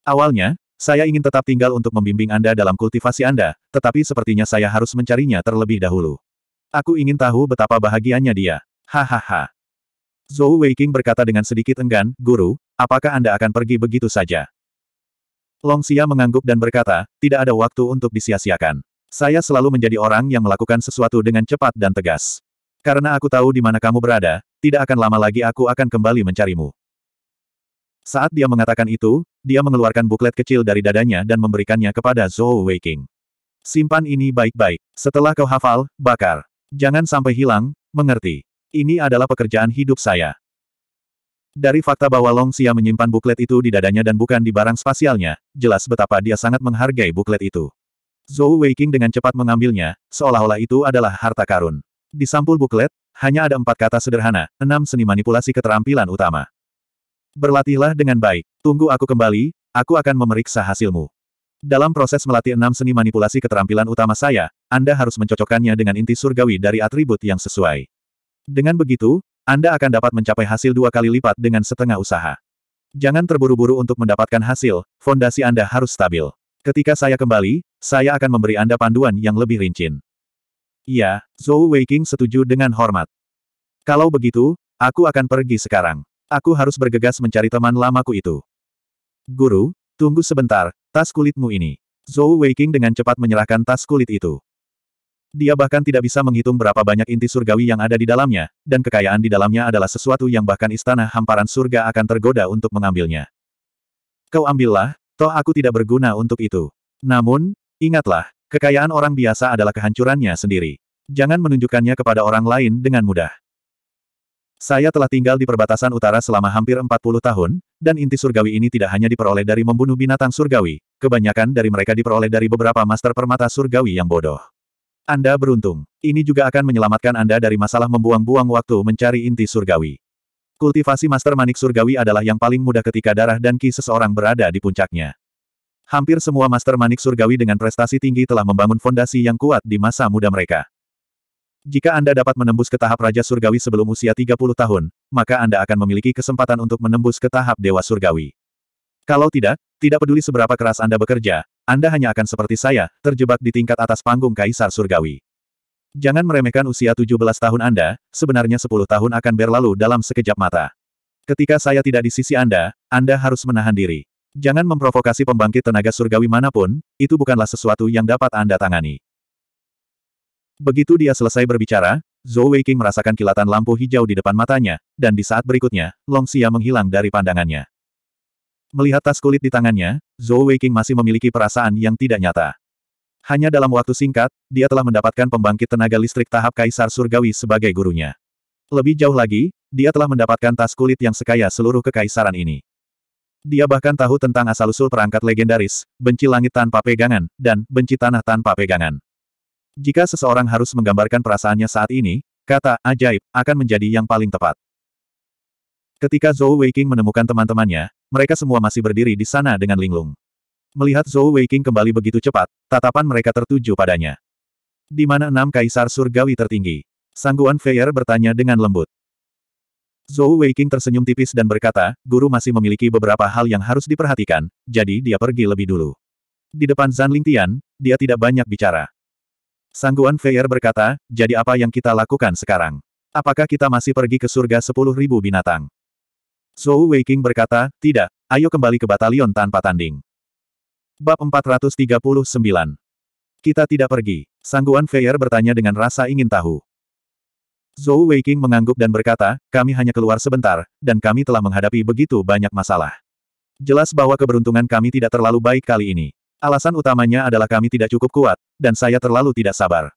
Awalnya, saya ingin tetap tinggal untuk membimbing Anda dalam kultivasi Anda, tetapi sepertinya saya harus mencarinya terlebih dahulu. Aku ingin tahu betapa bahagianya dia. Hahaha. Zhou Weiking berkata dengan sedikit enggan, Guru, apakah Anda akan pergi begitu saja? Long Xia mengangguk dan berkata, tidak ada waktu untuk disia-siakan. Saya selalu menjadi orang yang melakukan sesuatu dengan cepat dan tegas. Karena aku tahu di mana kamu berada, tidak akan lama lagi aku akan kembali mencarimu. Saat dia mengatakan itu, dia mengeluarkan buklet kecil dari dadanya dan memberikannya kepada Zhou Weiqing. Simpan ini baik-baik. Setelah kau hafal, bakar. Jangan sampai hilang, mengerti. Ini adalah pekerjaan hidup saya. Dari fakta bahwa Long Xia menyimpan buklet itu di dadanya dan bukan di barang spasialnya, jelas betapa dia sangat menghargai buklet itu. Zhou Weiqing dengan cepat mengambilnya, seolah-olah itu adalah harta karun. Di sampul buklet, hanya ada empat kata sederhana, enam seni manipulasi keterampilan utama. Berlatihlah dengan baik. Tunggu aku kembali, aku akan memeriksa hasilmu. Dalam proses melatih enam seni manipulasi keterampilan utama saya, Anda harus mencocokkannya dengan inti surgawi dari atribut yang sesuai. Dengan begitu, Anda akan dapat mencapai hasil dua kali lipat dengan setengah usaha. Jangan terburu-buru untuk mendapatkan hasil, fondasi Anda harus stabil. Ketika saya kembali, saya akan memberi Anda panduan yang lebih rinci. Iya, Zhou Weiqing setuju dengan hormat. Kalau begitu, aku akan pergi sekarang. Aku harus bergegas mencari teman lamaku itu. Guru, tunggu sebentar, tas kulitmu ini. Zhou Weiqing dengan cepat menyerahkan tas kulit itu. Dia bahkan tidak bisa menghitung berapa banyak inti surgawi yang ada di dalamnya, dan kekayaan di dalamnya adalah sesuatu yang bahkan istana hamparan surga akan tergoda untuk mengambilnya. Kau ambillah, toh aku tidak berguna untuk itu. Namun, Ingatlah, kekayaan orang biasa adalah kehancurannya sendiri. Jangan menunjukkannya kepada orang lain dengan mudah. Saya telah tinggal di perbatasan utara selama hampir 40 tahun, dan inti surgawi ini tidak hanya diperoleh dari membunuh binatang surgawi, kebanyakan dari mereka diperoleh dari beberapa master permata surgawi yang bodoh. Anda beruntung. Ini juga akan menyelamatkan Anda dari masalah membuang-buang waktu mencari inti surgawi. Kultivasi master manik surgawi adalah yang paling mudah ketika darah dan ki seseorang berada di puncaknya. Hampir semua Master Manik Surgawi dengan prestasi tinggi telah membangun fondasi yang kuat di masa muda mereka. Jika Anda dapat menembus ke tahap Raja Surgawi sebelum usia 30 tahun, maka Anda akan memiliki kesempatan untuk menembus ke tahap Dewa Surgawi. Kalau tidak, tidak peduli seberapa keras Anda bekerja, Anda hanya akan seperti saya, terjebak di tingkat atas panggung Kaisar Surgawi. Jangan meremehkan usia 17 tahun Anda, sebenarnya 10 tahun akan berlalu dalam sekejap mata. Ketika saya tidak di sisi Anda, Anda harus menahan diri. Jangan memprovokasi pembangkit tenaga surgawi manapun, itu bukanlah sesuatu yang dapat Anda tangani. Begitu dia selesai berbicara, Zhou Weiqing merasakan kilatan lampu hijau di depan matanya, dan di saat berikutnya, Long Xia menghilang dari pandangannya. Melihat tas kulit di tangannya, Zhou Weiqing masih memiliki perasaan yang tidak nyata. Hanya dalam waktu singkat, dia telah mendapatkan pembangkit tenaga listrik tahap Kaisar Surgawi sebagai gurunya. Lebih jauh lagi, dia telah mendapatkan tas kulit yang sekaya seluruh kekaisaran ini. Dia bahkan tahu tentang asal-usul perangkat legendaris, benci langit tanpa pegangan, dan benci tanah tanpa pegangan. Jika seseorang harus menggambarkan perasaannya saat ini, kata ajaib akan menjadi yang paling tepat. Ketika Zhou Weiqing menemukan teman-temannya, mereka semua masih berdiri di sana dengan linglung. Melihat Zhou Weiqing kembali begitu cepat, tatapan mereka tertuju padanya. Di mana enam kaisar surgawi tertinggi? Sangguan Feier bertanya dengan lembut. Zhou Weiqing tersenyum tipis dan berkata, guru masih memiliki beberapa hal yang harus diperhatikan, jadi dia pergi lebih dulu. Di depan Zan Lingtian, dia tidak banyak bicara. Sangguan Feier berkata, jadi apa yang kita lakukan sekarang? Apakah kita masih pergi ke surga sepuluh ribu binatang? Zhou Weiqing berkata, tidak, ayo kembali ke batalion tanpa tanding. Bab 439 Kita tidak pergi. Sangguan Feier bertanya dengan rasa ingin tahu. Zhou Weiqing mengangguk dan berkata, kami hanya keluar sebentar, dan kami telah menghadapi begitu banyak masalah. Jelas bahwa keberuntungan kami tidak terlalu baik kali ini. Alasan utamanya adalah kami tidak cukup kuat, dan saya terlalu tidak sabar.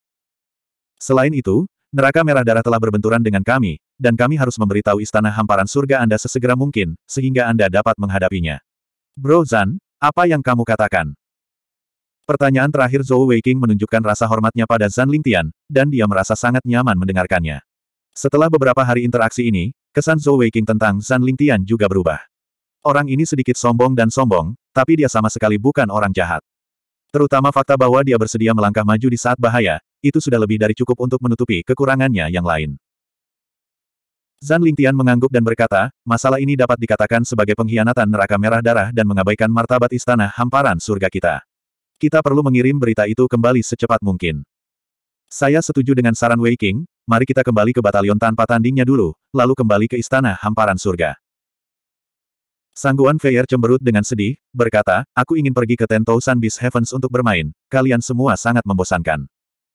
Selain itu, neraka merah darah telah berbenturan dengan kami, dan kami harus memberitahu istana hamparan surga Anda sesegera mungkin, sehingga Anda dapat menghadapinya. Bro Zan, apa yang kamu katakan? Pertanyaan terakhir Zhou Weiqing menunjukkan rasa hormatnya pada Zan Lingtian, dan dia merasa sangat nyaman mendengarkannya. Setelah beberapa hari interaksi ini, kesan Zhou Weiqing tentang Zan Lingtian juga berubah. Orang ini sedikit sombong dan sombong, tapi dia sama sekali bukan orang jahat. Terutama fakta bahwa dia bersedia melangkah maju di saat bahaya, itu sudah lebih dari cukup untuk menutupi kekurangannya yang lain. Zan Lingtian mengangguk dan berkata, masalah ini dapat dikatakan sebagai pengkhianatan neraka merah darah dan mengabaikan martabat istana hamparan surga kita. Kita perlu mengirim berita itu kembali secepat mungkin. Saya setuju dengan saran Wei King, mari kita kembali ke batalion tanpa tandingnya dulu, lalu kembali ke istana hamparan surga. Sangguan Feyer cemberut dengan sedih, berkata, aku ingin pergi ke Ten Thousand Beast Heavens untuk bermain, kalian semua sangat membosankan.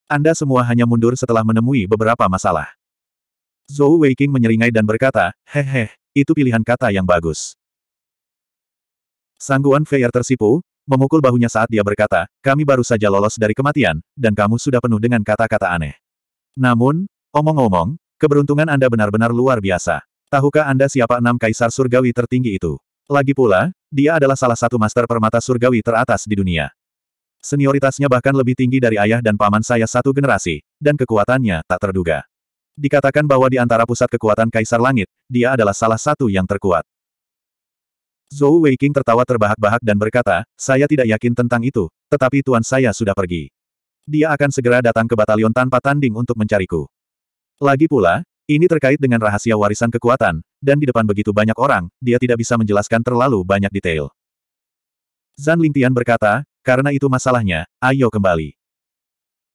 Anda semua hanya mundur setelah menemui beberapa masalah. Zhou Weiqing menyeringai dan berkata, hehe, itu pilihan kata yang bagus. Sangguan Feyer tersipu, memukul bahunya saat dia berkata, kami baru saja lolos dari kematian, dan kamu sudah penuh dengan kata-kata aneh. Namun, Omong-omong, keberuntungan Anda benar-benar luar biasa. Tahukah Anda siapa enam kaisar surgawi tertinggi itu? Lagi pula, dia adalah salah satu master permata surgawi teratas di dunia. Senioritasnya bahkan lebih tinggi dari ayah dan paman saya satu generasi, dan kekuatannya tak terduga. Dikatakan bahwa di antara pusat kekuatan Kaisar Langit, dia adalah salah satu yang terkuat. Zhou Weiqing tertawa terbahak-bahak dan berkata, saya tidak yakin tentang itu, tetapi tuan saya sudah pergi. Dia akan segera datang ke batalion tanpa tanding untuk mencariku. Lagi pula, ini terkait dengan rahasia warisan kekuatan, dan di depan begitu banyak orang, dia tidak bisa menjelaskan terlalu banyak detail. Zan Lingtian berkata, karena itu masalahnya, ayo kembali.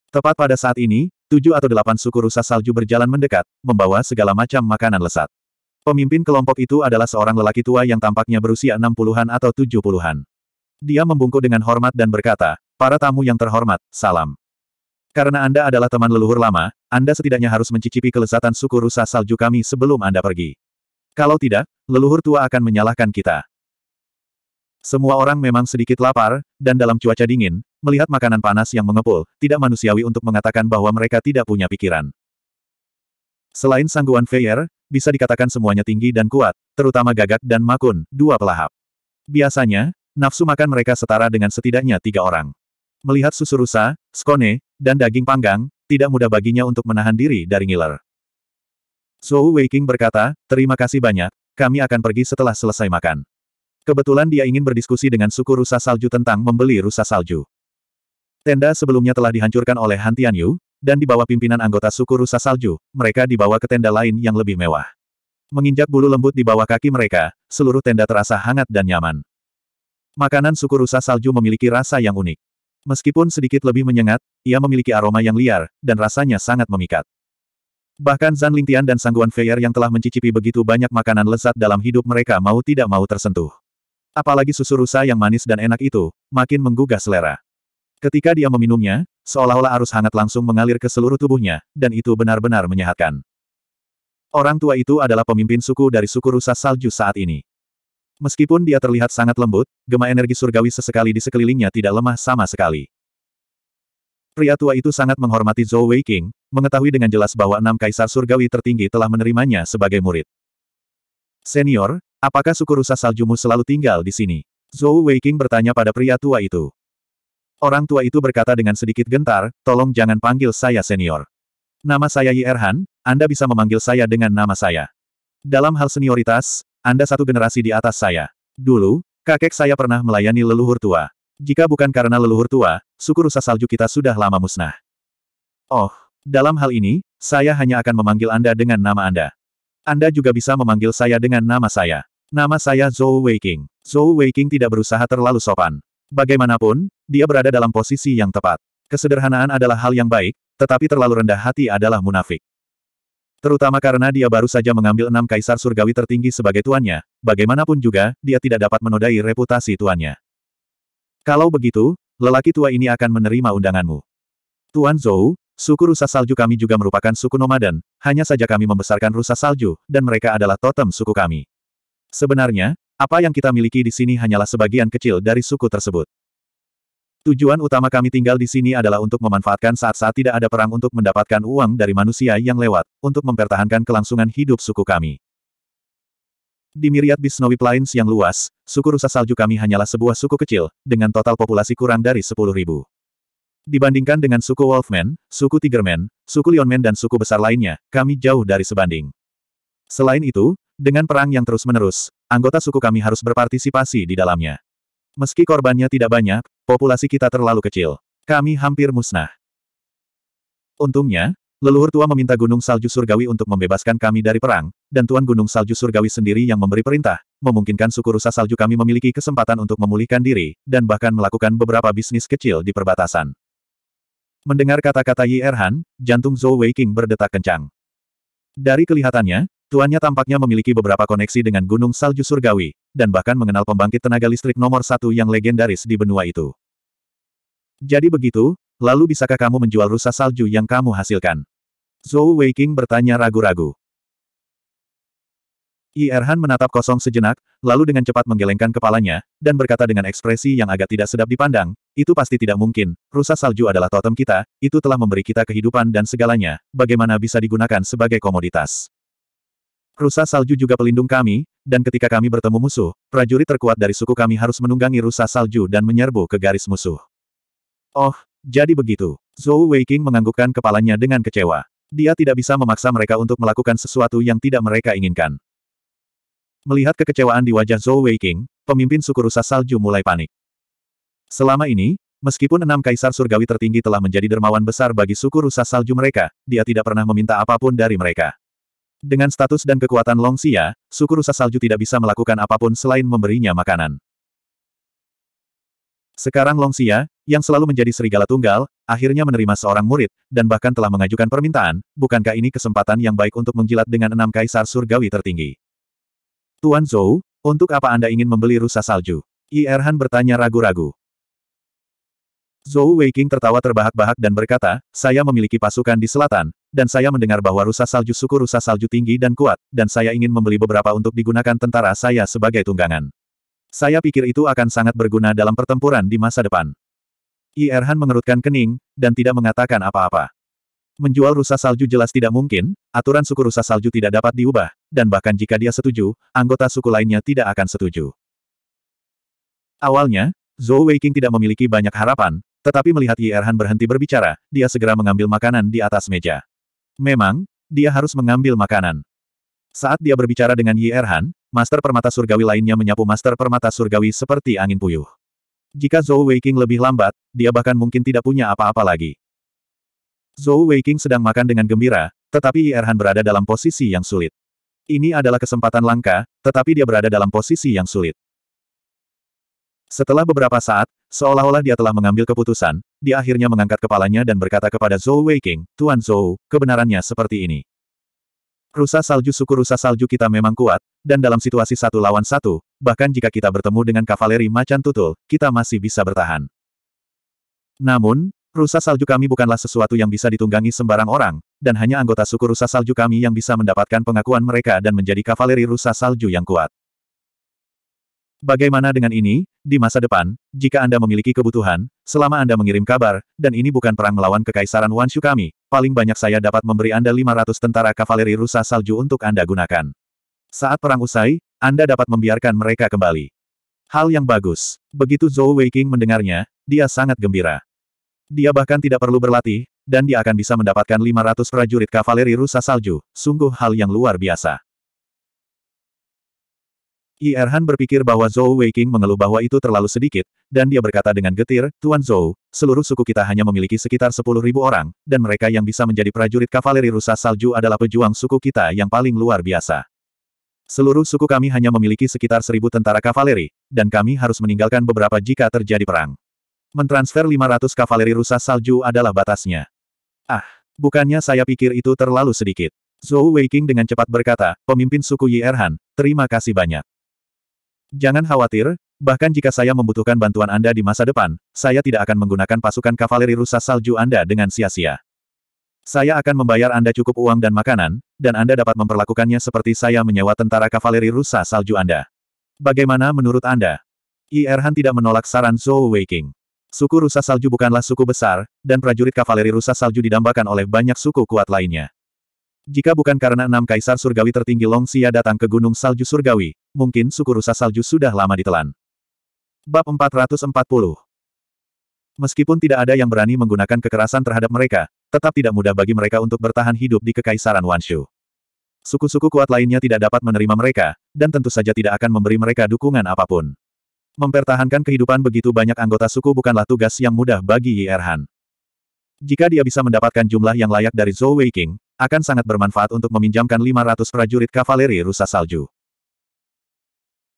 Tepat pada saat ini, tujuh atau delapan suku rusa salju berjalan mendekat, membawa segala macam makanan lesat. Pemimpin kelompok itu adalah seorang lelaki tua yang tampaknya berusia enam puluhan atau tujuh puluhan. Dia membungkuk dengan hormat dan berkata, para tamu yang terhormat, salam. Karena Anda adalah teman leluhur lama, Anda setidaknya harus mencicipi kelezatan suku rusa salju kami sebelum Anda pergi. Kalau tidak, leluhur tua akan menyalahkan kita. Semua orang memang sedikit lapar, dan dalam cuaca dingin, melihat makanan panas yang mengepul, tidak manusiawi untuk mengatakan bahwa mereka tidak punya pikiran. Selain sangguan Feyer, bisa dikatakan semuanya tinggi dan kuat, terutama gagak dan makun, dua pelahap. Biasanya, nafsu makan mereka setara dengan setidaknya tiga orang. Melihat susu rusa, Skone, dan daging panggang, tidak mudah baginya untuk menahan diri dari ngiler. Zhou Weiqing berkata, terima kasih banyak, kami akan pergi setelah selesai makan. Kebetulan dia ingin berdiskusi dengan suku rusa salju tentang membeli rusa salju. Tenda sebelumnya telah dihancurkan oleh Han Tianyu, dan di bawah pimpinan anggota suku rusa salju, mereka dibawa ke tenda lain yang lebih mewah. Menginjak bulu lembut di bawah kaki mereka, seluruh tenda terasa hangat dan nyaman. Makanan suku rusa salju memiliki rasa yang unik. Meskipun sedikit lebih menyengat, ia memiliki aroma yang liar, dan rasanya sangat memikat. Bahkan Zan Lingtian dan Sangguan Feier yang telah mencicipi begitu banyak makanan lezat dalam hidup mereka mau tidak mau tersentuh. Apalagi susu rusa yang manis dan enak itu, makin menggugah selera. Ketika dia meminumnya, seolah-olah arus hangat langsung mengalir ke seluruh tubuhnya, dan itu benar-benar menyehatkan. Orang tua itu adalah pemimpin suku dari suku rusa salju saat ini. Meskipun dia terlihat sangat lembut, gema energi surgawi sesekali di sekelilingnya tidak lemah sama sekali. Pria tua itu sangat menghormati Zhou Wei mengetahui dengan jelas bahwa enam kaisar surgawi tertinggi telah menerimanya sebagai murid. Senior, apakah suku rusa saljumu selalu tinggal di sini? Zhou Wei bertanya pada pria tua itu. Orang tua itu berkata dengan sedikit gentar, tolong jangan panggil saya senior. Nama saya Yi Erhan, Anda bisa memanggil saya dengan nama saya. Dalam hal senioritas, anda satu generasi di atas saya. Dulu, kakek saya pernah melayani leluhur tua. Jika bukan karena leluhur tua, suku rusa salju kita sudah lama musnah. Oh, dalam hal ini, saya hanya akan memanggil Anda dengan nama Anda. Anda juga bisa memanggil saya dengan nama saya. Nama saya Zhou Weiking. Zhou Weiking tidak berusaha terlalu sopan. Bagaimanapun, dia berada dalam posisi yang tepat. Kesederhanaan adalah hal yang baik, tetapi terlalu rendah hati adalah munafik. Terutama karena dia baru saja mengambil enam kaisar surgawi tertinggi sebagai tuannya, bagaimanapun juga, dia tidak dapat menodai reputasi tuannya. Kalau begitu, lelaki tua ini akan menerima undanganmu. Tuan Zhou, suku rusa salju kami juga merupakan suku nomaden, hanya saja kami membesarkan rusa salju, dan mereka adalah totem suku kami. Sebenarnya, apa yang kita miliki di sini hanyalah sebagian kecil dari suku tersebut. Tujuan utama kami tinggal di sini adalah untuk memanfaatkan saat-saat tidak ada perang untuk mendapatkan uang dari manusia yang lewat, untuk mempertahankan kelangsungan hidup suku kami. Di Miriat Bisnowi Plains yang luas, suku rusa salju kami hanyalah sebuah suku kecil, dengan total populasi kurang dari ribu. Dibandingkan dengan suku Wolfman, suku Tigerman, suku Lionman dan suku besar lainnya, kami jauh dari sebanding. Selain itu, dengan perang yang terus-menerus, anggota suku kami harus berpartisipasi di dalamnya. Meski korbannya tidak banyak, populasi kita terlalu kecil. Kami hampir musnah. Untungnya, leluhur tua meminta Gunung Salju Surgawi untuk membebaskan kami dari perang, dan Tuan Gunung Salju Surgawi sendiri yang memberi perintah, memungkinkan suku rusa salju kami memiliki kesempatan untuk memulihkan diri, dan bahkan melakukan beberapa bisnis kecil di perbatasan. Mendengar kata-kata Yi Erhan, jantung Zhou Weiqing berdetak kencang. Dari kelihatannya, Tuannya tampaknya memiliki beberapa koneksi dengan Gunung Salju Surgawi, dan bahkan mengenal pembangkit tenaga listrik nomor satu yang legendaris di benua itu. Jadi begitu, lalu bisakah kamu menjual rusa salju yang kamu hasilkan? Zhou Weiking bertanya ragu-ragu. Erhan menatap kosong sejenak, lalu dengan cepat menggelengkan kepalanya, dan berkata dengan ekspresi yang agak tidak sedap dipandang, itu pasti tidak mungkin, rusa salju adalah totem kita, itu telah memberi kita kehidupan dan segalanya, bagaimana bisa digunakan sebagai komoditas. Rusa salju juga pelindung kami, dan ketika kami bertemu musuh, prajurit terkuat dari suku kami harus menunggangi rusa salju dan menyerbu ke garis musuh. Oh, jadi begitu. Zhou Weiqing menganggukkan kepalanya dengan kecewa. Dia tidak bisa memaksa mereka untuk melakukan sesuatu yang tidak mereka inginkan. Melihat kekecewaan di wajah Zhou Weiqing, pemimpin suku rusa salju mulai panik. Selama ini, meskipun enam kaisar surgawi tertinggi telah menjadi dermawan besar bagi suku rusa salju mereka, dia tidak pernah meminta apapun dari mereka. Dengan status dan kekuatan Long Xia, suku rusa salju tidak bisa melakukan apapun selain memberinya makanan. Sekarang Long Xia, yang selalu menjadi serigala tunggal, akhirnya menerima seorang murid, dan bahkan telah mengajukan permintaan, bukankah ini kesempatan yang baik untuk menjilat dengan enam kaisar surgawi tertinggi? Tuan Zhou, untuk apa Anda ingin membeli rusa salju? Yi Erhan bertanya ragu-ragu. Zhou Weiking tertawa terbahak-bahak dan berkata, saya memiliki pasukan di selatan, dan saya mendengar bahwa rusa salju suku rusa salju tinggi dan kuat, dan saya ingin membeli beberapa untuk digunakan tentara saya sebagai tunggangan. Saya pikir itu akan sangat berguna dalam pertempuran di masa depan. Ierhan mengerutkan kening, dan tidak mengatakan apa-apa. Menjual rusa salju jelas tidak mungkin, aturan suku rusa salju tidak dapat diubah, dan bahkan jika dia setuju, anggota suku lainnya tidak akan setuju. Awalnya, Zhou Weiqing tidak memiliki banyak harapan, tetapi melihat Yi Erhan berhenti berbicara, dia segera mengambil makanan di atas meja. Memang, dia harus mengambil makanan. Saat dia berbicara dengan Yi Erhan, Master Permata Surgawi lainnya menyapu Master Permata Surgawi seperti angin puyuh. Jika Zhou Weiqing lebih lambat, dia bahkan mungkin tidak punya apa-apa lagi. Zhou Weiqing sedang makan dengan gembira, tetapi Yi Erhan berada dalam posisi yang sulit. Ini adalah kesempatan langka, tetapi dia berada dalam posisi yang sulit. Setelah beberapa saat, seolah-olah dia telah mengambil keputusan, dia akhirnya mengangkat kepalanya dan berkata kepada Zhou Weiqing, Tuan Zhou, kebenarannya seperti ini. Rusa salju suku rusa salju kita memang kuat, dan dalam situasi satu lawan satu, bahkan jika kita bertemu dengan kavaleri macan tutul, kita masih bisa bertahan. Namun, rusa salju kami bukanlah sesuatu yang bisa ditunggangi sembarang orang, dan hanya anggota suku rusa salju kami yang bisa mendapatkan pengakuan mereka dan menjadi kavaleri rusa salju yang kuat. Bagaimana dengan ini, di masa depan, jika Anda memiliki kebutuhan, selama Anda mengirim kabar, dan ini bukan perang melawan kekaisaran Wanshu kami, paling banyak saya dapat memberi Anda 500 tentara kavaleri rusa salju untuk Anda gunakan. Saat perang usai, Anda dapat membiarkan mereka kembali. Hal yang bagus. Begitu Zhou Weiqing mendengarnya, dia sangat gembira. Dia bahkan tidak perlu berlatih, dan dia akan bisa mendapatkan 500 prajurit kavaleri rusa salju, sungguh hal yang luar biasa. Yi Erhan berpikir bahwa Zhou Weiqing mengeluh bahwa itu terlalu sedikit, dan dia berkata dengan getir, Tuan Zhou, seluruh suku kita hanya memiliki sekitar 10.000 orang, dan mereka yang bisa menjadi prajurit kavaleri rusa salju adalah pejuang suku kita yang paling luar biasa. Seluruh suku kami hanya memiliki sekitar seribu tentara kavaleri, dan kami harus meninggalkan beberapa jika terjadi perang. Mentransfer 500 kavaleri rusa salju adalah batasnya. Ah, bukannya saya pikir itu terlalu sedikit. Zhou Weiqing dengan cepat berkata, pemimpin suku Yi Erhan, terima kasih banyak. Jangan khawatir, bahkan jika saya membutuhkan bantuan Anda di masa depan, saya tidak akan menggunakan pasukan kavaleri rusa salju Anda dengan sia-sia. Saya akan membayar Anda cukup uang dan makanan, dan Anda dapat memperlakukannya seperti saya menyewa tentara kavaleri rusa salju Anda. Bagaimana menurut Anda? Erhan tidak menolak saran Zhou Weiqing. Suku rusa salju bukanlah suku besar, dan prajurit kavaleri rusa salju didambakan oleh banyak suku kuat lainnya. Jika bukan karena enam kaisar surgawi tertinggi Long Xia datang ke Gunung Salju Surgawi, mungkin suku rusa salju sudah lama ditelan. Bab 440 Meskipun tidak ada yang berani menggunakan kekerasan terhadap mereka, tetap tidak mudah bagi mereka untuk bertahan hidup di Kekaisaran Wanshu. Suku-suku kuat lainnya tidak dapat menerima mereka, dan tentu saja tidak akan memberi mereka dukungan apapun. Mempertahankan kehidupan begitu banyak anggota suku bukanlah tugas yang mudah bagi Yi Erhan. Jika dia bisa mendapatkan jumlah yang layak dari Zhou Weiqing, akan sangat bermanfaat untuk meminjamkan 500 prajurit kavaleri rusa salju.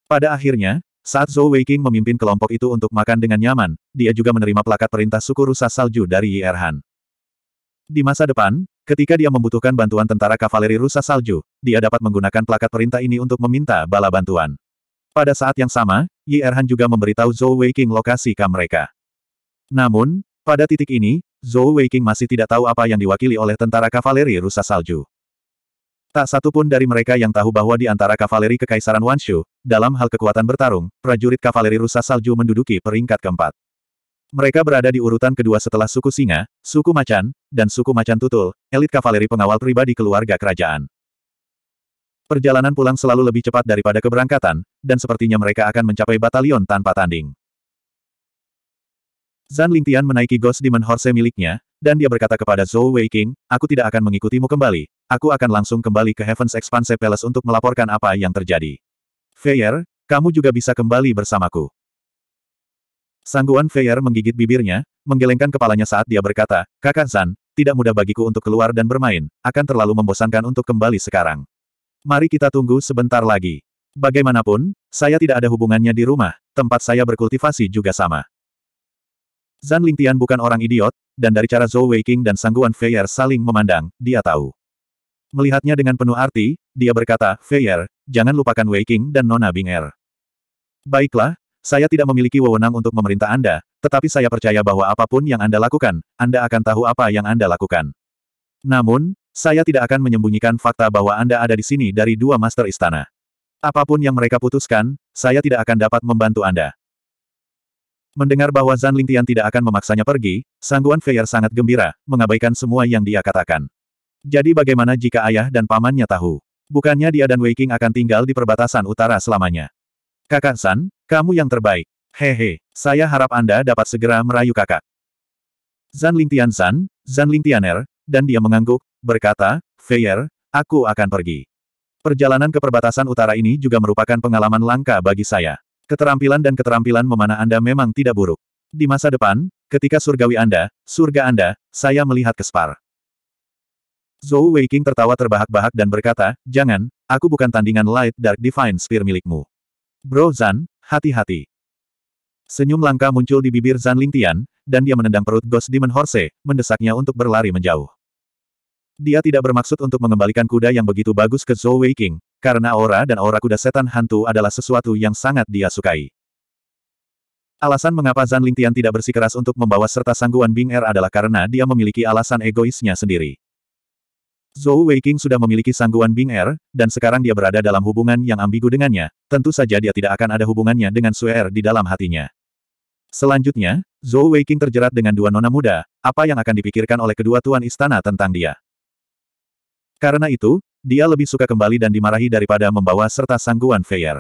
Pada akhirnya, saat Zhou Weiqing memimpin kelompok itu untuk makan dengan nyaman, dia juga menerima plakat perintah suku rusa salju dari Yi Erhan. Di masa depan, ketika dia membutuhkan bantuan tentara kavaleri rusa salju, dia dapat menggunakan plakat perintah ini untuk meminta bala bantuan. Pada saat yang sama, Yi Erhan juga memberitahu Zhou Weiqing lokasi kam mereka. Namun, pada titik ini, Zhou Weiqing masih tidak tahu apa yang diwakili oleh tentara kavaleri rusa salju. Tak satu pun dari mereka yang tahu bahwa di antara kavaleri Kekaisaran Wanshu, dalam hal kekuatan bertarung, prajurit kavaleri rusa salju menduduki peringkat keempat. Mereka berada di urutan kedua setelah suku singa, suku macan, dan suku macan tutul, elit kavaleri pengawal pribadi keluarga kerajaan. Perjalanan pulang selalu lebih cepat daripada keberangkatan, dan sepertinya mereka akan mencapai batalion tanpa tanding. Zan Lingtian menaiki Ghost Demon Horse miliknya, dan dia berkata kepada Zhou Weiqing, aku tidak akan mengikutimu kembali, aku akan langsung kembali ke Heaven's Expanse Palace untuk melaporkan apa yang terjadi. Feyer, kamu juga bisa kembali bersamaku. Sangguan Feyer menggigit bibirnya, menggelengkan kepalanya saat dia berkata, Kakak Zan, tidak mudah bagiku untuk keluar dan bermain, akan terlalu membosankan untuk kembali sekarang. Mari kita tunggu sebentar lagi. Bagaimanapun, saya tidak ada hubungannya di rumah, tempat saya berkultivasi juga sama. Zan Lingtian bukan orang idiot, dan dari cara Zhou Weiqing dan Sangguan Feier saling memandang, dia tahu. Melihatnya dengan penuh arti, dia berkata, Feier, jangan lupakan Weiqing dan Nona Bing'er. Baiklah, saya tidak memiliki wewenang untuk memerintah Anda, tetapi saya percaya bahwa apapun yang Anda lakukan, Anda akan tahu apa yang Anda lakukan. Namun, saya tidak akan menyembunyikan fakta bahwa Anda ada di sini dari dua master istana. Apapun yang mereka putuskan, saya tidak akan dapat membantu Anda. Mendengar bahwa Zan Lingtian tidak akan memaksanya pergi, Sangguan Feier sangat gembira, mengabaikan semua yang dia katakan. Jadi bagaimana jika ayah dan pamannya tahu? Bukannya dia dan Wei King akan tinggal di perbatasan utara selamanya. Kakak San, kamu yang terbaik. Hehe, saya harap Anda dapat segera merayu kakak. Zan Lingtian San, Zan Lingtianer, dan dia mengangguk, berkata, Feier, aku akan pergi. Perjalanan ke perbatasan utara ini juga merupakan pengalaman langka bagi saya. Keterampilan dan keterampilan memanah Anda memang tidak buruk. Di masa depan, ketika surgawi Anda, surga Anda, saya melihat kespar. Zhou Weiqing tertawa terbahak-bahak dan berkata, Jangan, aku bukan tandingan Light Dark Divine Spear milikmu. Bro Zan, hati-hati. Senyum langka muncul di bibir Zan Lingtian, dan dia menendang perut Ghost Demon Horse, mendesaknya untuk berlari menjauh. Dia tidak bermaksud untuk mengembalikan kuda yang begitu bagus ke Zhou Weiqing, karena aura dan aura kuda setan hantu adalah sesuatu yang sangat dia sukai. Alasan mengapa Zan Lingtian tidak bersikeras untuk membawa serta sangguan Bing Er adalah karena dia memiliki alasan egoisnya sendiri. Zhou Weiqing sudah memiliki sangguan Bing Er, dan sekarang dia berada dalam hubungan yang ambigu dengannya, tentu saja dia tidak akan ada hubungannya dengan Sue Er di dalam hatinya. Selanjutnya, Zhou Weiqing terjerat dengan dua nona muda, apa yang akan dipikirkan oleh kedua tuan istana tentang dia. Karena itu, dia lebih suka kembali dan dimarahi daripada membawa serta sangguan Feyer.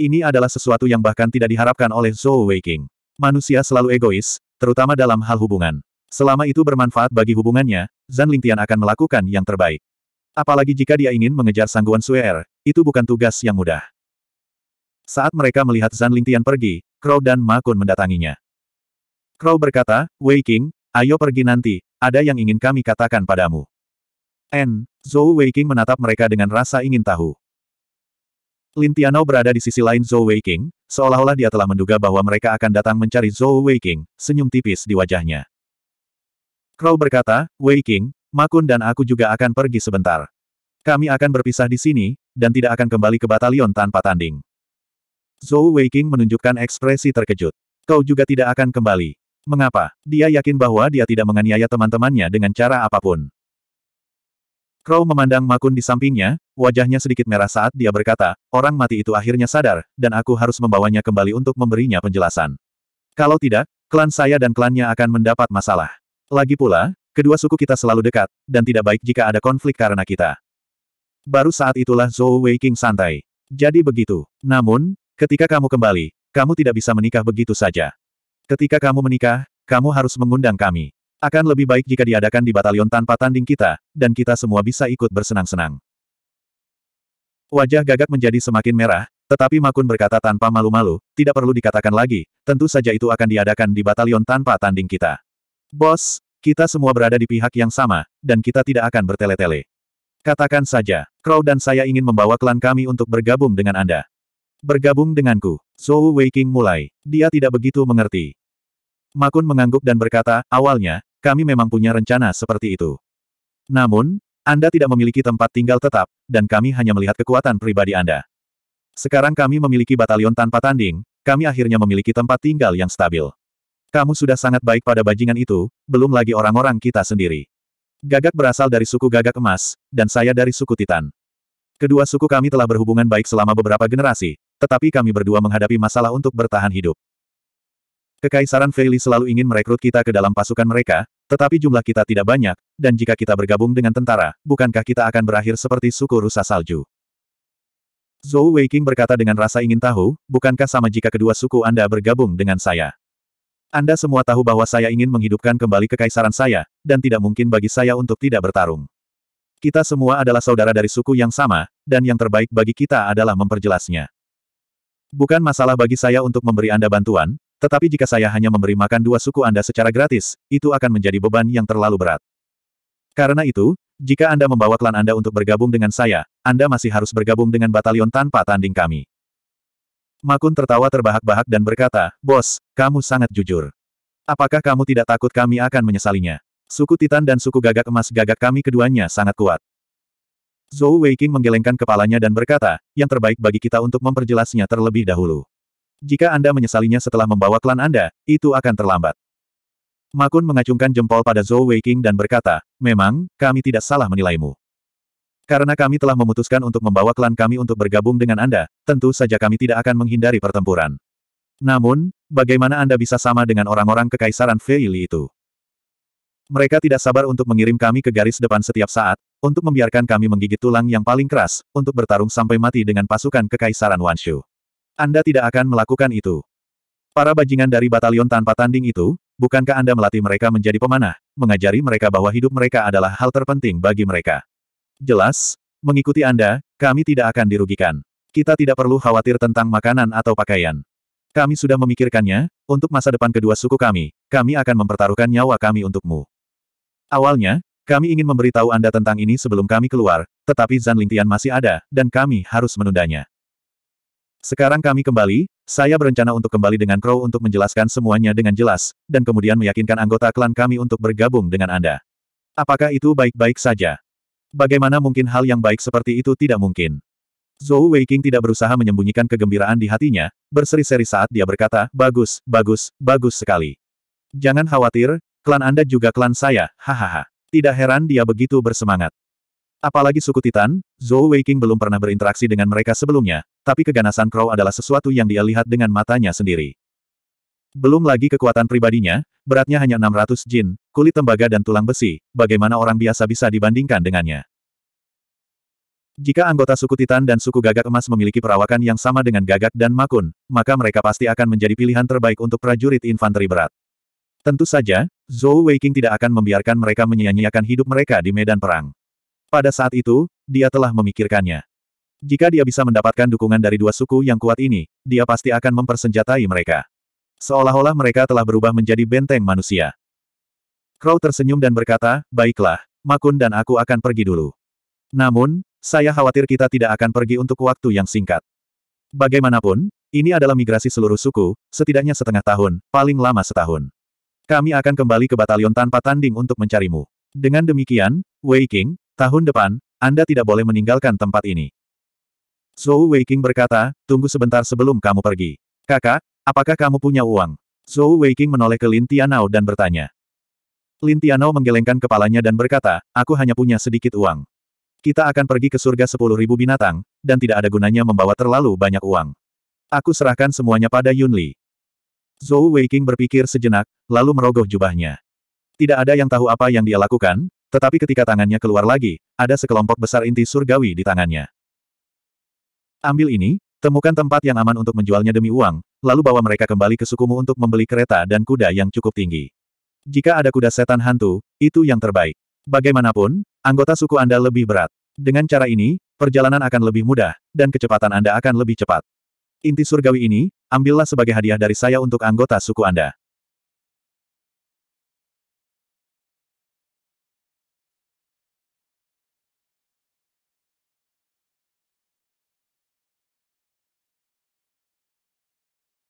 Ini adalah sesuatu yang bahkan tidak diharapkan oleh Zhou Weiqing. Manusia selalu egois, terutama dalam hal hubungan. Selama itu bermanfaat bagi hubungannya, Zan Lingtian akan melakukan yang terbaik. Apalagi jika dia ingin mengejar sangguan Suer, itu bukan tugas yang mudah. Saat mereka melihat Zan Lingtian pergi, Crow dan Makun mendatanginya. Crow berkata, Wei ayo pergi nanti, ada yang ingin kami katakan padamu. N. Zhou Weiqing menatap mereka dengan rasa ingin tahu. Lin Tianao berada di sisi lain Zhou Weiqing, seolah-olah dia telah menduga bahwa mereka akan datang mencari Zhou Weiqing, senyum tipis di wajahnya. Crow berkata, Weiqing, Makun dan aku juga akan pergi sebentar. Kami akan berpisah di sini, dan tidak akan kembali ke batalion tanpa tanding. Zhou Weiqing menunjukkan ekspresi terkejut. Kau juga tidak akan kembali. Mengapa? Dia yakin bahwa dia tidak menganiaya teman-temannya dengan cara apapun. Crow memandang Makun di sampingnya, wajahnya sedikit merah saat dia berkata, orang mati itu akhirnya sadar, dan aku harus membawanya kembali untuk memberinya penjelasan. Kalau tidak, klan saya dan klannya akan mendapat masalah. Lagi pula, kedua suku kita selalu dekat, dan tidak baik jika ada konflik karena kita. Baru saat itulah Zhou Weiqing santai. Jadi begitu. Namun, ketika kamu kembali, kamu tidak bisa menikah begitu saja. Ketika kamu menikah, kamu harus mengundang kami. Akan lebih baik jika diadakan di batalion tanpa tanding kita, dan kita semua bisa ikut bersenang-senang. Wajah gagak menjadi semakin merah, tetapi Makun berkata tanpa malu-malu, tidak perlu dikatakan lagi, tentu saja itu akan diadakan di batalion tanpa tanding kita. Bos, kita semua berada di pihak yang sama, dan kita tidak akan bertele-tele. Katakan saja, Crow dan saya ingin membawa klan kami untuk bergabung dengan Anda. Bergabung denganku, Zhou Weiking mulai. Dia tidak begitu mengerti. Makun mengangguk dan berkata, awalnya, kami memang punya rencana seperti itu. Namun, Anda tidak memiliki tempat tinggal tetap, dan kami hanya melihat kekuatan pribadi Anda. Sekarang kami memiliki batalion tanpa tanding, kami akhirnya memiliki tempat tinggal yang stabil. Kamu sudah sangat baik pada bajingan itu, belum lagi orang-orang kita sendiri. Gagak berasal dari suku Gagak Emas, dan saya dari suku Titan. Kedua suku kami telah berhubungan baik selama beberapa generasi, tetapi kami berdua menghadapi masalah untuk bertahan hidup. Kekaisaran Feili selalu ingin merekrut kita ke dalam pasukan mereka, tetapi jumlah kita tidak banyak, dan jika kita bergabung dengan tentara, bukankah kita akan berakhir seperti suku rusa salju? Zhou Weiqing berkata dengan rasa ingin tahu, bukankah sama jika kedua suku Anda bergabung dengan saya? Anda semua tahu bahwa saya ingin menghidupkan kembali kekaisaran saya, dan tidak mungkin bagi saya untuk tidak bertarung. Kita semua adalah saudara dari suku yang sama, dan yang terbaik bagi kita adalah memperjelasnya. Bukan masalah bagi saya untuk memberi Anda bantuan, tetapi jika saya hanya memberi makan dua suku Anda secara gratis, itu akan menjadi beban yang terlalu berat. Karena itu, jika Anda membawa klan Anda untuk bergabung dengan saya, Anda masih harus bergabung dengan batalion tanpa tanding kami. Makun tertawa terbahak-bahak dan berkata, Bos, kamu sangat jujur. Apakah kamu tidak takut kami akan menyesalinya? Suku Titan dan suku gagak emas gagak kami keduanya sangat kuat. Zhou Weiqing menggelengkan kepalanya dan berkata, yang terbaik bagi kita untuk memperjelasnya terlebih dahulu. Jika Anda menyesalinya setelah membawa klan Anda, itu akan terlambat. Makun mengacungkan jempol pada Zhou Weiqing dan berkata, memang, kami tidak salah menilaimu. Karena kami telah memutuskan untuk membawa klan kami untuk bergabung dengan Anda, tentu saja kami tidak akan menghindari pertempuran. Namun, bagaimana Anda bisa sama dengan orang-orang kekaisaran Feili itu? Mereka tidak sabar untuk mengirim kami ke garis depan setiap saat, untuk membiarkan kami menggigit tulang yang paling keras, untuk bertarung sampai mati dengan pasukan kekaisaran Wanshu. Anda tidak akan melakukan itu. Para bajingan dari batalion tanpa tanding itu, bukankah Anda melatih mereka menjadi pemanah, mengajari mereka bahwa hidup mereka adalah hal terpenting bagi mereka? Jelas, mengikuti Anda, kami tidak akan dirugikan. Kita tidak perlu khawatir tentang makanan atau pakaian. Kami sudah memikirkannya, untuk masa depan kedua suku kami, kami akan mempertaruhkan nyawa kami untukmu. Awalnya, kami ingin memberitahu Anda tentang ini sebelum kami keluar, tetapi Zan Lingtian masih ada, dan kami harus menundanya. Sekarang kami kembali, saya berencana untuk kembali dengan Crow untuk menjelaskan semuanya dengan jelas, dan kemudian meyakinkan anggota klan kami untuk bergabung dengan Anda. Apakah itu baik-baik saja? Bagaimana mungkin hal yang baik seperti itu tidak mungkin? Zhou Weiqing tidak berusaha menyembunyikan kegembiraan di hatinya, berseri-seri saat dia berkata, bagus, bagus, bagus sekali. Jangan khawatir, klan Anda juga klan saya, hahaha. Tidak heran dia begitu bersemangat. Apalagi suku Titan, Zhou Weiqing belum pernah berinteraksi dengan mereka sebelumnya, tapi keganasan Crow adalah sesuatu yang dia lihat dengan matanya sendiri. Belum lagi kekuatan pribadinya, beratnya hanya 600 jin, kulit tembaga dan tulang besi, bagaimana orang biasa bisa dibandingkan dengannya. Jika anggota suku Titan dan suku Gagak Emas memiliki perawakan yang sama dengan Gagak dan Makun, maka mereka pasti akan menjadi pilihan terbaik untuk prajurit infanteri berat. Tentu saja, Zhou Weiqing tidak akan membiarkan mereka menyia-nyiakan hidup mereka di medan perang. Pada saat itu, dia telah memikirkannya. Jika dia bisa mendapatkan dukungan dari dua suku yang kuat ini, dia pasti akan mempersenjatai mereka. Seolah-olah mereka telah berubah menjadi benteng manusia. Crow tersenyum dan berkata, baiklah, Makun dan aku akan pergi dulu. Namun, saya khawatir kita tidak akan pergi untuk waktu yang singkat. Bagaimanapun, ini adalah migrasi seluruh suku, setidaknya setengah tahun, paling lama setahun. Kami akan kembali ke batalion tanpa tanding untuk mencarimu. Dengan demikian, Wei King, Tahun depan, Anda tidak boleh meninggalkan tempat ini. Zhou Weiking berkata, tunggu sebentar sebelum kamu pergi. Kakak, apakah kamu punya uang? Zhou Weiking menoleh ke Lin Tianao dan bertanya. Lin Tianao menggelengkan kepalanya dan berkata, aku hanya punya sedikit uang. Kita akan pergi ke surga sepuluh ribu binatang, dan tidak ada gunanya membawa terlalu banyak uang. Aku serahkan semuanya pada Yunli. Li. Zhou Weiking berpikir sejenak, lalu merogoh jubahnya. Tidak ada yang tahu apa yang dia lakukan, tetapi ketika tangannya keluar lagi, ada sekelompok besar inti surgawi di tangannya. Ambil ini, temukan tempat yang aman untuk menjualnya demi uang, lalu bawa mereka kembali ke sukumu untuk membeli kereta dan kuda yang cukup tinggi. Jika ada kuda setan hantu, itu yang terbaik. Bagaimanapun, anggota suku Anda lebih berat. Dengan cara ini, perjalanan akan lebih mudah, dan kecepatan Anda akan lebih cepat. Inti surgawi ini, ambillah sebagai hadiah dari saya untuk anggota suku Anda.